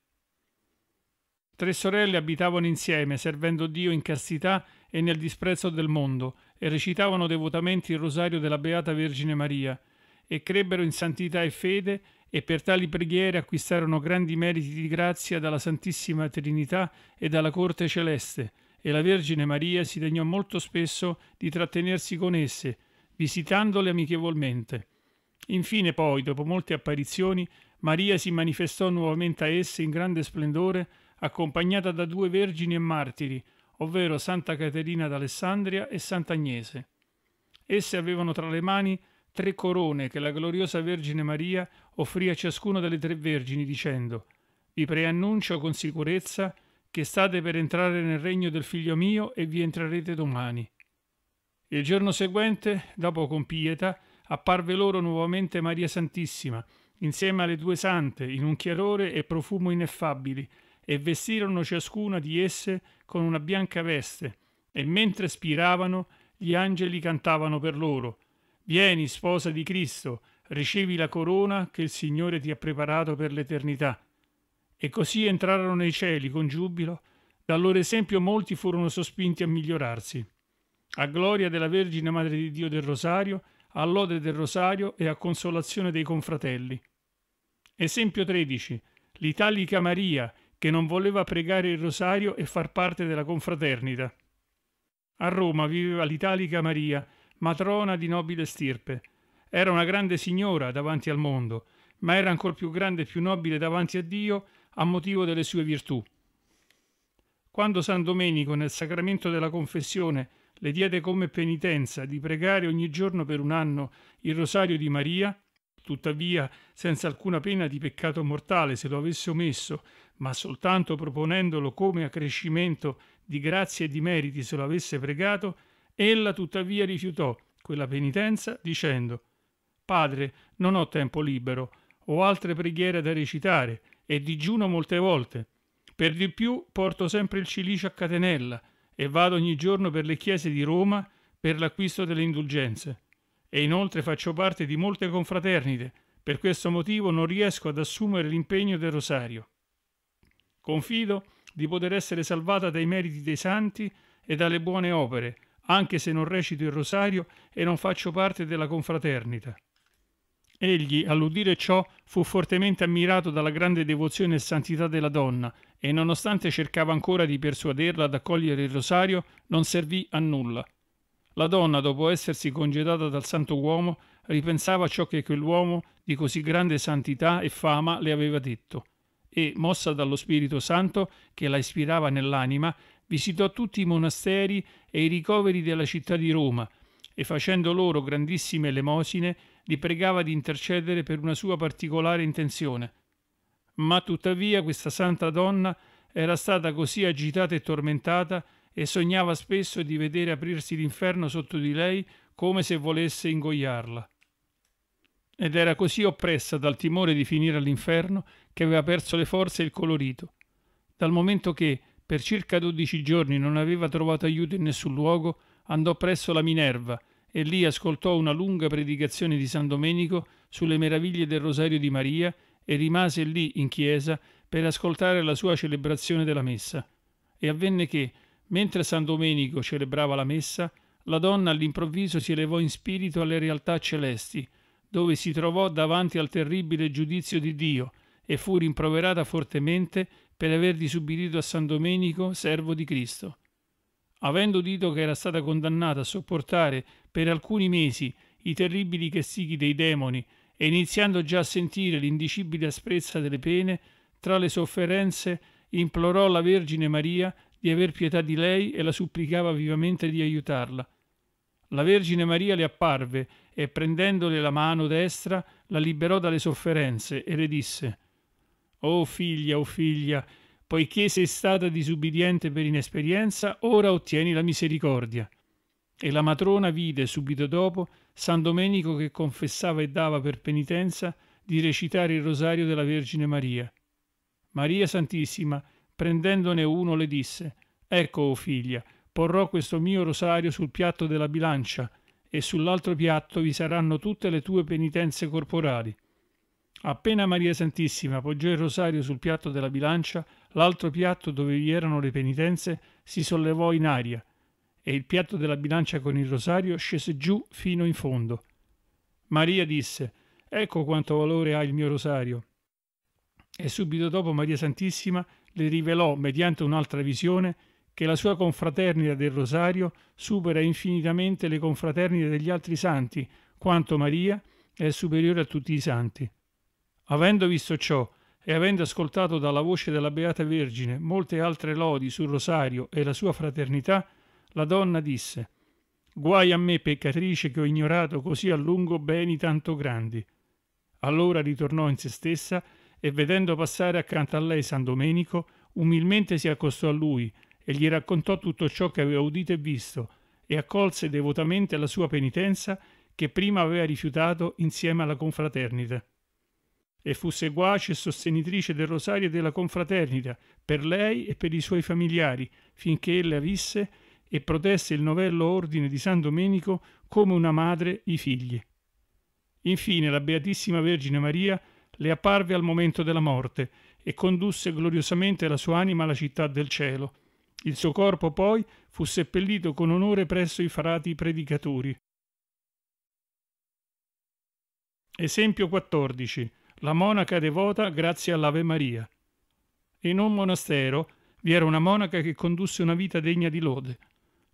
[SPEAKER 1] Tre sorelle abitavano insieme, servendo Dio in castità e nel disprezzo del mondo, e recitavano devotamente il rosario della Beata Vergine Maria, e crebbero in santità e fede, e per tali preghiere acquistarono grandi meriti di grazia dalla Santissima Trinità e dalla Corte Celeste, e la Vergine Maria si degnò molto spesso di trattenersi con esse, visitandole amichevolmente. Infine poi, dopo molte apparizioni, Maria si manifestò nuovamente a esse in grande splendore, accompagnata da due vergini e martiri, ovvero Santa Caterina d'Alessandria e Sant'Agnese. Esse avevano tra le mani tre corone che la gloriosa Vergine Maria offrì a ciascuna delle tre vergini, dicendo: Vi preannuncio con sicurezza che state per entrare nel regno del figlio mio e vi entrerete domani. Il giorno seguente, dopo compieta, apparve loro nuovamente Maria Santissima, insieme alle due sante, in un chiarore e profumo ineffabili, e vestirono ciascuna di esse con una bianca veste, e mentre spiravano, gli angeli cantavano per loro, Vieni, sposa di Cristo, ricevi la corona che il Signore ti ha preparato per l'eternità. E così entrarono nei cieli con giubilo, dal loro esempio molti furono sospinti a migliorarsi. A gloria della Vergine Madre di Dio del Rosario, all'ode del Rosario e a consolazione dei confratelli. Esempio 13. L'italica Maria, che non voleva pregare il rosario e far parte della confraternita. A Roma viveva l'italica Maria, matrona di nobile stirpe. Era una grande signora davanti al mondo, ma era ancor più grande e più nobile davanti a Dio a motivo delle sue virtù. Quando San Domenico nel sacramento della confessione le diede come penitenza di pregare ogni giorno per un anno il rosario di Maria, tuttavia senza alcuna pena di peccato mortale se lo avesse omesso, ma soltanto proponendolo come accrescimento di grazie e di meriti se lo avesse pregato, ella tuttavia rifiutò quella penitenza dicendo Padre, non ho tempo libero, ho altre preghiere da recitare e digiuno molte volte. Per di più porto sempre il cilicio a catenella e vado ogni giorno per le chiese di Roma per l'acquisto delle indulgenze e inoltre faccio parte di molte confraternite, per questo motivo non riesco ad assumere l'impegno del rosario. Confido di poter essere salvata dai meriti dei santi e dalle buone opere, anche se non recito il rosario e non faccio parte della confraternita. Egli, all'udire ciò, fu fortemente ammirato dalla grande devozione e santità della donna e nonostante cercava ancora di persuaderla ad accogliere il rosario, non servì a nulla. La donna, dopo essersi congedata dal santo uomo, ripensava a ciò che quell'uomo di così grande santità e fama le aveva detto e, mossa dallo Spirito Santo che la ispirava nell'anima, visitò tutti i monasteri e i ricoveri della città di Roma e, facendo loro grandissime elemosine, li pregava di intercedere per una sua particolare intenzione. Ma tuttavia questa santa donna era stata così agitata e tormentata e sognava spesso di vedere aprirsi l'inferno sotto di lei come se volesse ingoiarla. Ed era così oppressa dal timore di finire all'inferno che aveva perso le forze e il colorito. Dal momento che, per circa dodici giorni, non aveva trovato aiuto in nessun luogo, andò presso la Minerva e lì ascoltò una lunga predicazione di San Domenico sulle meraviglie del Rosario di Maria e rimase lì in chiesa per ascoltare la sua celebrazione della messa. E avvenne che, Mentre San Domenico celebrava la messa, la donna all'improvviso si elevò in spirito alle realtà celesti, dove si trovò davanti al terribile giudizio di Dio e fu rimproverata fortemente per aver disubbidito a San Domenico, servo di Cristo. Avendo udito che era stata condannata a sopportare per alcuni mesi i terribili castighi dei demoni e iniziando già a sentire l'indicibile asprezza delle pene, tra le sofferenze implorò la Vergine Maria di aver pietà di lei e la supplicava vivamente di aiutarla. La Vergine Maria le apparve e prendendole la mano destra la liberò dalle sofferenze e le disse O oh figlia, o oh figlia, poiché sei stata disubbidiente per inesperienza, ora ottieni la misericordia. E la matrona vide subito dopo San Domenico che confessava e dava per penitenza di recitare il rosario della Vergine Maria. Maria Santissima, Prendendone uno le disse Ecco, o oh figlia, porrò questo mio rosario sul piatto della bilancia, e sull'altro piatto vi saranno tutte le tue penitenze corporali. Appena Maria Santissima poggiò il rosario sul piatto della bilancia, l'altro piatto dove vi erano le penitenze si sollevò in aria e il piatto della bilancia con il rosario scese giù fino in fondo. Maria disse: Ecco quanto valore ha il mio rosario. E subito dopo Maria Santissima le rivelò, mediante un'altra visione, che la sua confraternita del Rosario supera infinitamente le confraternite degli altri santi, quanto Maria è superiore a tutti i santi. Avendo visto ciò e avendo ascoltato dalla voce della Beata Vergine molte altre lodi sul Rosario e la sua fraternità, la donna disse Guai a me, peccatrice, che ho ignorato così a lungo beni tanto grandi. Allora ritornò in se stessa e vedendo passare accanto a lei San Domenico, umilmente si accostò a lui e gli raccontò tutto ciò che aveva udito e visto e accolse devotamente la sua penitenza che prima aveva rifiutato insieme alla confraternita. E fu seguace e sostenitrice del rosario e della confraternita per lei e per i suoi familiari finché ella visse e protesse il novello ordine di San Domenico come una madre i figli. Infine la Beatissima Vergine Maria le apparve al momento della morte e condusse gloriosamente la sua anima alla città del cielo. Il suo corpo poi fu seppellito con onore presso i frati predicatori. Esempio 14. La monaca devota grazie all'Ave Maria. In un monastero vi era una monaca che condusse una vita degna di lode.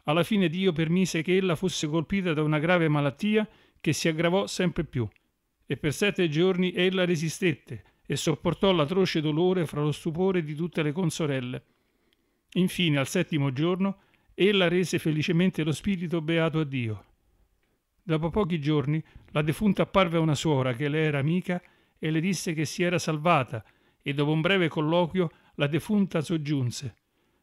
[SPEAKER 1] Alla fine Dio permise che ella fosse colpita da una grave malattia che si aggravò sempre più e per sette giorni ella resistette e sopportò l'atroce dolore fra lo stupore di tutte le consorelle. Infine, al settimo giorno, ella rese felicemente lo spirito beato a Dio. Dopo pochi giorni, la defunta apparve a una suora che le era amica e le disse che si era salvata e dopo un breve colloquio la defunta soggiunse.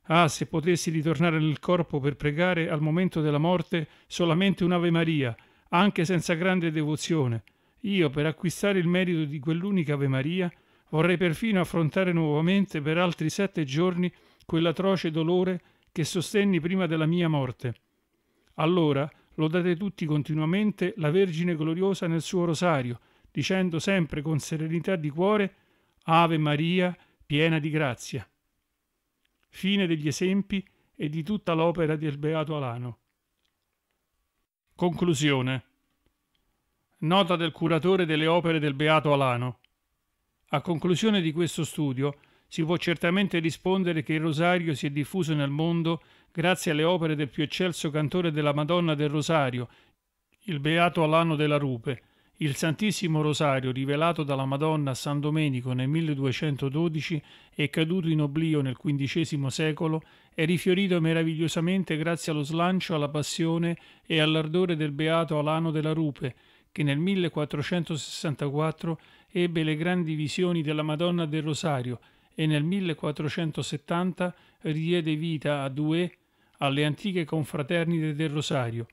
[SPEAKER 1] Ah, se potessi ritornare nel corpo per pregare al momento della morte solamente un'Ave Maria, anche senza grande devozione, io, per acquistare il merito di quell'unica Ave Maria, vorrei perfino affrontare nuovamente per altri sette giorni quell'atroce dolore che sostenni prima della mia morte. Allora lodate tutti continuamente la Vergine gloriosa nel suo rosario, dicendo sempre con serenità di cuore Ave Maria, piena di grazia. Fine degli esempi e di tutta l'opera del Beato Alano. Conclusione Nota del curatore delle opere del Beato Alano. A conclusione di questo studio si può certamente rispondere che il rosario si è diffuso nel mondo grazie alle opere del più eccelso cantore della Madonna del Rosario, il Beato Alano della Rupe, il Santissimo Rosario rivelato dalla Madonna a San Domenico nel 1212 e caduto in oblio nel XV secolo, è rifiorito meravigliosamente grazie allo slancio, alla passione e all'ardore del Beato Alano della Rupe, che nel 1464 ebbe le grandi visioni della Madonna del Rosario e nel 1470 riede vita a due alle antiche confraternite del Rosario.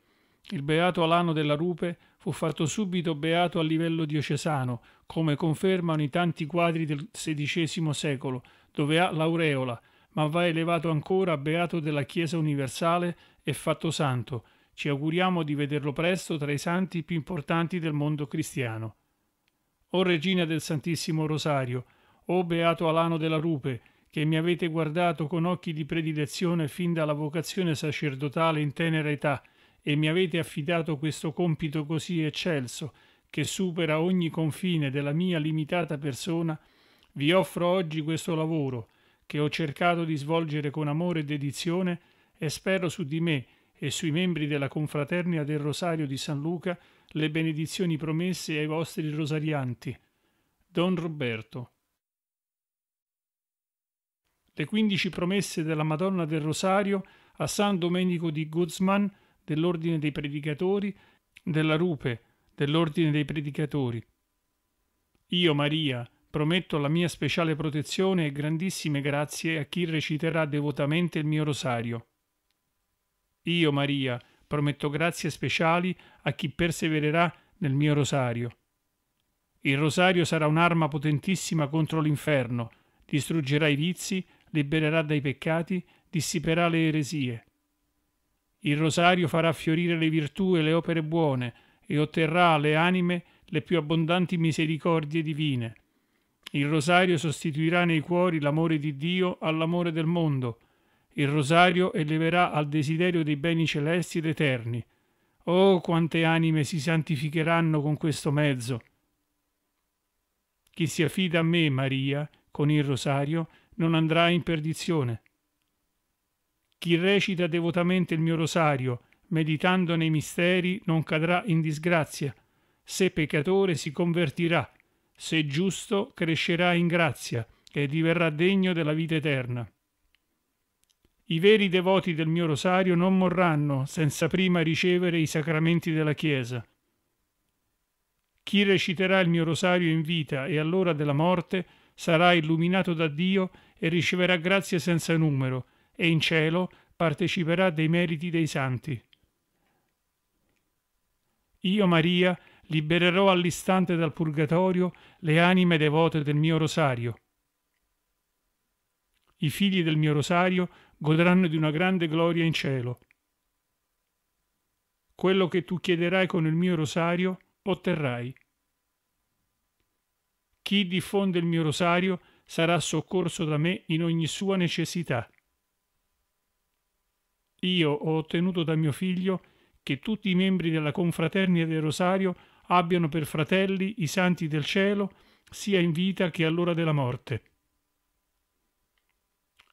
[SPEAKER 1] Il beato Alano della Rupe fu fatto subito beato a livello diocesano, come confermano i tanti quadri del XVI secolo, dove ha l'aureola, ma va elevato ancora a beato della Chiesa universale e fatto santo, ci auguriamo di vederlo presto tra i santi più importanti del mondo cristiano. O Regina del Santissimo Rosario, o Beato Alano della Rupe, che mi avete guardato con occhi di predilezione fin dalla vocazione sacerdotale in tenera età e mi avete affidato questo compito così eccelso, che supera ogni confine della mia limitata persona, vi offro oggi questo lavoro, che ho cercato di svolgere con amore e dedizione, e spero su di me e sui membri della confraternita del Rosario di San Luca le benedizioni promesse ai vostri rosarianti. Don Roberto. Le quindici promesse della Madonna del Rosario a San Domenico di Guzman dell'Ordine dei Predicatori, della Rupe dell'Ordine dei Predicatori. Io, Maria, prometto la mia speciale protezione e grandissime grazie a chi reciterà devotamente il mio rosario. Io, Maria, prometto grazie speciali a chi persevererà nel mio rosario. Il rosario sarà un'arma potentissima contro l'inferno, distruggerà i vizi, libererà dai peccati, dissiperà le eresie. Il rosario farà fiorire le virtù e le opere buone e otterrà alle anime le più abbondanti misericordie divine. Il rosario sostituirà nei cuori l'amore di Dio all'amore del mondo, il rosario eleverà al desiderio dei beni celesti ed eterni. Oh, quante anime si santificheranno con questo mezzo! Chi si affida a me, Maria, con il rosario, non andrà in perdizione. Chi recita devotamente il mio rosario, meditando nei misteri, non cadrà in disgrazia. Se peccatore si convertirà, se giusto crescerà in grazia e diverrà degno della vita eterna. I veri devoti del mio rosario non morranno senza prima ricevere i sacramenti della Chiesa. Chi reciterà il mio rosario in vita e all'ora della morte sarà illuminato da Dio e riceverà grazie senza numero, e in cielo parteciperà dei meriti dei santi. Io, Maria, libererò all'istante dal purgatorio le anime devote del mio rosario. I figli del mio rosario godranno di una grande gloria in cielo. Quello che tu chiederai con il mio rosario, otterrai. Chi diffonde il mio rosario sarà soccorso da me in ogni sua necessità. Io ho ottenuto da mio figlio che tutti i membri della confraternita del rosario abbiano per fratelli i santi del cielo, sia in vita che all'ora della morte.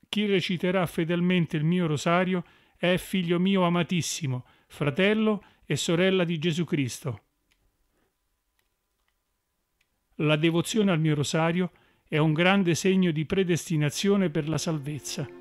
[SPEAKER 1] Chi reciterà fedelmente il mio rosario è figlio mio amatissimo, fratello e sorella di Gesù Cristo. La devozione al mio rosario è un grande segno di predestinazione per la salvezza.